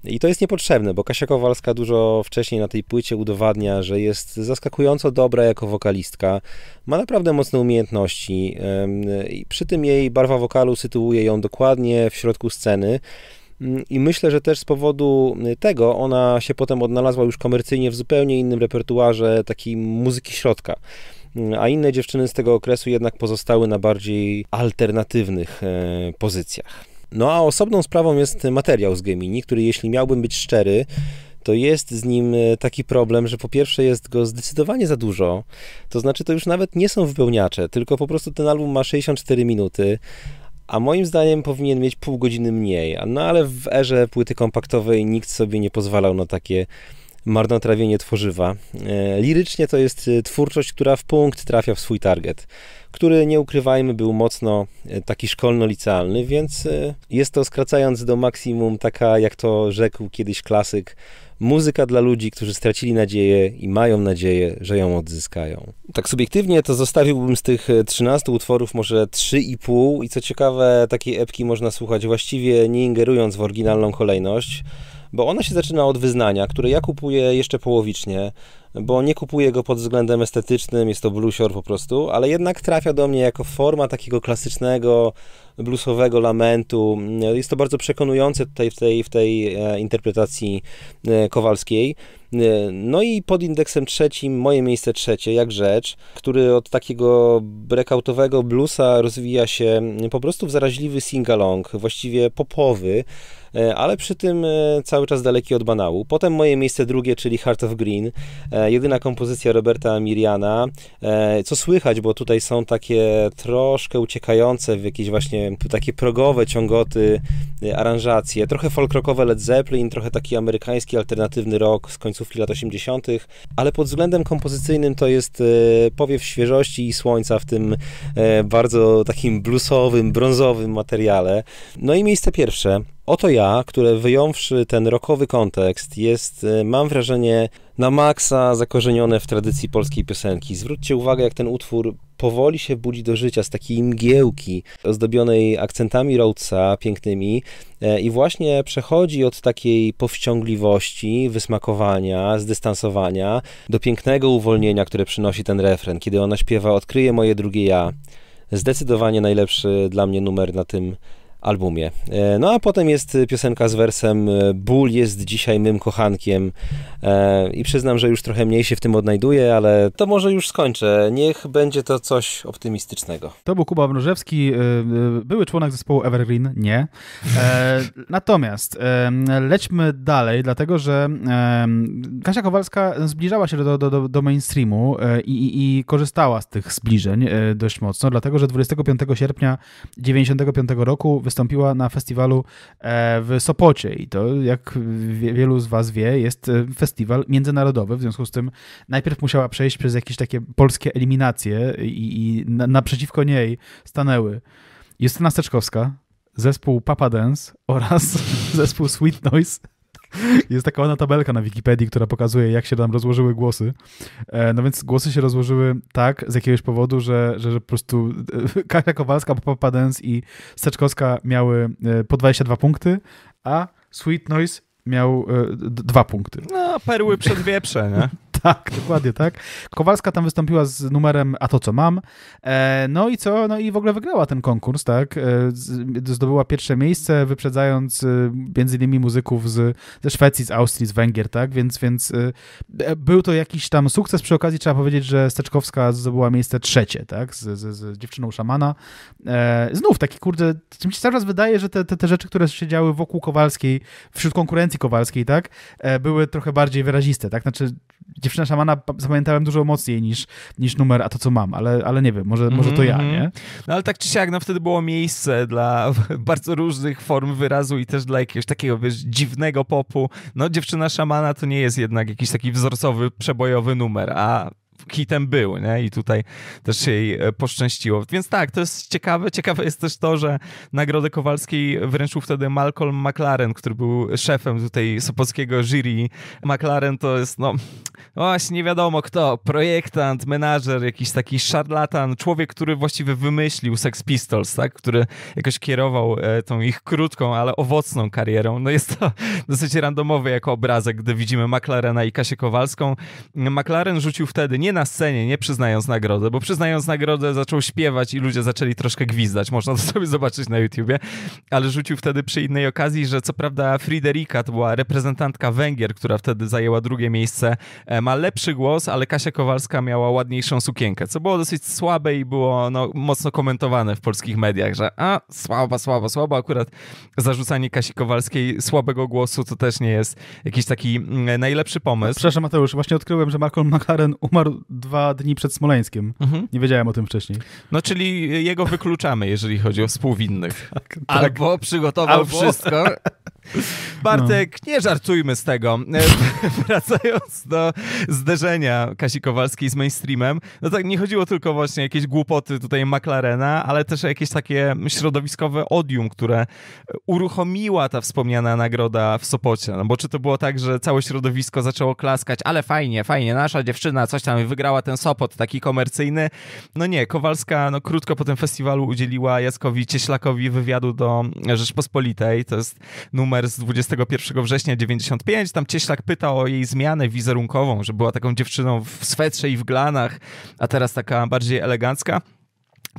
I to jest niepotrzebne, bo Kasia Kowalska dużo wcześniej na tej płycie udowadnia, że jest zaskakująco dobra jako wokalistka. Ma naprawdę mocne umiejętności i przy tym jej barwa wokalu sytuuje ją dokładnie w środku sceny. Mm, I myślę, że też z powodu y, tego ona się potem odnalazła już komercyjnie w zupełnie innym repertuarze takiej muzyki środka mm, a inne dziewczyny z tego okresu jednak pozostały na bardziej alternatywnych e, pozycjach. No a osobną sprawą jest materiał z Gemini, który jeśli miałbym być szczery, to jest z nim e, taki problem, że po pierwsze jest go zdecydowanie za dużo, to znaczy to już nawet nie są wypełniacze, tylko po prostu ten album ma 64 minuty, a moim zdaniem powinien mieć pół godziny mniej. No ale w erze płyty kompaktowej nikt sobie nie pozwalał na takie marnotrawienie tworzywa. E, lirycznie to jest e, twórczość, która w punkt trafia w swój target który nie ukrywajmy był mocno e, taki szkolno-licealny, więc e, jest to skracając do maksimum taka, jak to rzekł kiedyś klasyk, muzyka dla ludzi, którzy stracili nadzieję i mają nadzieję, że ją odzyskają. Tak subiektywnie to zostawiłbym z tych 13 e, utworów może 3,5 i co ciekawe takiej epki można słuchać właściwie nie ingerując w oryginalną kolejność bo ono się zaczyna od wyznania, które ja kupuję jeszcze połowicznie, bo nie kupuję go pod względem estetycznym, jest to bluesior po prostu, ale jednak trafia do mnie jako forma takiego klasycznego bluesowego lamentu. Jest to bardzo przekonujące tutaj w tej, w tej e, interpretacji e, Kowalskiej. E, no i pod indeksem trzecim, moje miejsce trzecie, jak rzecz, który od takiego breakoutowego bluesa rozwija się po prostu w zaraźliwy singalong, właściwie popowy, E, ale przy tym e, cały czas daleki od banału. Potem moje miejsce drugie, czyli Heart of Green, e, jedyna kompozycja Roberta Miriana. Co słychać, bo tutaj są takie troszkę uciekające w jakieś właśnie takie progowe ciągoty aranżacje, trochę folkrokowe Led Zeppelin, trochę taki amerykański alternatywny rock z końcówki lat 80., ale pod względem kompozycyjnym to jest powiew świeżości i słońca w tym bardzo takim bluesowym, brązowym materiale. No i miejsce pierwsze. Oto ja, które wyjąwszy ten rokowy kontekst, jest, e, mam wrażenie, na maksa zakorzenione w tradycji polskiej piosenki. Zwróćcie uwagę, jak ten utwór powoli się budzi do życia z takiej mgiełki ozdobionej akcentami Rhodesa pięknymi e, i właśnie przechodzi od takiej powściągliwości, wysmakowania, zdystansowania do pięknego uwolnienia, które przynosi ten refren, kiedy ona śpiewa Odkryję moje drugie ja. Zdecydowanie najlepszy dla mnie numer na tym albumie. E, no a potem jest piosenka z wersem e, Ból jest dzisiaj mym kochankiem E, i przyznam, że już trochę mniej się w tym odnajduję, ale to może już skończę. Niech będzie to coś optymistycznego. To był Kuba Mrożewski, e, e, były członek zespołu Evergreen, nie. (laughs) Natomiast lećmy dalej, dlatego że Kasia Kowalska zbliżała się do, do, do mainstreamu i, i, i korzystała z tych zbliżeń dość mocno, dlatego że 25 sierpnia 1995 roku wystąpiła na festiwalu w Sopocie i to, jak wielu z was wie, jest festiwal festiwal międzynarodowy, w związku z tym najpierw musiała przejść przez jakieś takie polskie eliminacje i, i na, naprzeciwko niej stanęły Justyna Steczkowska, zespół Papa Dance oraz (laughs) zespół Sweet Noise. Jest taka ona tabelka na Wikipedii, która pokazuje, jak się tam rozłożyły głosy. E, no więc głosy się rozłożyły tak z jakiegoś powodu, że, że, że po prostu e, (laughs) Kasia Kowalska, Papa Dance i Steczkowska miały e, po 22 punkty, a Sweet Noise miał y, dwa punkty. No, perły przed wieprze, nie? (laughs) tak, dokładnie tak. Kowalska tam wystąpiła z numerem A to co mam. E, no i co? No i w ogóle wygrała ten konkurs, tak? E, zdobyła pierwsze miejsce, wyprzedzając e, między innymi muzyków z, ze Szwecji, z Austrii, z Węgier, tak? Więc, więc był to jakiś tam sukces. Przy okazji trzeba powiedzieć, że Steczkowska zdobyła miejsce trzecie, tak? Z, z, z dziewczyną szamana. znów taki, kurde, mi się cały czas wydaje, że te, te, te rzeczy, które się działy wokół Kowalskiej, wśród konkurencji Kowalskiej, tak? były trochę bardziej wyraziste, tak? Znaczy dziewczyna szamana zapamiętałem dużo mocniej niż, niż numer, a to co mam, ale, ale nie wiem, może, może to ja, mhm. nie? No ale tak czy siak, no wtedy było miejsce dla (laughs) bardzo różnych form wyrazu i też dla jakiegoś takiego, wiesz, dziwnego popu. No dziewczyna szamana to nie jest jednak jakiś taki wzorcowy, przebojowy numer, a hitem był, nie? I tutaj też jej e, poszczęściło. Więc tak, to jest ciekawe. Ciekawe jest też to, że Nagrodę Kowalskiej wręczył wtedy Malcolm McLaren, który był szefem tutaj sopockiego jury. McLaren to jest, no, właśnie nie wiadomo kto, projektant, menażer, jakiś taki szarlatan, człowiek, który właściwie wymyślił Sex Pistols, tak? który jakoś kierował e, tą ich krótką, ale owocną karierą. No jest to (laughs) dosyć randomowy jako obrazek, gdy widzimy McLarena i Kasię Kowalską. McLaren rzucił wtedy nie na scenie, nie przyznając nagrody, bo przyznając nagrodę zaczął śpiewać i ludzie zaczęli troszkę gwizdać. Można to (laughs) sobie zobaczyć na YouTubie, ale rzucił wtedy przy innej okazji, że co prawda Friderika to była reprezentantka Węgier, która wtedy zajęła drugie miejsce E, ma lepszy głos, ale Kasia Kowalska miała ładniejszą sukienkę, co było dosyć słabe i było no, mocno komentowane w polskich mediach, że a, słaba, słaba, słaba. Akurat zarzucanie Kasi Kowalskiej słabego głosu to też nie jest jakiś taki mm, najlepszy pomysł. Przepraszam Mateusz, właśnie odkryłem, że Malcolm McLaren umarł dwa dni przed Smoleńskiem. Mhm. Nie wiedziałem o tym wcześniej. No czyli jego wykluczamy, jeżeli chodzi o współwinnych. Tak, tak. Albo przygotował Albo... wszystko (laughs) (laughs) Bartek, no. nie żartujmy z tego. E, (laughs) wracając do zderzenia Kasi Kowalskiej z mainstreamem, no tak nie chodziło tylko właśnie o jakieś głupoty tutaj McLarena, ale też o jakieś takie środowiskowe odium, które e, uruchomiła ta wspomniana nagroda w Sopocie. No bo czy to było tak, że całe środowisko zaczęło klaskać, ale fajnie, fajnie, nasza dziewczyna coś tam wygrała ten Sopot taki komercyjny. No nie, Kowalska no, krótko po tym festiwalu udzieliła Jackowi Cieślakowi wywiadu do Rzeczpospolitej. To jest numer numer z 21 września 95. Tam Cieślak pyta o jej zmianę wizerunkową, że była taką dziewczyną w swetrze i w glanach, a teraz taka bardziej elegancka.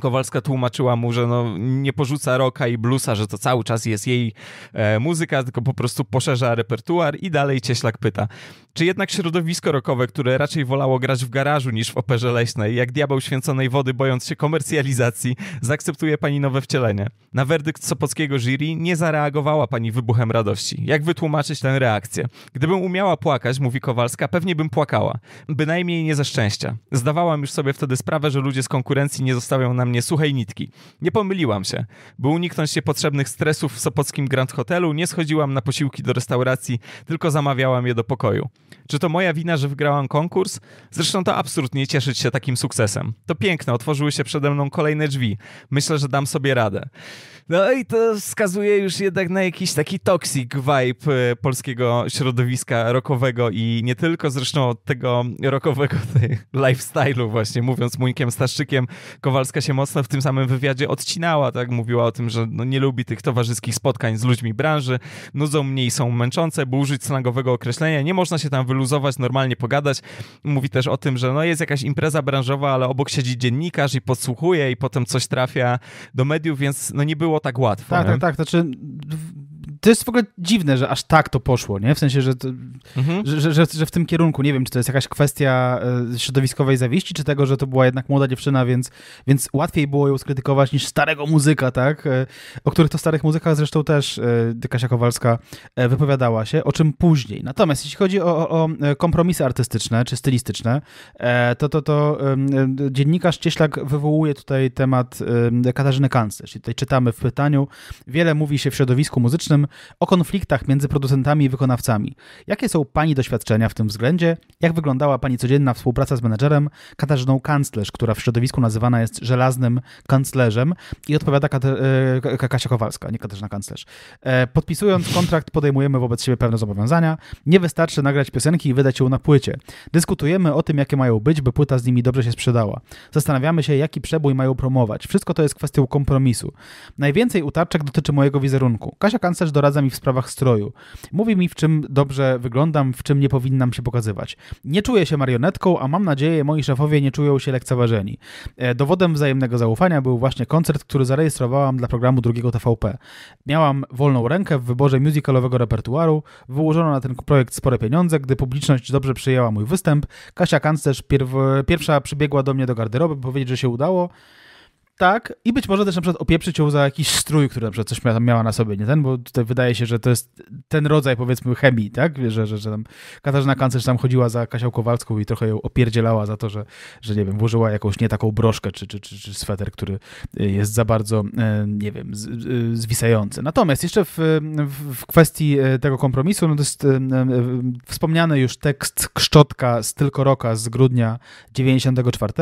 Kowalska tłumaczyła mu, że no, nie porzuca rocka i bluesa, że to cały czas jest jej e, muzyka, tylko po prostu poszerza repertuar i dalej Cieślak pyta, czy jednak środowisko rokowe, które raczej wolało grać w garażu niż w operze leśnej, jak diabeł święconej wody bojąc się komercjalizacji, zaakceptuje pani nowe wcielenie? Na werdykt sopockiego jury nie zareagowała pani wybuchem radości. Jak wytłumaczyć tę reakcję? Gdybym umiała płakać, mówi Kowalska, pewnie bym płakała. Bynajmniej nie ze szczęścia. Zdawałam już sobie wtedy sprawę, że ludzie z konkurencji nie zostawią na mnie suchej nitki. Nie pomyliłam się. By uniknąć się potrzebnych stresów w sopockim Grand Hotelu, nie schodziłam na posiłki do restauracji, tylko zamawiałam je do pokoju. Czy to moja wina, że wygrałam konkurs? Zresztą to absurd nie cieszyć się takim sukcesem. To piękne, otworzyły się przede mną kolejne drzwi. Myślę, że dam sobie radę. No i to wskazuje już jednak na jakiś taki toxic vibe e, polskiego środowiska rockowego i nie tylko zresztą od tego rockowego (laughs) lifestyle'u właśnie, mówiąc Muńkiem Staszczykiem, Kowalska się mocno w tym samym wywiadzie odcinała, tak, mówiła o tym, że no nie lubi tych towarzyskich spotkań z ludźmi branży, nudzą mnie są męczące, by użyć slangowego określenia, nie można się tam wyluzować, normalnie pogadać. Mówi też o tym, że no jest jakaś impreza branżowa, ale obok siedzi dziennikarz i podsłuchuje i potem coś trafia do mediów, więc no nie było tak łatwo. Tak, nie? tak, tak. Znaczy, to jest w ogóle dziwne, że aż tak to poszło, nie? W sensie, że, to, mhm. że, że, że, w tym kierunku, nie wiem, czy to jest jakaś kwestia e, środowiskowej zawiści, czy tego, że to była jednak młoda dziewczyna, więc, więc łatwiej było ją skrytykować niż starego muzyka, tak? E, o których to starych muzykach zresztą też e, Kasia Kowalska wypowiadała się, o czym później. Natomiast jeśli chodzi o, o, kompromisy artystyczne czy stylistyczne, to, to, to dziennikarz Cieślak wywołuje tutaj temat Katarzyny Kansy, czyli tutaj czytamy w pytaniu, wiele mówi się w środowisku muzycznym o konfliktach między producentami i wykonawcami. Jakie są Pani doświadczenia w tym względzie? Jak wyglądała Pani codzienna współpraca z menedżerem Katarzyną Kanclerz, która w środowisku nazywana jest żelaznym kanclerzem i odpowiada e, Kasia Kowalska, nie Katarzyna Kanclerz. E, podpisując kontrakt podejmujemy wobec siebie pewne zobowiązania. Nie wystarczy nagrać piosenki i wydać ją na płycie. Dyskutujemy o tym, jakie mają być, by płyta z nimi dobrze się sprzedała. Zastanawiamy się, jaki przebój mają promować. Wszystko to jest kwestią kompromisu. Najwięcej utarczek dotyczy mojego wizerunku. Kasia Kanclerz do doradza mi w sprawach stroju. Mówi mi, w czym dobrze wyglądam, w czym nie powinnam się pokazywać. Nie czuję się marionetką, a mam nadzieję, moi szefowie nie czują się lekceważeni. E, dowodem wzajemnego zaufania był właśnie koncert, który zarejestrowałam dla programu drugiego TVP. Miałam wolną rękę w wyborze musicalowego repertuaru, wyłożono na ten projekt spore pieniądze, gdy publiczność dobrze przyjęła mój występ. Kasia Kanclerz pierw, pierwsza przybiegła do mnie do garderoby, powiedzieć, że się udało. Tak, i być może też na przykład opieprzyć ją za jakiś strój, który na przykład coś miała, miała na sobie, nie ten, bo tutaj wydaje się, że to jest ten rodzaj powiedzmy chemii, tak, że, że, że tam Katarzyna Kanclerz tam chodziła za Kasią Kowalską i trochę ją opierdzielała za to, że, że nie wiem, włożyła jakąś nie taką broszkę czy, czy, czy, czy sweter, który jest za bardzo, e, nie wiem, z, e, zwisający. Natomiast jeszcze w, w kwestii e, tego kompromisu, no to jest wspomniany już tekst Kszczotka z Tylko Roka z grudnia 94,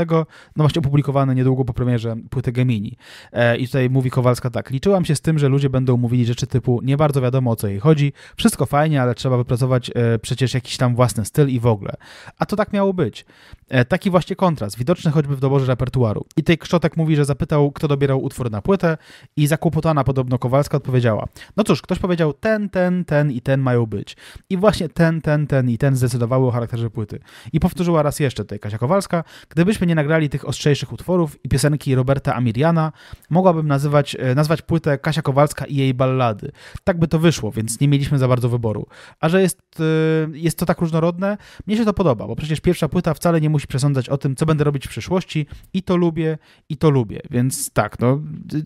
no właśnie opublikowany niedługo po premierze płyty Gemini. E, I tutaj mówi Kowalska tak, liczyłam się z tym, że ludzie będą mówili rzeczy typu nie bardzo wiadomo o co jej chodzi, wszystko fajnie, ale trzeba wypracować e, przecież jakiś tam własny styl i w ogóle. A to tak miało być. E, taki właśnie kontrast, widoczny choćby w doborze repertuaru. I tej Kszczotek mówi, że zapytał, kto dobierał utwór na płytę i zakłopotana podobno Kowalska odpowiedziała. No cóż, ktoś powiedział ten, ten, ten i ten mają być. I właśnie ten, ten, ten i ten zdecydowały o charakterze płyty. I powtórzyła raz jeszcze tutaj Kasia Kowalska, gdybyśmy nie nagrali tych ostrzejszych utworów i piosenki Roberta Amiriana, mogłabym nazywać, e, nazwać płytę Kasia Kowalska i jej ballady. Tak by to wyszło, więc nie mieliśmy za bardzo wyboru. A że jest, e, jest to tak różnorodne, mnie się to podoba, bo przecież pierwsza płyta wcale nie musi musi przesądzać o tym, co będę robić w przyszłości i to lubię, i to lubię. Więc tak, no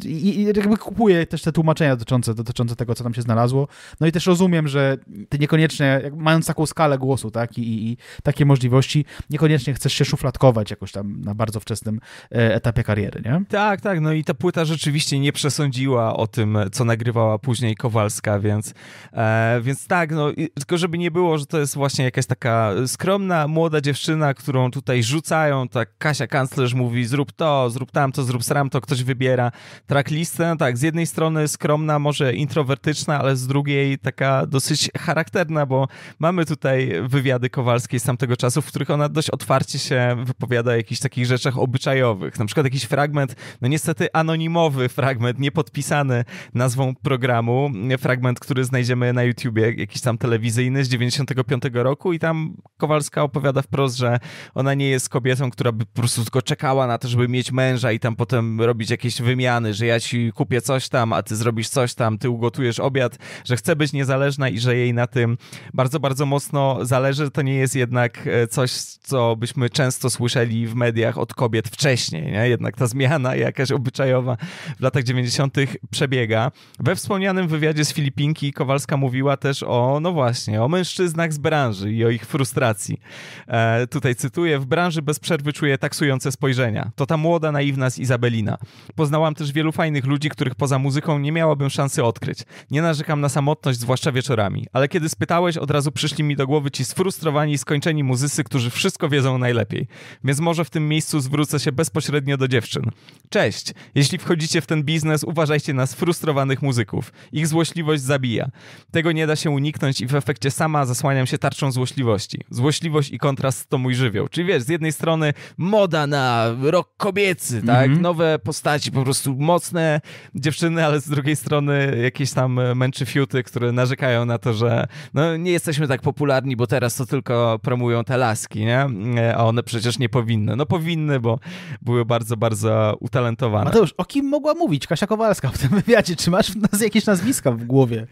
i, i jakby kupuję też te tłumaczenia dotyczące, dotyczące tego, co tam się znalazło. No i też rozumiem, że ty niekoniecznie, mając taką skalę głosu, tak, i, i takie możliwości, niekoniecznie chcesz się szufladkować jakoś tam na bardzo wczesnym e, etapie kariery, nie? Tak, tak, no i ta płyta rzeczywiście nie przesądziła o tym, co nagrywała później Kowalska, więc, e, więc tak, no, tylko żeby nie było, że to jest właśnie jakaś taka skromna, młoda dziewczyna, którą tu tutaj rzucają, tak Kasia Kanclerz mówi zrób to, zrób tamto, zrób to ktoś wybiera tracklistę, no tak, z jednej strony skromna, może introwertyczna, ale z drugiej taka dosyć charakterna, bo mamy tutaj wywiady Kowalskiej z tamtego czasu, w których ona dość otwarcie się wypowiada o jakichś takich rzeczach obyczajowych, na przykład jakiś fragment, no niestety anonimowy fragment, niepodpisany nazwą programu, fragment, który znajdziemy na YouTubie, jakiś tam telewizyjny z 95 roku i tam Kowalska opowiada wprost, że ona ona nie jest kobietą, która by po prostu tylko czekała na to, żeby mieć męża i tam potem robić jakieś wymiany, że ja ci kupię coś tam, a ty zrobisz coś tam, ty ugotujesz obiad, że chce być niezależna i że jej na tym bardzo, bardzo mocno zależy. To nie jest jednak e, coś, co byśmy często słyszeli w mediach od kobiet wcześniej. Nie? Jednak ta zmiana jakaś obyczajowa w latach 90. przebiega. We wspomnianym wywiadzie z Filipinki Kowalska mówiła też o, no właśnie, o mężczyznach z branży i o ich frustracji. E, tutaj cytuję, w branży bez przerwy czuję taksujące spojrzenia. To ta młoda, naiwna z Izabelina. Poznałam też wielu fajnych ludzi, których poza muzyką nie miałabym szansy odkryć. Nie narzekam na samotność, zwłaszcza wieczorami. Ale kiedy spytałeś, od razu przyszli mi do głowy ci sfrustrowani, skończeni muzycy, którzy wszystko wiedzą najlepiej. Więc może w tym miejscu zwrócę się bezpośrednio do dziewczyn. Cześć! Jeśli wchodzicie w ten biznes, uważajcie na sfrustrowanych muzyków. Ich złośliwość zabija. Tego nie da się uniknąć i w efekcie sama zasłaniam się tarczą złośliwości. Złośliwość i kontrast to mój żywioł. Czyli wiesz, z jednej strony moda na rok kobiecy, tak? Mm -hmm. Nowe postaci, po prostu mocne dziewczyny, ale z drugiej strony jakieś tam męczy fiuty, które narzekają na to, że no, nie jesteśmy tak popularni, bo teraz to tylko promują te laski, nie? E, a one przecież nie powinny. No powinny, bo były bardzo, bardzo utalentowane. to już o kim mogła mówić Kasia Kowalska w tym wywiadzie? Czy masz jakieś nazwiska w głowie?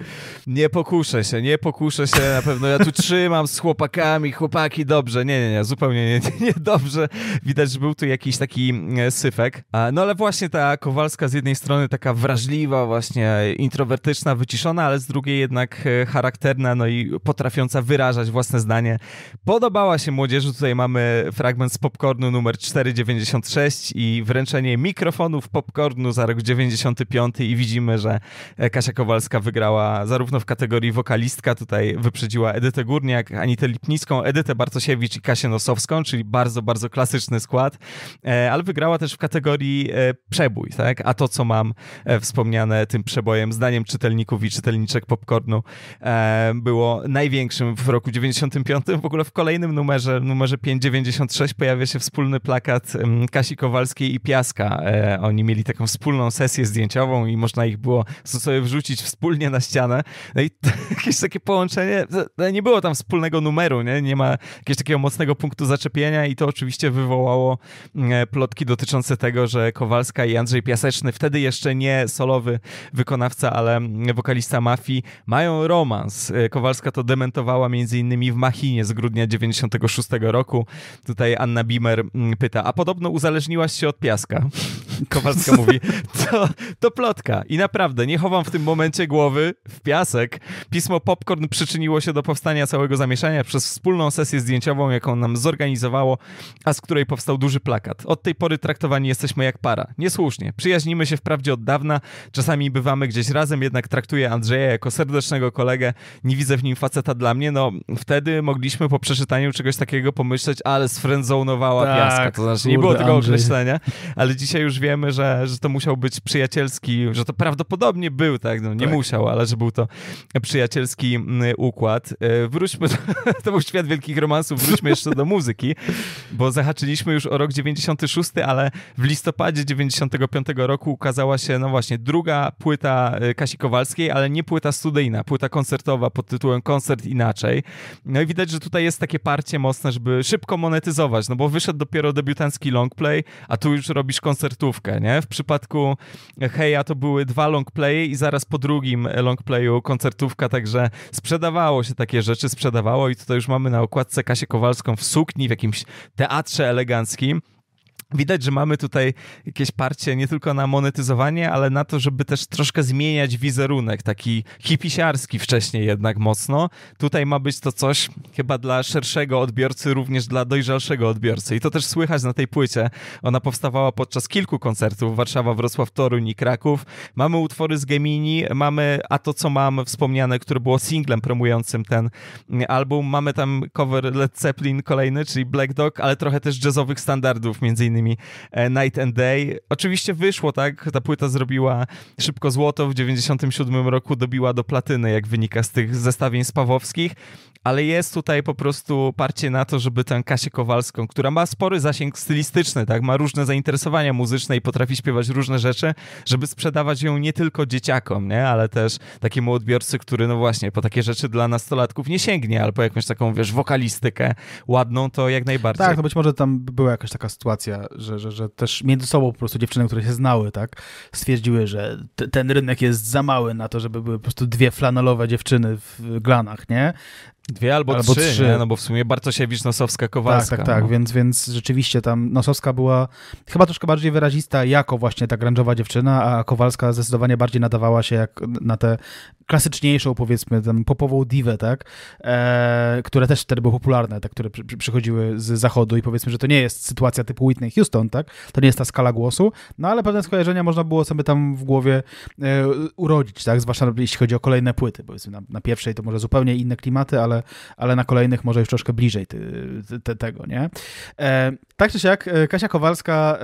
Nie pokuszę się, nie pokuszę się na pewno. Ja tu trzymam z chłopakami, chłopaki, dobrze. Nie, nie, nie, zupełnie nie, (laughs) niedobrze. Widać, że był tu jakiś taki e, syfek. No ale właśnie ta Kowalska z jednej strony taka wrażliwa, właśnie introwertyczna, wyciszona, ale z drugiej jednak e, charakterna, no i potrafiąca wyrażać własne zdanie. Podobała się młodzieży. Tutaj mamy fragment z popcornu numer 496 i wręczenie mikrofonów popcornu za rok 95 i widzimy, że e, Kasia Kowalska wygrała zarówno w kategorii wokalistka, tutaj wyprzedziła Edytę Górniak, Anitę Lipnicką, Edytę Bartosiewicz i Kasię Nosowską, czyli bardzo, bardzo klasyczny skład, e, ale wygrała też w kategorii e, przebój, tak? A to, co mam e, wspomniane tym przebojem, zdaniem czytelników i czytelniczek popcornu, było największym w roku 95. W ogóle w kolejnym numerze, numerze 596, pojawia się wspólny plakat mm, Kasi Kowalskiej i Piaska. Oni mieli taką wspólną sesję zdjęciową i można ich było sobie wrzucić wspólnie na ścianę. No i to, (laughs) jakieś takie połączenie, no, nie było tam wspólnego numeru, nie, nie ma jakiegoś takiego mocnego punktu zaczepienia i to oczywiście wywołało mm, e, plotki dotyczące tego, że Kowalska i Andrzej Piaseczny, wtedy jeszcze nie solowy wykonawca, ale mm, wokalista Mafii, mają romans. E, Kowalska to dementowała między innymi w Machinie z grudnia 96 roku. Tutaj Anna Bimer mm, pyta, a podobno uzależniłaś się od Piaska? (laughs) Kowalska mówi, to, to plotka i naprawdę nie chowam w tym momencie głowy w piasek. Pismo Popcorn przyczyniło się do powstania całego zamieszania przez wspólną sesję zdjęciową, jaką nam zorganizowano a z której powstał duży plakat. Od tej pory traktowani jesteśmy jak para. Niesłusznie. Przyjaźnimy się wprawdzie od dawna, czasami bywamy gdzieś razem, jednak traktuję Andrzeja jako serdecznego kolegę. Nie widzę w nim faceta dla mnie. No, wtedy mogliśmy po przeczytaniu czegoś takiego pomyśleć, ale sfrenzonowała tak, piaska. To znaczy, nie było tego Andrzej. określenia, ale dzisiaj już wiemy, że, że to musiał być przyjacielski, że to prawdopodobnie był, tak? No, nie tak. musiał, ale że był to przyjacielski mm, układ. E, wróćmy, (laughs) to był świat wielkich romansów, wróćmy jeszcze do muzyki bo zahaczyliśmy już o rok 96, ale w listopadzie 95 roku ukazała się, no właśnie, druga płyta e, Kasi Kowalskiej, ale nie płyta studyjna, płyta koncertowa pod tytułem Koncert Inaczej. No i widać, że tutaj jest takie parcie mocne, żeby szybko monetyzować, no bo wyszedł dopiero debiutancki longplay, a tu już robisz koncertówkę, nie? W przypadku Heja to były dwa longplaye i zaraz po drugim longplayu koncertówka, także sprzedawało się takie rzeczy, sprzedawało i tutaj już mamy na okładce Kasię Kowalską w sukni, w jakimś jakimś teatrze eleganckim, Widać, że mamy tutaj jakieś parcie nie tylko na monetyzowanie, ale na to, żeby też troszkę zmieniać wizerunek, taki hipisiarski wcześniej jednak mocno. Tutaj ma być to coś chyba dla szerszego odbiorcy, również dla dojrzalszego odbiorcy. I to też słychać na tej płycie. Ona powstawała podczas kilku koncertów Warszawa, Wrocław, Toruń i Kraków. Mamy utwory z Gemini, mamy A to co mam wspomniane, które było singlem promującym ten mm, album. Mamy tam cover Led Zeppelin kolejny, czyli Black Dog, ale trochę też jazzowych standardów, między innymi innymi e, Night and Day. Oczywiście wyszło, tak? Ta płyta zrobiła szybko złoto, w 97 roku dobiła do platyny, jak wynika z tych zestawień spawowskich, ale jest tutaj po prostu parcie na to, żeby tę Kasię Kowalską, która ma spory zasięg stylistyczny, tak? Ma różne zainteresowania muzyczne i potrafi śpiewać różne rzeczy, żeby sprzedawać ją nie tylko dzieciakom, nie? Ale też takiemu odbiorcy, który no właśnie po takie rzeczy dla nastolatków nie sięgnie, albo jakąś taką, wiesz, wokalistykę ładną, to jak najbardziej. Tak, no być może tam była jakaś taka sytuacja że, że, że też między sobą po prostu dziewczyny, które się znały, tak, stwierdziły, że t, ten rynek jest za mały na to, żeby były po prostu dwie flanelowe dziewczyny w glanach, nie? Dwie albo, albo trzy, trzy. no bo w sumie Bartosiewicz, Nosowska, tak, Kowalska. Tak, tak, tak, no. więc, więc rzeczywiście tam Nosowska była chyba troszkę bardziej wyrazista jako właśnie ta grunge'owa dziewczyna, a Kowalska zdecydowanie bardziej nadawała się jak na tę klasyczniejszą, powiedzmy, tam popową diwę, tak, e, które też wtedy były popularne, te, które przy, przychodziły z zachodu i powiedzmy, że to nie jest sytuacja typu Whitney Houston, tak, to nie jest ta skala głosu, no ale pewne skojarzenia można było sobie tam w głowie e, urodzić, tak, zwłaszcza jeśli chodzi o kolejne płyty, powiedzmy, na, na pierwszej to może zupełnie inne klimaty, ale ale, na kolejnych może już troszkę bliżej ty, ty, tego, nie? E, tak czy siak, e, Kasia Kowalska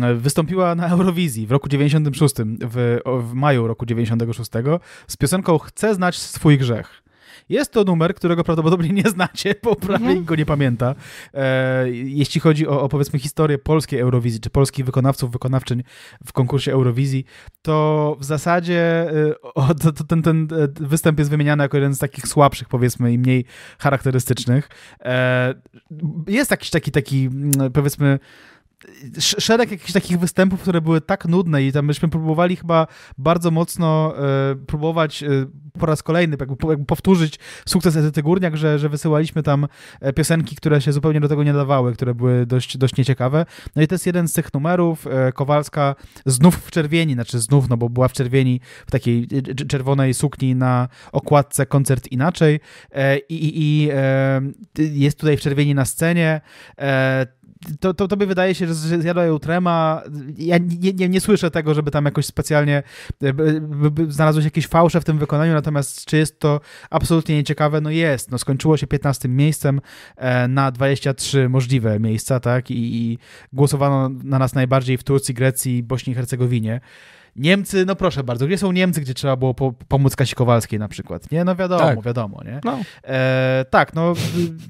e, wystąpiła na Eurowizji w roku 96, w, w maju roku 96 z piosenką Chcę znać swój grzech. Jest to numer, którego prawdopodobnie nie znacie, bo prawie mhm. go nie pamięta. E, jeśli chodzi o, o, powiedzmy historię polskiej Eurowizji, czy polskich wykonawców, wykonawczyń w konkursie Eurowizji, to w zasadzie e, o, to, to ten, ten e, występ jest wymieniany jako jeden z takich słabszych, powiedzmy, i mniej charakterystycznych. E, jest jakiś taki, taki mm, powiedzmy, szereg jakichś takich występów, które były tak nudne i tam myśmy próbowali chyba bardzo mocno e, próbować e, po raz kolejny jakby, jakby powtórzyć sukces Edyty Górniak, że, że wysyłaliśmy tam e, piosenki, które się zupełnie do tego nie dawały, które były dość, dość nieciekawe. No i to jest jeden z tych numerów. E, Kowalska znów w czerwieni, znaczy znów, no bo była w czerwieni w takiej e, czerwonej sukni na okładce koncert inaczej e, i, i, i jest tutaj w czerwieni na scenie to, to tobie wydaje się, że zjadają trema. Ja nie, nie, nie słyszę tego, żeby tam jakoś specjalnie się e, jakieś fałsze w tym wykonaniu, natomiast czy jest to absolutnie nieciekawe? No jest. No skończyło się 15 miejscem e, na 23 możliwe miejsca, tak? I, i głosowano na nas najbardziej w Turcji, Grecji, Bośni i Hercegowinie. Niemcy, no proszę bardzo, gdzie są Niemcy, gdzie trzeba było po, pomóc Kasi Kowalskiej na przykład, nie? No wiadomo, tak. wiadomo, nie? No. E, tak, no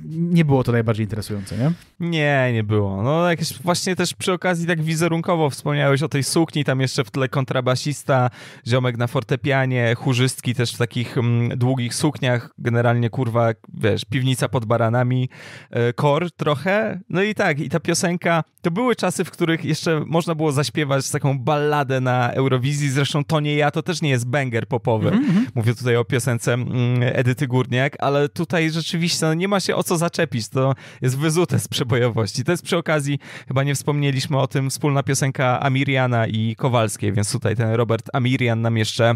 nie było to najbardziej interesujące, nie? Nie, nie było. No jakieś właśnie też przy okazji tak wizerunkowo wspomniałeś o tej sukni, tam jeszcze w tle kontrabasista, ziomek na fortepianie, chórzystki też w takich m, mm, długich sukniach, generalnie kurwa, wiesz, piwnica pod baranami, e, kor trochę, no i tak, i ta piosenka, to były czasy, w których jeszcze można było zaśpiewać taką balladę na euro Eurowizji. Zresztą to nie ja, to też nie jest banger popowy. Mm -hmm. Mówię tutaj o piosence mm, Edyty Górniak, ale tutaj rzeczywiście no, nie ma się o co zaczepić. To jest wyzute z przebojowości. To jest przy okazji, chyba nie wspomnieliśmy o tym, wspólna piosenka Amiriana i Kowalskiej, więc tutaj ten Robert Amirian nam jeszcze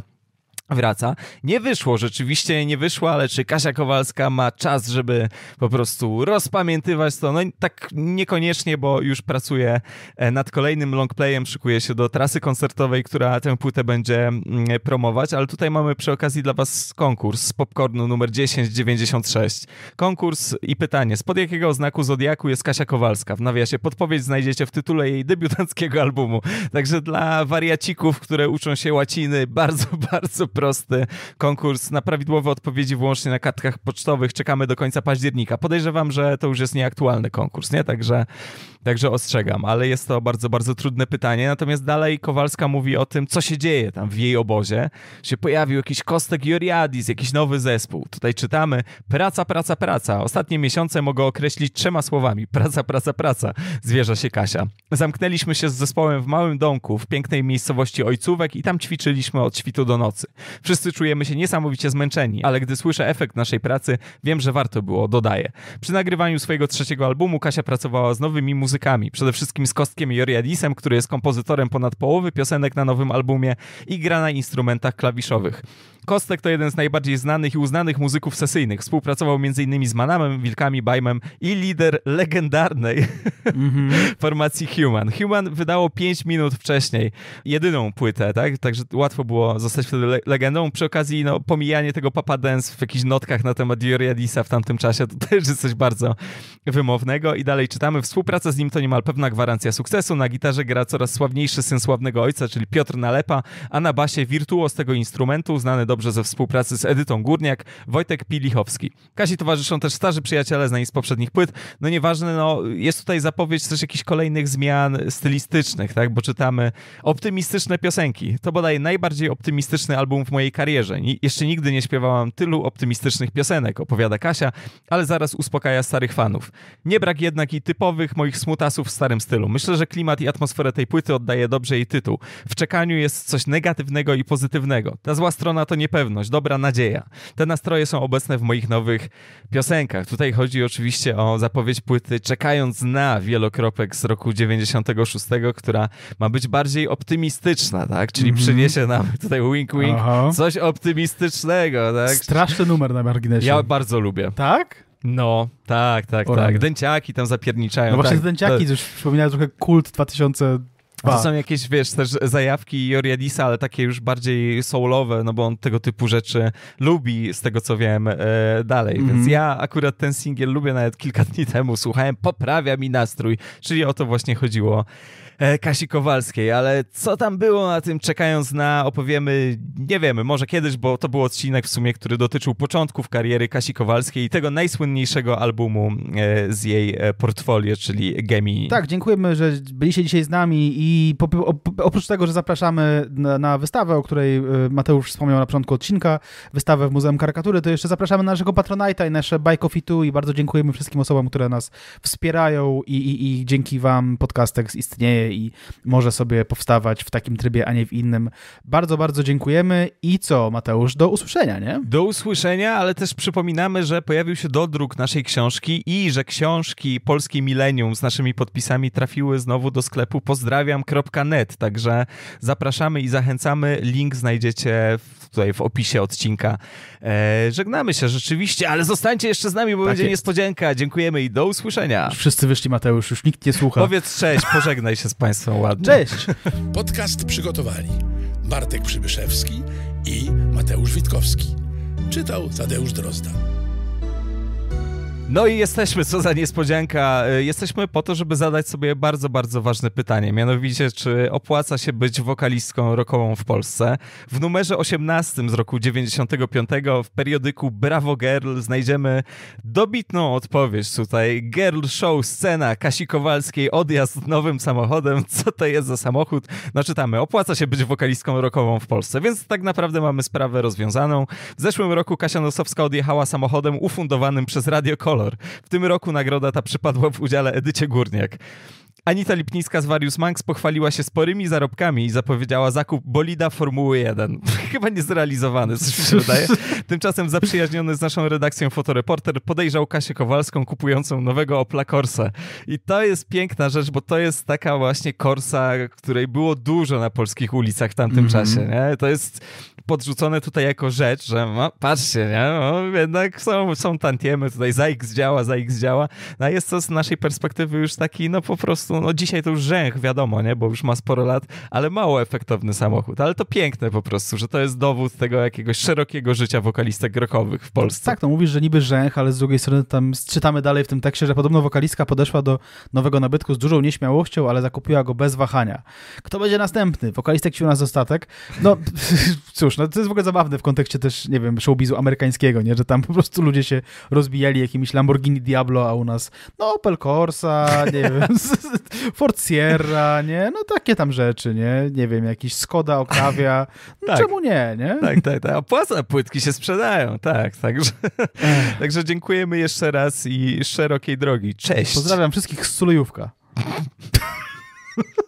wraca. Nie wyszło, rzeczywiście nie wyszło, ale czy Kasia Kowalska ma czas, żeby po prostu rozpamiętywać to? No tak niekoniecznie, bo już pracuje nad kolejnym longplayem, szykuje się do trasy koncertowej, która tę płytę będzie mm, promować, ale tutaj mamy przy okazji dla was konkurs z popcornu numer 1096. Konkurs i pytanie, spod jakiego znaku Zodiaku jest Kasia Kowalska? W nawiasie podpowiedź znajdziecie w tytule jej debiutanckiego albumu. Także dla wariacików, które uczą się łaciny, bardzo, (laughs) bardzo prosty konkurs na prawidłowe odpowiedzi wyłącznie na kartkach pocztowych. Czekamy do końca października. Podejrzewam, że to już jest nieaktualny konkurs, nie? Także Także ostrzegam, ale jest to bardzo, bardzo trudne pytanie. Natomiast dalej Kowalska mówi o tym, co się dzieje tam w jej obozie. Się pojawił jakiś Kostek Joriadis, jakiś nowy zespół. Tutaj czytamy praca, praca, praca. Ostatnie miesiące mogę określić trzema słowami. Praca, praca, praca. Zwierza się Kasia. Zamknęliśmy się z zespołem w małym domku w pięknej miejscowości Ojcówek i tam ćwiczyliśmy od świtu do nocy. Wszyscy czujemy się niesamowicie zmęczeni, ale gdy słyszę efekt naszej pracy, wiem, że warto było, dodaję. Przy nagrywaniu swojego trzeciego albumu Kasia pracowała z nowymi muzykami muzykami. Przede wszystkim z Kostkiem Joriadisem, który jest kompozytorem ponad połowy piosenek na nowym albumie i gra na instrumentach klawiszowych. Kostek to jeden z najbardziej znanych i uznanych muzyków sesyjnych. Współpracował m.in. z Manamem, Wilkami, Bajmem i lider legendarnej mm (laughs) -hmm. formacji Human. Human wydało 5 minut wcześniej jedyną płytę, tak? Także łatwo było zostać wtedy le legendą. Przy okazji no, pomijanie tego Papa Dance w jakichś notkach na temat Dioriadisa w tamtym czasie to też jest coś bardzo wymownego. I dalej czytamy. Współpraca z z nim to niemal pewna gwarancja sukcesu. Na gitarze gra coraz sławniejszy syn sławnego ojca, czyli Piotr Nalepa, a na basie wirtuoz tego instrumentu, znany dobrze ze współpracy z Edytą Górniak, Wojtek Pilichowski. Kasi towarzyszą też starzy przyjaciele znani z poprzednich płyt. No nieważne, no, jest tutaj zapowiedź też jakichś kolejnych zmian stylistycznych, tak? Bo czytamy optymistyczne piosenki. To bodaj najbardziej optymistyczny album w mojej karierze. Ni jeszcze nigdy nie śpiewałam tylu optymistycznych piosenek, opowiada Kasia, ale zaraz uspokaja starych fanów. Nie brak jednak i typowych moich mutasów w starym stylu. Myślę, że klimat i atmosferę tej płyty oddaje dobrze jej tytuł. W czekaniu jest coś negatywnego i pozytywnego. Ta zła strona to niepewność, dobra nadzieja. Te nastroje są obecne w moich nowych piosenkach. Tutaj chodzi oczywiście o zapowiedź płyty Czekając na wielokropek z roku 96, która ma być bardziej optymistyczna, tak? Czyli mm -hmm. przyniesie nam tutaj wink wink Aha. coś optymistycznego, tak? Straszny numer na marginesie. Ja bardzo lubię. Tak? No, tak, tak, Orany. tak. Dęciaki tam zapierniczają. No właśnie tak. dęciaki, to... już przypominają trochę kult 2000 to są jakieś, wiesz, też zajawki Joriadisa, ale takie już bardziej soulowe, no bo on tego typu rzeczy lubi, z tego co wiem, e, dalej. Mm -hmm. Więc mhm. ja akurat ten singiel lubię, nawet kilka (laughs) dni temu słuchałem, poprawia mi nastrój, czyli o to właśnie chodziło e, Kasi Kowalskiej, ale co tam było na tym, czekając na, opowiemy, nie wiemy, może kiedyś, bo to był odcinek w sumie, który dotyczył początków kariery Kasi Kowalskiej i tego najsłynniejszego albumu e, z jej e, portfolio, czyli Gemini. Tak, dziękujemy, że byliście dzisiaj z nami i i oprócz tego, że zapraszamy na, na, wystawę, o której e, Mateusz wspomniał na początku odcinka, wystawę w Muzeum Karykatury, to jeszcze zapraszamy naszego Patronite'a i nasze Bajkofitu i bardzo dziękujemy wszystkim osobom, które nas wspierają i, i, i dzięki wam podcastek istnieje i może sobie powstawać w takim trybie, a nie w innym. Bardzo, bardzo dziękujemy i co, Mateusz, do usłyszenia, nie? Do usłyszenia, ale też przypominamy, że pojawił się dodruk naszej książki i że książki Polskie Milenium z naszymi podpisami trafiły znowu do sklepu. Pozdrawiam program.net, także zapraszamy i zachęcamy. Link znajdziecie tutaj w opisie odcinka. E, żegnamy się rzeczywiście, ale zostańcie jeszcze z nami, bo tak będzie jest. niespodzianka. Dziękujemy i do usłyszenia. Już wszyscy wyszli, Mateusz, już nikt nie słucha. Powiedz cześć, pożegnaj się z Państwem ładnie. Cześć! Podcast przygotowali Bartek Przybyszewski i Mateusz Witkowski. Czytał Tadeusz Drozda. No i jesteśmy, co za niespodzianka. E, jesteśmy po to, żeby zadać sobie bardzo, bardzo ważne pytanie. Mianowicie, czy opłaca się być wokalistką rockową w Polsce? W numerze 18 z roku 95 w periodyku Bravo Girl znajdziemy dobitną odpowiedź tutaj. Girl Show, scena Kasi Kowalskiej, odjazd nowym samochodem. Co to jest za samochód? No czytamy, opłaca się być wokalistką rockową w Polsce. Więc tak naprawdę mamy sprawę rozwiązaną. W zeszłym roku Kasia Nosowska odjechała samochodem ufundowanym przez Radio Kol kolor. W tym roku nagroda ta przypadła w udziale Edycie Górniak. Anita Lipniska z Varius Manx pochwaliła się sporymi zarobkami i zapowiedziała zakup bolida Formuły 1. (laughs) Chyba niezrealizowany, coś mi się wydaje. Tymczasem zaprzyjaźniony z naszą redakcją fotoreporter podejrzał Kasię Kowalską kupującą nowego Opla Corsa. I to jest piękna rzecz, bo to jest taka właśnie Corsa, której było dużo na polskich ulicach w tamtym mm -hmm. czasie. Nie? To jest podrzucone tutaj jako rzecz, że no, patrzcie, nie? No, jednak są, są tantiemy, tutaj za X działa, za X działa. No, jest to z naszej perspektywy już taki no po prostu no dzisiaj to już rzęch, wiadomo, nie, bo już ma sporo lat, ale mało efektowny samochód. Ale to piękne po prostu, że to jest dowód tego jakiegoś szerokiego życia wokalistek rockowych w Polsce. Tak, to mówisz, że niby rzęch, ale z drugiej strony tam czytamy dalej w tym tekście, że podobno wokalistka podeszła do nowego nabytku z dużą nieśmiałością, ale zakupiła go bez wahania. Kto będzie następny? Wokalistek ci u nas zostatek No (laughs) cóż, no to jest w ogóle zabawne w kontekście też, nie wiem, showbizu amerykańskiego, nie, że tam po prostu ludzie się rozbijali jakimiś Lamborghini Diablo, a u nas no Opel Corsa, nie wiem, (laughs) Ford Sierra, nie? No takie tam rzeczy, nie? Nie wiem, jakiś Skoda Octavia. No, tak. Czemu nie, nie? Tak, tak, tak. Opłaca płytki się sprzedają, tak. Także, także dziękujemy jeszcze raz i szerokiej drogi. Cześć. Pozdrawiam wszystkich z Sulejówka. (laughs)